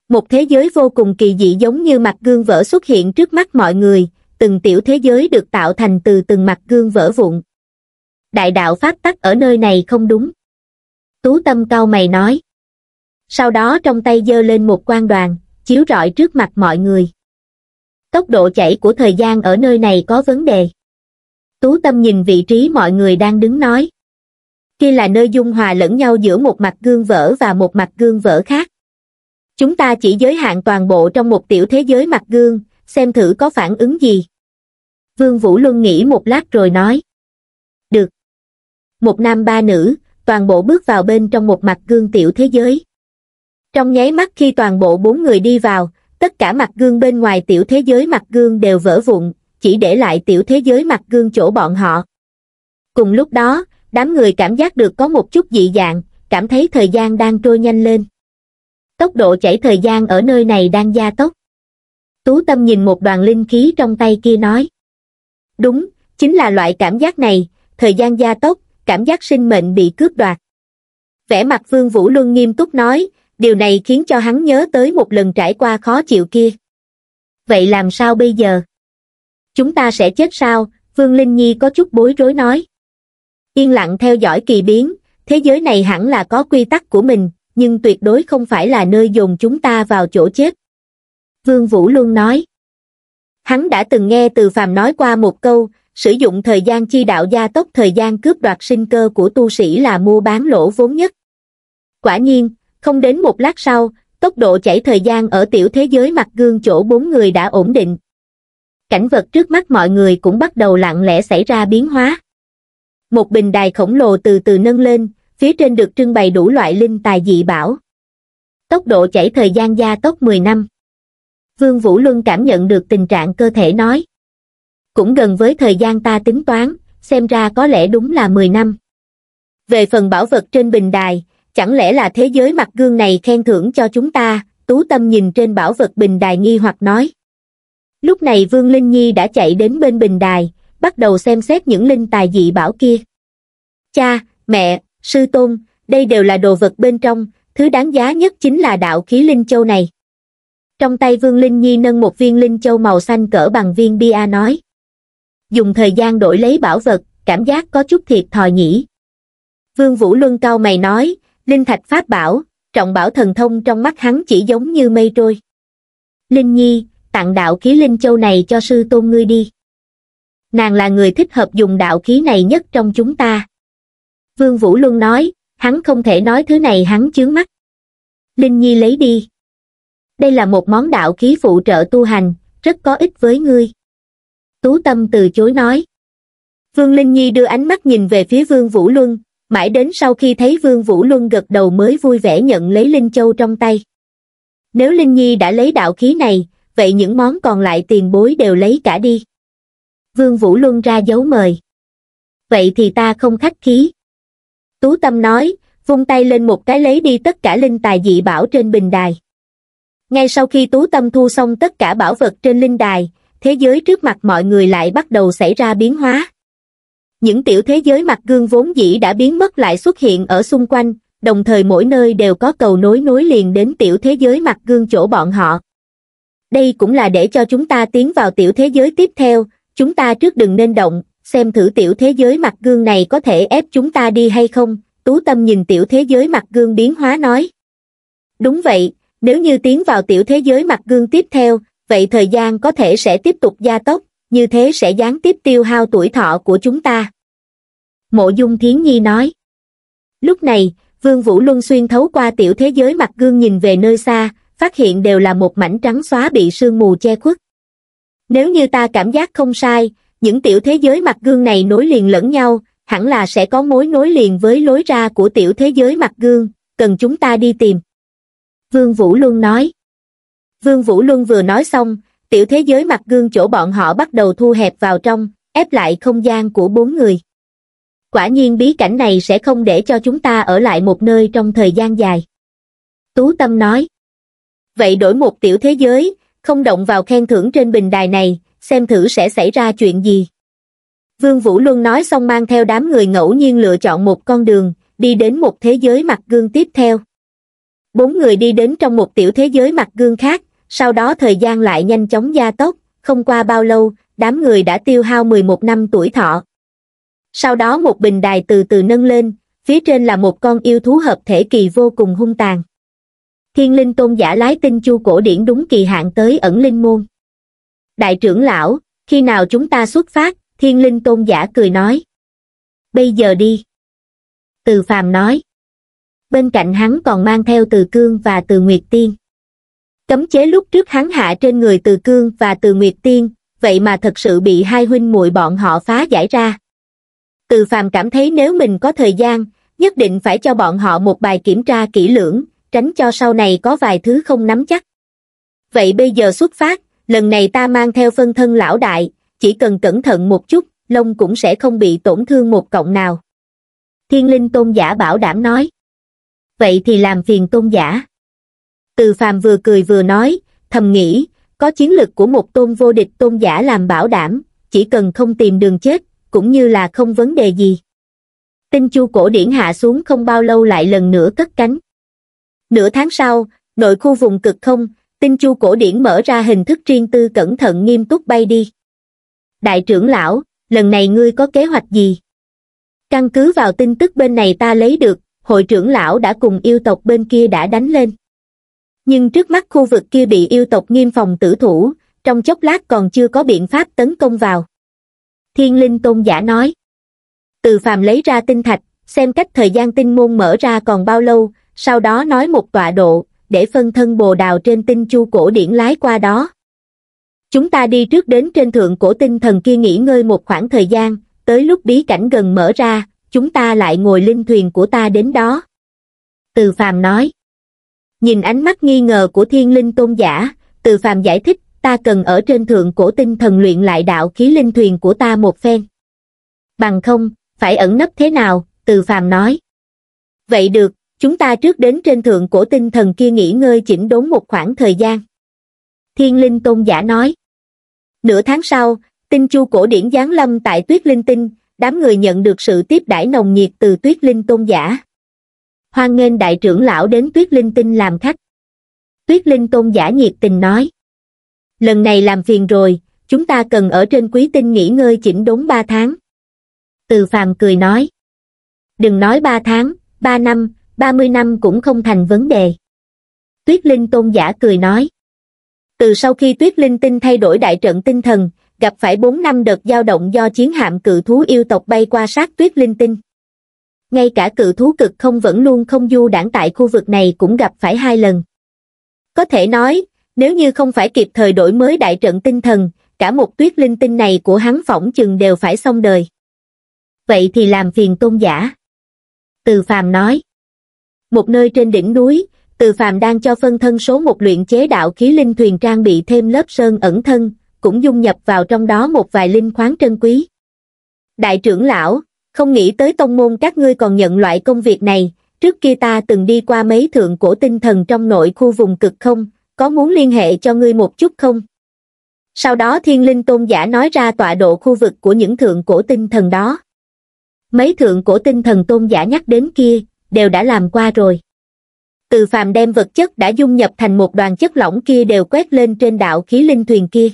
Một thế giới vô cùng kỳ dị giống như mặt gương vỡ xuất hiện trước mắt mọi người, từng tiểu thế giới được tạo thành từ từng mặt gương vỡ vụn. Đại đạo phát tắc ở nơi này không đúng. Tú tâm cao mày nói. Sau đó trong tay giơ lên một quan đoàn, chiếu rọi trước mặt mọi người. Tốc độ chảy của thời gian ở nơi này có vấn đề. Tú Tâm nhìn vị trí mọi người đang đứng nói. Kia là nơi dung hòa lẫn nhau giữa một mặt gương vỡ và một mặt gương vỡ khác. Chúng ta chỉ giới hạn toàn bộ trong một tiểu thế giới mặt gương, xem thử có phản ứng gì. Vương Vũ Luân nghĩ một lát rồi nói. Được. Một nam ba nữ, toàn bộ bước vào bên trong một mặt gương tiểu thế giới. Trong nháy mắt khi toàn bộ bốn người đi vào, tất cả mặt gương bên ngoài tiểu thế giới mặt gương đều vỡ vụn, chỉ để lại tiểu thế giới mặt gương chỗ bọn họ. Cùng lúc đó, đám người cảm giác được có một chút dị dạng, cảm thấy thời gian đang trôi nhanh lên. Tốc độ chảy thời gian ở nơi này đang gia tốc. Tú Tâm nhìn một đoàn linh khí trong tay kia nói. Đúng, chính là loại cảm giác này, thời gian gia tốc, cảm giác sinh mệnh bị cướp đoạt. Vẻ mặt Vương Vũ Luân nghiêm túc nói, điều này khiến cho hắn nhớ tới một lần trải qua khó chịu kia. Vậy làm sao bây giờ? chúng ta sẽ chết sao vương linh nhi có chút bối rối nói yên lặng theo dõi kỳ biến thế giới này hẳn là có quy tắc của mình nhưng tuyệt đối không phải là nơi dùng chúng ta vào chỗ chết vương vũ luôn nói hắn đã từng nghe từ phàm nói qua một câu sử dụng thời gian chi đạo gia tốc thời gian cướp đoạt sinh cơ của tu sĩ là mua bán lỗ vốn nhất quả nhiên không đến một lát sau tốc độ chảy thời gian ở tiểu thế giới mặt gương chỗ bốn người đã ổn định cảnh vật trước mắt mọi người cũng bắt đầu lặng lẽ xảy ra biến hóa. Một bình đài khổng lồ từ từ nâng lên, phía trên được trưng bày đủ loại linh tài dị bảo. Tốc độ chảy thời gian gia tốc 10 năm. Vương Vũ Luân cảm nhận được tình trạng cơ thể nói. Cũng gần với thời gian ta tính toán, xem ra có lẽ đúng là 10 năm. Về phần bảo vật trên bình đài, chẳng lẽ là thế giới mặt gương này khen thưởng cho chúng ta, Tú Tâm nhìn trên bảo vật bình đài nghi hoặc nói. Lúc này Vương Linh Nhi đã chạy đến bên bình đài, bắt đầu xem xét những linh tài dị bảo kia. Cha, mẹ, sư tôn, đây đều là đồ vật bên trong, thứ đáng giá nhất chính là đạo khí linh châu này. Trong tay Vương Linh Nhi nâng một viên linh châu màu xanh cỡ bằng viên bia nói. Dùng thời gian đổi lấy bảo vật, cảm giác có chút thiệt thòi nhỉ. Vương Vũ Luân cao mày nói, linh thạch pháp bảo, trọng bảo thần thông trong mắt hắn chỉ giống như mây trôi. Linh Nhi, tặng đạo khí linh châu này cho sư tôn ngươi đi. Nàng là người thích hợp dùng đạo khí này nhất trong chúng ta. Vương Vũ Luân nói, hắn không thể nói thứ này hắn chướng mắt. Linh Nhi lấy đi. Đây là một món đạo khí phụ trợ tu hành, rất có ích với ngươi. Tú Tâm từ chối nói. Vương Linh Nhi đưa ánh mắt nhìn về phía Vương Vũ Luân, mãi đến sau khi thấy Vương Vũ Luân gật đầu mới vui vẻ nhận lấy Linh Châu trong tay. Nếu Linh Nhi đã lấy đạo khí này, vậy những món còn lại tiền bối đều lấy cả đi. Vương Vũ Luân ra dấu mời. Vậy thì ta không khách khí. Tú Tâm nói, vung tay lên một cái lấy đi tất cả linh tài dị bảo trên bình đài. Ngay sau khi Tú Tâm thu xong tất cả bảo vật trên linh đài, thế giới trước mặt mọi người lại bắt đầu xảy ra biến hóa. Những tiểu thế giới mặt gương vốn dĩ đã biến mất lại xuất hiện ở xung quanh, đồng thời mỗi nơi đều có cầu nối nối liền đến tiểu thế giới mặt gương chỗ bọn họ đây cũng là để cho chúng ta tiến vào tiểu thế giới tiếp theo chúng ta trước đừng nên động xem thử tiểu thế giới mặt gương này có thể ép chúng ta đi hay không tú tâm nhìn tiểu thế giới mặt gương biến hóa nói đúng vậy nếu như tiến vào tiểu thế giới mặt gương tiếp theo vậy thời gian có thể sẽ tiếp tục gia tốc như thế sẽ gián tiếp tiêu hao tuổi thọ của chúng ta mộ dung thiến nhi nói lúc này vương vũ luân xuyên thấu qua tiểu thế giới mặt gương nhìn về nơi xa phát hiện đều là một mảnh trắng xóa bị sương mù che khuất. Nếu như ta cảm giác không sai, những tiểu thế giới mặt gương này nối liền lẫn nhau, hẳn là sẽ có mối nối liền với lối ra của tiểu thế giới mặt gương, cần chúng ta đi tìm. Vương Vũ Luân nói. Vương Vũ Luân vừa nói xong, tiểu thế giới mặt gương chỗ bọn họ bắt đầu thu hẹp vào trong, ép lại không gian của bốn người. Quả nhiên bí cảnh này sẽ không để cho chúng ta ở lại một nơi trong thời gian dài. Tú Tâm nói vậy đổi một tiểu thế giới, không động vào khen thưởng trên bình đài này, xem thử sẽ xảy ra chuyện gì. Vương Vũ Luân nói xong mang theo đám người ngẫu nhiên lựa chọn một con đường, đi đến một thế giới mặt gương tiếp theo. Bốn người đi đến trong một tiểu thế giới mặt gương khác, sau đó thời gian lại nhanh chóng gia tốc, không qua bao lâu, đám người đã tiêu hao 11 năm tuổi thọ. Sau đó một bình đài từ từ nâng lên, phía trên là một con yêu thú hợp thể kỳ vô cùng hung tàn thiên linh tôn giả lái tinh chu cổ điển đúng kỳ hạn tới ẩn linh môn. Đại trưởng lão, khi nào chúng ta xuất phát, thiên linh tôn giả cười nói. Bây giờ đi. Từ phàm nói. Bên cạnh hắn còn mang theo từ cương và từ nguyệt tiên. Cấm chế lúc trước hắn hạ trên người từ cương và từ nguyệt tiên, vậy mà thật sự bị hai huynh muội bọn họ phá giải ra. Từ phàm cảm thấy nếu mình có thời gian, nhất định phải cho bọn họ một bài kiểm tra kỹ lưỡng, tránh cho sau này có vài thứ không nắm chắc vậy bây giờ xuất phát lần này ta mang theo phân thân lão đại chỉ cần cẩn thận một chút lông cũng sẽ không bị tổn thương một cộng nào thiên linh tôn giả bảo đảm nói vậy thì làm phiền tôn giả từ phàm vừa cười vừa nói thầm nghĩ có chiến lực của một tôn vô địch tôn giả làm bảo đảm chỉ cần không tìm đường chết cũng như là không vấn đề gì tinh chu cổ điển hạ xuống không bao lâu lại lần nữa cất cánh Nửa tháng sau, nội khu vùng cực không, tinh chu cổ điển mở ra hình thức riêng tư cẩn thận nghiêm túc bay đi. Đại trưởng lão, lần này ngươi có kế hoạch gì? Căn cứ vào tin tức bên này ta lấy được, hội trưởng lão đã cùng yêu tộc bên kia đã đánh lên. Nhưng trước mắt khu vực kia bị yêu tộc nghiêm phòng tử thủ, trong chốc lát còn chưa có biện pháp tấn công vào. Thiên linh tôn giả nói. Từ phàm lấy ra tinh thạch, xem cách thời gian tinh môn mở ra còn bao lâu, sau đó nói một tọa độ, để phân thân bồ đào trên tinh chu cổ điển lái qua đó. Chúng ta đi trước đến trên thượng cổ tinh thần kia nghỉ ngơi một khoảng thời gian, tới lúc bí cảnh gần mở ra, chúng ta lại ngồi linh thuyền của ta đến đó. Từ phàm nói. Nhìn ánh mắt nghi ngờ của thiên linh tôn giả, từ phàm giải thích, ta cần ở trên thượng cổ tinh thần luyện lại đạo khí linh thuyền của ta một phen. Bằng không, phải ẩn nấp thế nào, từ phàm nói. Vậy được, Chúng ta trước đến trên thượng cổ tinh thần kia nghỉ ngơi chỉnh đốn một khoảng thời gian. Thiên linh tôn giả nói. Nửa tháng sau, tinh chu cổ điển giáng lâm tại tuyết linh tinh, đám người nhận được sự tiếp đãi nồng nhiệt từ tuyết linh tôn giả. Hoan nghênh đại trưởng lão đến tuyết linh tinh làm khách. Tuyết linh tôn giả nhiệt tình nói. Lần này làm phiền rồi, chúng ta cần ở trên quý tinh nghỉ ngơi chỉnh đốn ba tháng. Từ phàm cười nói. Đừng nói ba tháng, ba năm, 30 năm cũng không thành vấn đề. Tuyết Linh tôn giả cười nói. Từ sau khi Tuyết Linh tinh thay đổi đại trận tinh thần, gặp phải 4 năm đợt dao động do chiến hạm cự thú yêu tộc bay qua sát Tuyết Linh tinh. Ngay cả cự thú cực không vẫn luôn không du đảng tại khu vực này cũng gặp phải hai lần. Có thể nói, nếu như không phải kịp thời đổi mới đại trận tinh thần, cả một tuyết linh tinh này của hắn phỏng chừng đều phải xong đời. Vậy thì làm phiền tôn giả. Từ phàm nói một nơi trên đỉnh núi từ Phạm đang cho phân thân số một luyện chế đạo khí linh thuyền trang bị thêm lớp sơn ẩn thân cũng dung nhập vào trong đó một vài linh khoáng trân quý đại trưởng lão không nghĩ tới tông môn các ngươi còn nhận loại công việc này trước kia ta từng đi qua mấy thượng cổ tinh thần trong nội khu vùng cực không có muốn liên hệ cho ngươi một chút không sau đó thiên linh tôn giả nói ra tọa độ khu vực của những thượng cổ tinh thần đó mấy thượng cổ tinh thần tôn giả nhắc đến kia đều đã làm qua rồi từ phàm đem vật chất đã dung nhập thành một đoàn chất lỏng kia đều quét lên trên đạo khí linh thuyền kia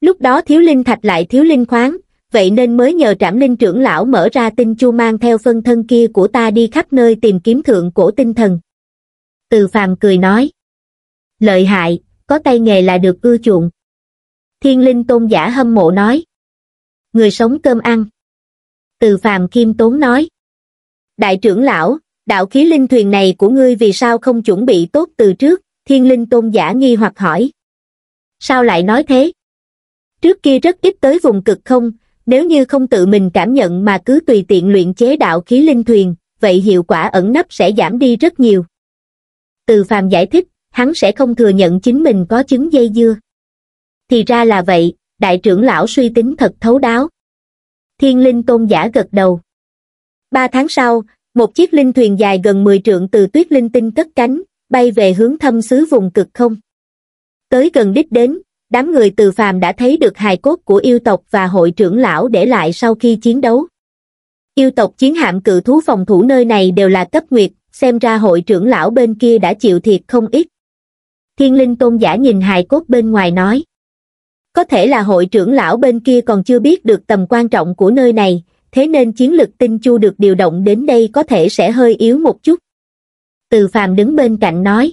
lúc đó thiếu linh thạch lại thiếu linh khoáng vậy nên mới nhờ trảm linh trưởng lão mở ra tinh chu mang theo phân thân kia của ta đi khắp nơi tìm kiếm thượng cổ tinh thần từ phàm cười nói lợi hại có tay nghề là được ưa chuộng thiên linh tôn giả hâm mộ nói người sống cơm ăn từ phàm kim tốn nói đại trưởng lão, đạo khí linh thuyền này của ngươi vì sao không chuẩn bị tốt từ trước, thiên linh tôn giả nghi hoặc hỏi. Sao lại nói thế? Trước kia rất ít tới vùng cực không, nếu như không tự mình cảm nhận mà cứ tùy tiện luyện chế đạo khí linh thuyền, vậy hiệu quả ẩn nấp sẽ giảm đi rất nhiều. Từ phàm giải thích, hắn sẽ không thừa nhận chính mình có chứng dây dưa. Thì ra là vậy, đại trưởng lão suy tính thật thấu đáo. Thiên linh tôn giả gật đầu. Ba tháng sau, một chiếc linh thuyền dài gần 10 trượng từ tuyết linh tinh cất cánh, bay về hướng thâm xứ vùng cực không. Tới gần đích đến, đám người từ phàm đã thấy được hài cốt của yêu tộc và hội trưởng lão để lại sau khi chiến đấu. Yêu tộc chiến hạm cự thú phòng thủ nơi này đều là cấp nguyệt, xem ra hội trưởng lão bên kia đã chịu thiệt không ít. Thiên linh tôn giả nhìn hài cốt bên ngoài nói. Có thể là hội trưởng lão bên kia còn chưa biết được tầm quan trọng của nơi này, thế nên chiến lực tinh chu được điều động đến đây có thể sẽ hơi yếu một chút. Từ phàm đứng bên cạnh nói.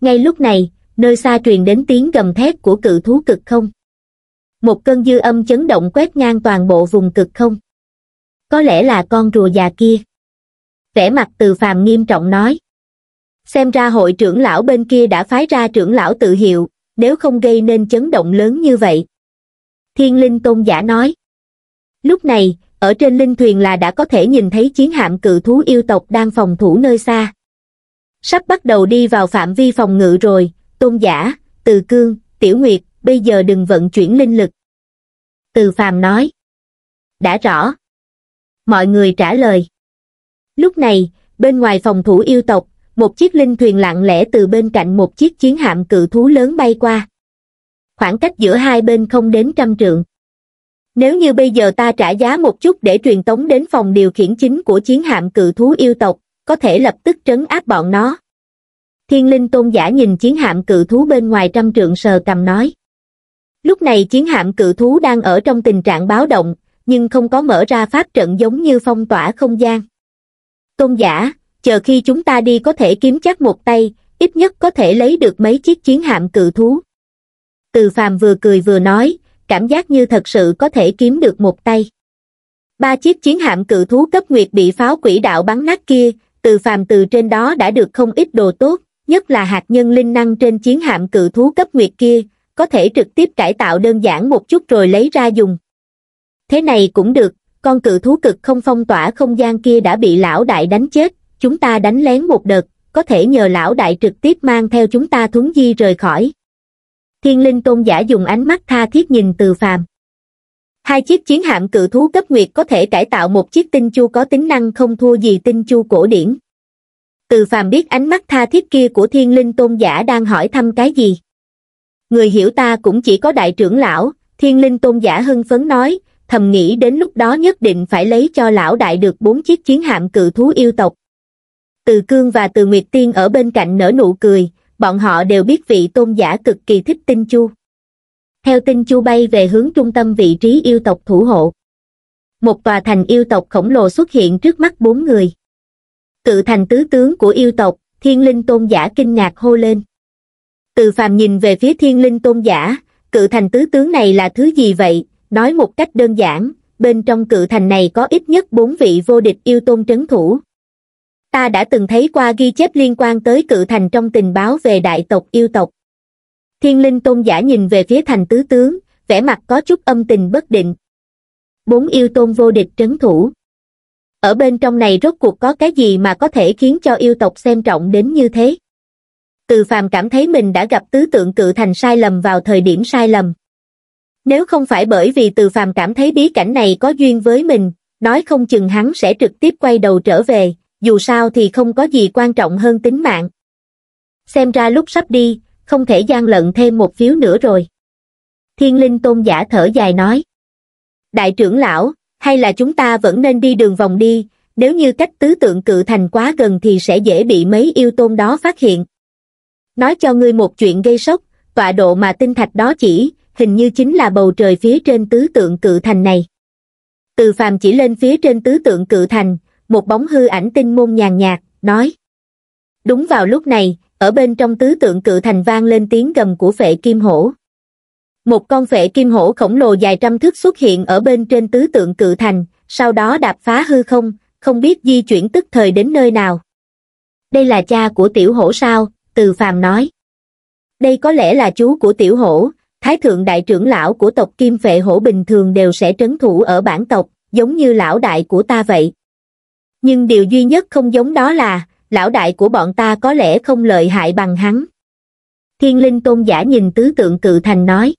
Ngay lúc này, nơi xa truyền đến tiếng gầm thét của cự thú cực không. Một cơn dư âm chấn động quét ngang toàn bộ vùng cực không. Có lẽ là con rùa già kia. Vẻ mặt từ phàm nghiêm trọng nói. Xem ra hội trưởng lão bên kia đã phái ra trưởng lão tự hiệu, nếu không gây nên chấn động lớn như vậy. Thiên linh tôn giả nói. Lúc này, ở trên linh thuyền là đã có thể nhìn thấy chiến hạm cự thú yêu tộc đang phòng thủ nơi xa. Sắp bắt đầu đi vào phạm vi phòng ngự rồi, tôn giả, từ cương, tiểu nguyệt, bây giờ đừng vận chuyển linh lực. Từ phàm nói. Đã rõ. Mọi người trả lời. Lúc này, bên ngoài phòng thủ yêu tộc, một chiếc linh thuyền lặng lẽ từ bên cạnh một chiếc chiến hạm cự thú lớn bay qua. Khoảng cách giữa hai bên không đến trăm trượng nếu như bây giờ ta trả giá một chút để truyền tống đến phòng điều khiển chính của chiến hạm cự thú yêu tộc có thể lập tức trấn áp bọn nó thiên linh tôn giả nhìn chiến hạm cự thú bên ngoài trăm trượng sờ cầm nói lúc này chiến hạm cự thú đang ở trong tình trạng báo động nhưng không có mở ra pháp trận giống như phong tỏa không gian tôn giả chờ khi chúng ta đi có thể kiếm chắc một tay ít nhất có thể lấy được mấy chiếc chiến hạm cự thú từ phàm vừa cười vừa nói cảm giác như thật sự có thể kiếm được một tay. Ba chiếc chiến hạm cự thú cấp nguyệt bị pháo quỷ đạo bắn nát kia, từ phàm từ trên đó đã được không ít đồ tốt, nhất là hạt nhân linh năng trên chiến hạm cự thú cấp nguyệt kia, có thể trực tiếp cải tạo đơn giản một chút rồi lấy ra dùng. Thế này cũng được, con cự thú cực không phong tỏa không gian kia đã bị lão đại đánh chết, chúng ta đánh lén một đợt, có thể nhờ lão đại trực tiếp mang theo chúng ta thuấn di rời khỏi thiên linh tôn giả dùng ánh mắt tha thiết nhìn từ phàm. Hai chiếc chiến hạm cự thú cấp nguyệt có thể cải tạo một chiếc tinh chu có tính năng không thua gì tinh chu cổ điển. Từ phàm biết ánh mắt tha thiết kia của thiên linh tôn giả đang hỏi thăm cái gì. Người hiểu ta cũng chỉ có đại trưởng lão, thiên linh tôn giả hưng phấn nói, thầm nghĩ đến lúc đó nhất định phải lấy cho lão đại được bốn chiếc chiến hạm cự thú yêu tộc. Từ cương và từ nguyệt tiên ở bên cạnh nở nụ cười, bọn họ đều biết vị tôn giả cực kỳ thích tinh chu. Theo tinh chu bay về hướng trung tâm vị trí yêu tộc thủ hộ. Một tòa thành yêu tộc khổng lồ xuất hiện trước mắt bốn người. Cự thành tứ tướng của yêu tộc, thiên linh tôn giả kinh ngạc hô lên. Từ phàm nhìn về phía thiên linh tôn giả, cự thành tứ tướng này là thứ gì vậy? Nói một cách đơn giản, bên trong cự thành này có ít nhất bốn vị vô địch yêu tôn trấn thủ ta đã từng thấy qua ghi chép liên quan tới cự thành trong tình báo về đại tộc yêu tộc. Thiên linh tôn giả nhìn về phía thành tứ tướng, vẻ mặt có chút âm tình bất định. Bốn yêu tôn vô địch trấn thủ. Ở bên trong này rốt cuộc có cái gì mà có thể khiến cho yêu tộc xem trọng đến như thế? Từ phàm cảm thấy mình đã gặp tứ tượng cự thành sai lầm vào thời điểm sai lầm. Nếu không phải bởi vì từ phàm cảm thấy bí cảnh này có duyên với mình, nói không chừng hắn sẽ trực tiếp quay đầu trở về, dù sao thì không có gì quan trọng hơn tính mạng. Xem ra lúc sắp đi, không thể gian lận thêm một phiếu nữa rồi. Thiên linh tôn giả thở dài nói. Đại trưởng lão, hay là chúng ta vẫn nên đi đường vòng đi, nếu như cách tứ tượng cự thành quá gần thì sẽ dễ bị mấy yêu tôn đó phát hiện. Nói cho ngươi một chuyện gây sốc, tọa độ mà tinh thạch đó chỉ, hình như chính là bầu trời phía trên tứ tượng cự thành này. Từ phàm chỉ lên phía trên tứ tượng cự thành, một bóng hư ảnh tinh môn nhàn nhạt, nói. Đúng vào lúc này, ở bên trong tứ tượng cự thành vang lên tiếng gầm của phệ kim hổ. Một con phệ kim hổ khổng lồ dài trăm thước xuất hiện ở bên trên tứ tượng cự thành, sau đó đạp phá hư không, không biết di chuyển tức thời đến nơi nào. Đây là cha của tiểu hổ sao, từ phàm nói. Đây có lẽ là chú của tiểu hổ, thái thượng đại trưởng lão của tộc kim phệ hổ bình thường đều sẽ trấn thủ ở bản tộc, giống như lão đại của ta vậy nhưng điều duy nhất không giống đó là lão đại của bọn ta có lẽ không lợi hại bằng hắn thiên linh tôn giả nhìn tứ tượng cự thành nói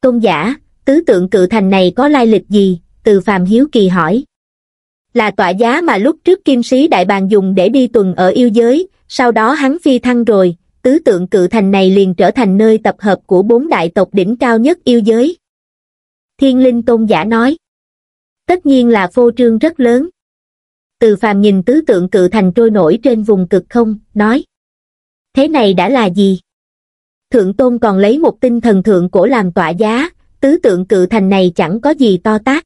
tôn giả tứ tượng cự thành này có lai lịch gì từ phàm hiếu kỳ hỏi là tọa giá mà lúc trước kim sĩ đại bàng dùng để đi tuần ở yêu giới sau đó hắn phi thăng rồi tứ tượng cự thành này liền trở thành nơi tập hợp của bốn đại tộc đỉnh cao nhất yêu giới thiên linh tôn giả nói tất nhiên là phô trương rất lớn từ phàm nhìn tứ tượng cự thành trôi nổi trên vùng cực không, nói. Thế này đã là gì? Thượng Tôn còn lấy một tinh thần thượng cổ làm tọa giá, tứ tượng cự thành này chẳng có gì to tác.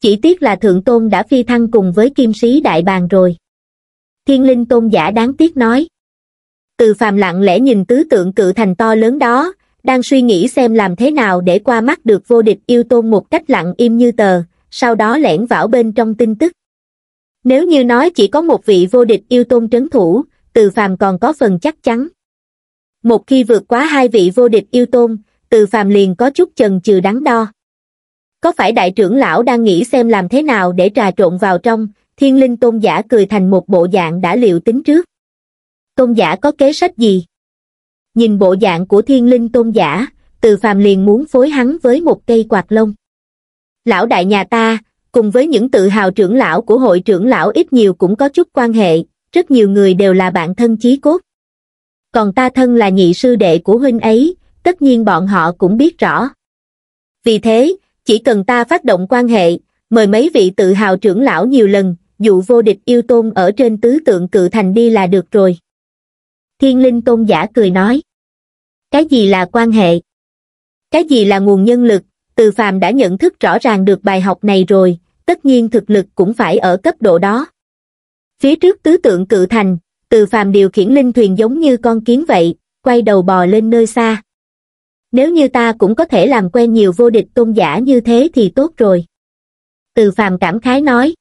Chỉ tiếc là Thượng Tôn đã phi thăng cùng với kim sĩ đại bàng rồi. Thiên linh tôn giả đáng tiếc nói. Từ phàm lặng lẽ nhìn tứ tượng cự thành to lớn đó, đang suy nghĩ xem làm thế nào để qua mắt được vô địch yêu tôn một cách lặng im như tờ, sau đó lẻn vào bên trong tin tức nếu như nói chỉ có một vị vô địch yêu tôn trấn thủ từ phàm còn có phần chắc chắn một khi vượt quá hai vị vô địch yêu tôn từ phàm liền có chút chần chừ đắn đo có phải đại trưởng lão đang nghĩ xem làm thế nào để trà trộn vào trong thiên linh tôn giả cười thành một bộ dạng đã liệu tính trước tôn giả có kế sách gì nhìn bộ dạng của thiên linh tôn giả từ phàm liền muốn phối hắn với một cây quạt lông lão đại nhà ta cùng với những tự hào trưởng lão của hội trưởng lão ít nhiều cũng có chút quan hệ, rất nhiều người đều là bạn thân chí cốt. Còn ta thân là nhị sư đệ của huynh ấy, tất nhiên bọn họ cũng biết rõ. Vì thế, chỉ cần ta phát động quan hệ, mời mấy vị tự hào trưởng lão nhiều lần, dụ vô địch yêu tôn ở trên tứ tượng cự thành đi là được rồi. Thiên linh tôn giả cười nói. Cái gì là quan hệ? Cái gì là nguồn nhân lực? Từ phàm đã nhận thức rõ ràng được bài học này rồi, tất nhiên thực lực cũng phải ở cấp độ đó. Phía trước tứ tượng cự thành, từ phàm điều khiển linh thuyền giống như con kiến vậy, quay đầu bò lên nơi xa. Nếu như ta cũng có thể làm quen nhiều vô địch tôn giả như thế thì tốt rồi. Từ phàm cảm khái nói.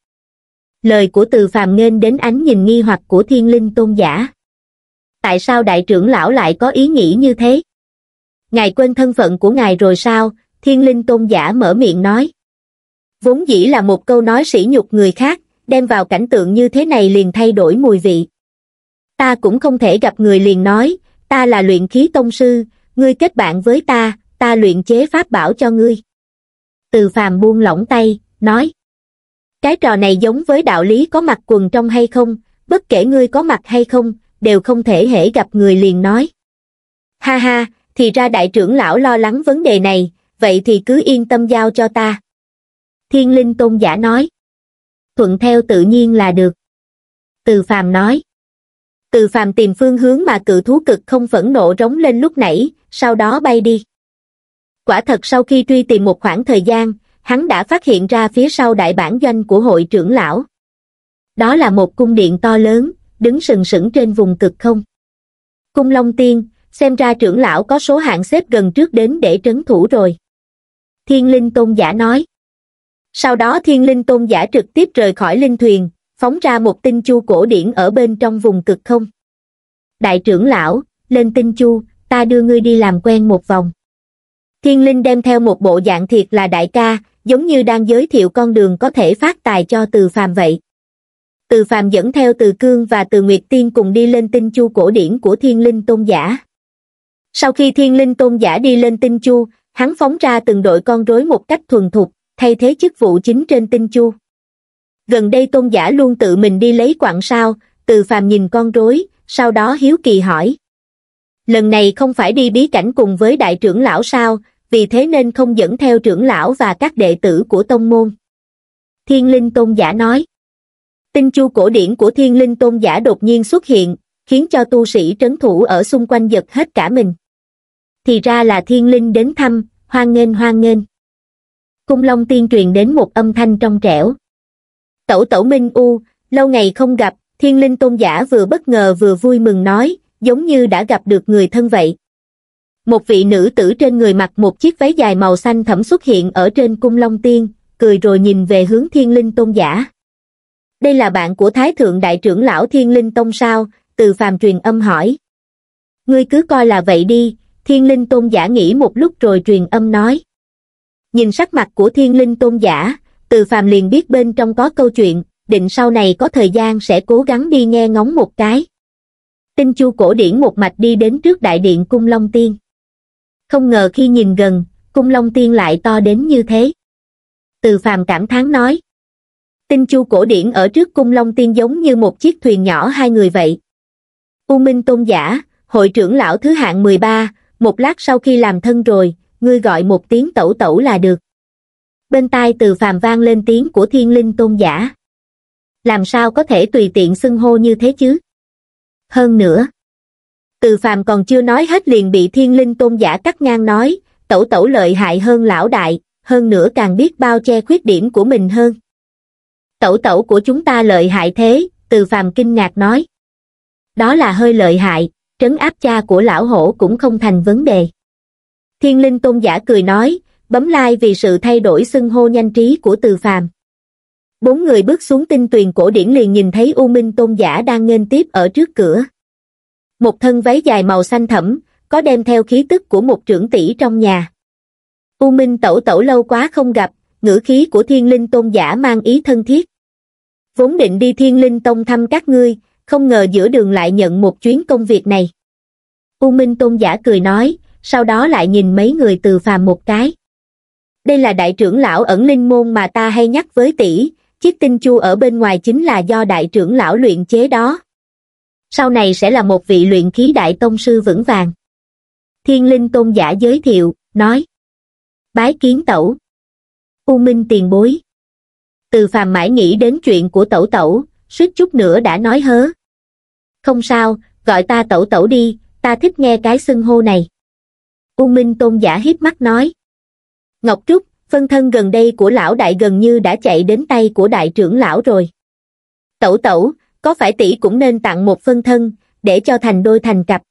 Lời của từ phàm nên đến ánh nhìn nghi hoặc của thiên linh tôn giả. Tại sao đại trưởng lão lại có ý nghĩ như thế? Ngài quên thân phận của ngài rồi sao? Thiên linh tôn giả mở miệng nói vốn dĩ là một câu nói sỉ nhục người khác, đem vào cảnh tượng như thế này liền thay đổi mùi vị. Ta cũng không thể gặp người liền nói, ta là luyện khí tông sư, ngươi kết bạn với ta, ta luyện chế pháp bảo cho ngươi. Từ phàm buông lỏng tay, nói. Cái trò này giống với đạo lý có mặt quần trong hay không, bất kể ngươi có mặt hay không, đều không thể hễ gặp người liền nói. Ha ha, thì ra đại trưởng lão lo lắng vấn đề này, vậy thì cứ yên tâm giao cho ta thiên linh tôn giả nói. Thuận theo tự nhiên là được. Từ phàm nói. Từ phàm tìm phương hướng mà cự thú cực không phẫn nộ rống lên lúc nãy, sau đó bay đi. Quả thật sau khi truy tìm một khoảng thời gian, hắn đã phát hiện ra phía sau đại bản doanh của hội trưởng lão. Đó là một cung điện to lớn, đứng sừng sững trên vùng cực không. Cung Long Tiên, xem ra trưởng lão có số hạng xếp gần trước đến để trấn thủ rồi. Thiên Linh Tôn giả nói sau đó thiên linh tôn giả trực tiếp rời khỏi linh thuyền phóng ra một tinh chu cổ điển ở bên trong vùng cực không đại trưởng lão lên tinh chu ta đưa ngươi đi làm quen một vòng thiên linh đem theo một bộ dạng thiệt là đại ca giống như đang giới thiệu con đường có thể phát tài cho từ phàm vậy từ phàm dẫn theo từ cương và từ nguyệt tiên cùng đi lên tinh chu cổ điển của thiên linh tôn giả sau khi thiên linh tôn giả đi lên tinh chu hắn phóng ra từng đội con rối một cách thuần thục thay thế chức vụ chính trên tinh chu gần đây tôn giả luôn tự mình đi lấy quặng sao từ phàm nhìn con rối sau đó hiếu kỳ hỏi lần này không phải đi bí cảnh cùng với đại trưởng lão sao vì thế nên không dẫn theo trưởng lão và các đệ tử của tông môn thiên linh tôn giả nói tinh chu cổ điển của thiên linh tôn giả đột nhiên xuất hiện khiến cho tu sĩ trấn thủ ở xung quanh giật hết cả mình thì ra là thiên linh đến thăm hoan nghênh hoan nghênh cung long tiên truyền đến một âm thanh trong trẻo tẩu tẩu minh u lâu ngày không gặp thiên linh tôn giả vừa bất ngờ vừa vui mừng nói giống như đã gặp được người thân vậy một vị nữ tử trên người mặc một chiếc váy dài màu xanh thẫm xuất hiện ở trên cung long tiên cười rồi nhìn về hướng thiên linh tôn giả đây là bạn của thái thượng đại trưởng lão thiên linh tông sao từ phàm truyền âm hỏi ngươi cứ coi là vậy đi thiên linh tôn giả nghĩ một lúc rồi truyền âm nói nhìn sắc mặt của thiên linh tôn giả, từ phàm liền biết bên trong có câu chuyện, định sau này có thời gian sẽ cố gắng đi nghe ngóng một cái. Tinh chu cổ điển một mạch đi đến trước đại điện cung Long Tiên. Không ngờ khi nhìn gần, cung Long Tiên lại to đến như thế. Từ phàm cảm thán nói. Tinh chu cổ điển ở trước cung Long Tiên giống như một chiếc thuyền nhỏ hai người vậy. U Minh Tôn Giả, hội trưởng lão thứ hạng 13, một lát sau khi làm thân rồi, ngươi gọi một tiếng tẩu tẩu là được. Bên tai từ phàm vang lên tiếng của thiên linh tôn giả. Làm sao có thể tùy tiện xưng hô như thế chứ? Hơn nữa, từ phàm còn chưa nói hết liền bị thiên linh tôn giả cắt ngang nói, tẩu tẩu lợi hại hơn lão đại, hơn nữa càng biết bao che khuyết điểm của mình hơn. Tẩu tẩu của chúng ta lợi hại thế, từ phàm kinh ngạc nói. Đó là hơi lợi hại, trấn áp cha của lão hổ cũng không thành vấn đề. Thiên linh tôn giả cười nói, bấm like vì sự thay đổi xưng hô nhanh trí của từ phàm. Bốn người bước xuống tinh tuyền cổ điển liền nhìn thấy U Minh tôn giả đang nghênh tiếp ở trước cửa. Một thân váy dài màu xanh thẫm, có đem theo khí tức của một trưởng tỷ trong nhà. U Minh tẩu tẩu lâu quá không gặp, ngữ khí của thiên linh tôn giả mang ý thân thiết. Vốn định đi thiên linh tông thăm các ngươi, không ngờ giữa đường lại nhận một chuyến công việc này. U Minh tôn giả cười nói, sau đó lại nhìn mấy người từ phàm một cái. Đây là đại trưởng lão ẩn linh môn mà ta hay nhắc với tỷ, chiếc tinh chu ở bên ngoài chính là do đại trưởng lão luyện chế đó. Sau này sẽ là một vị luyện khí đại tông sư vững vàng. Thiên linh tôn giả giới thiệu, nói. Bái kiến tẩu. U minh tiền bối. Từ phàm mãi nghĩ đến chuyện của tẩu tẩu, suýt chút nữa đã nói hớ. Không sao, gọi ta tẩu tẩu đi, ta thích nghe cái xưng hô này u minh tôn giả hiếp mắt nói ngọc trúc phân thân gần đây của lão đại gần như đã chạy đến tay của đại trưởng lão rồi tẩu tẩu có phải tỷ cũng nên tặng một phân thân để cho thành đôi thành cặp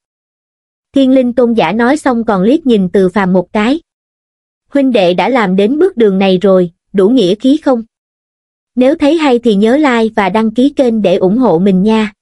thiên linh tôn giả nói xong còn liếc nhìn từ phàm một cái huynh đệ đã làm đến bước đường này rồi đủ nghĩa khí không nếu thấy hay thì nhớ like và đăng ký kênh để ủng hộ mình nha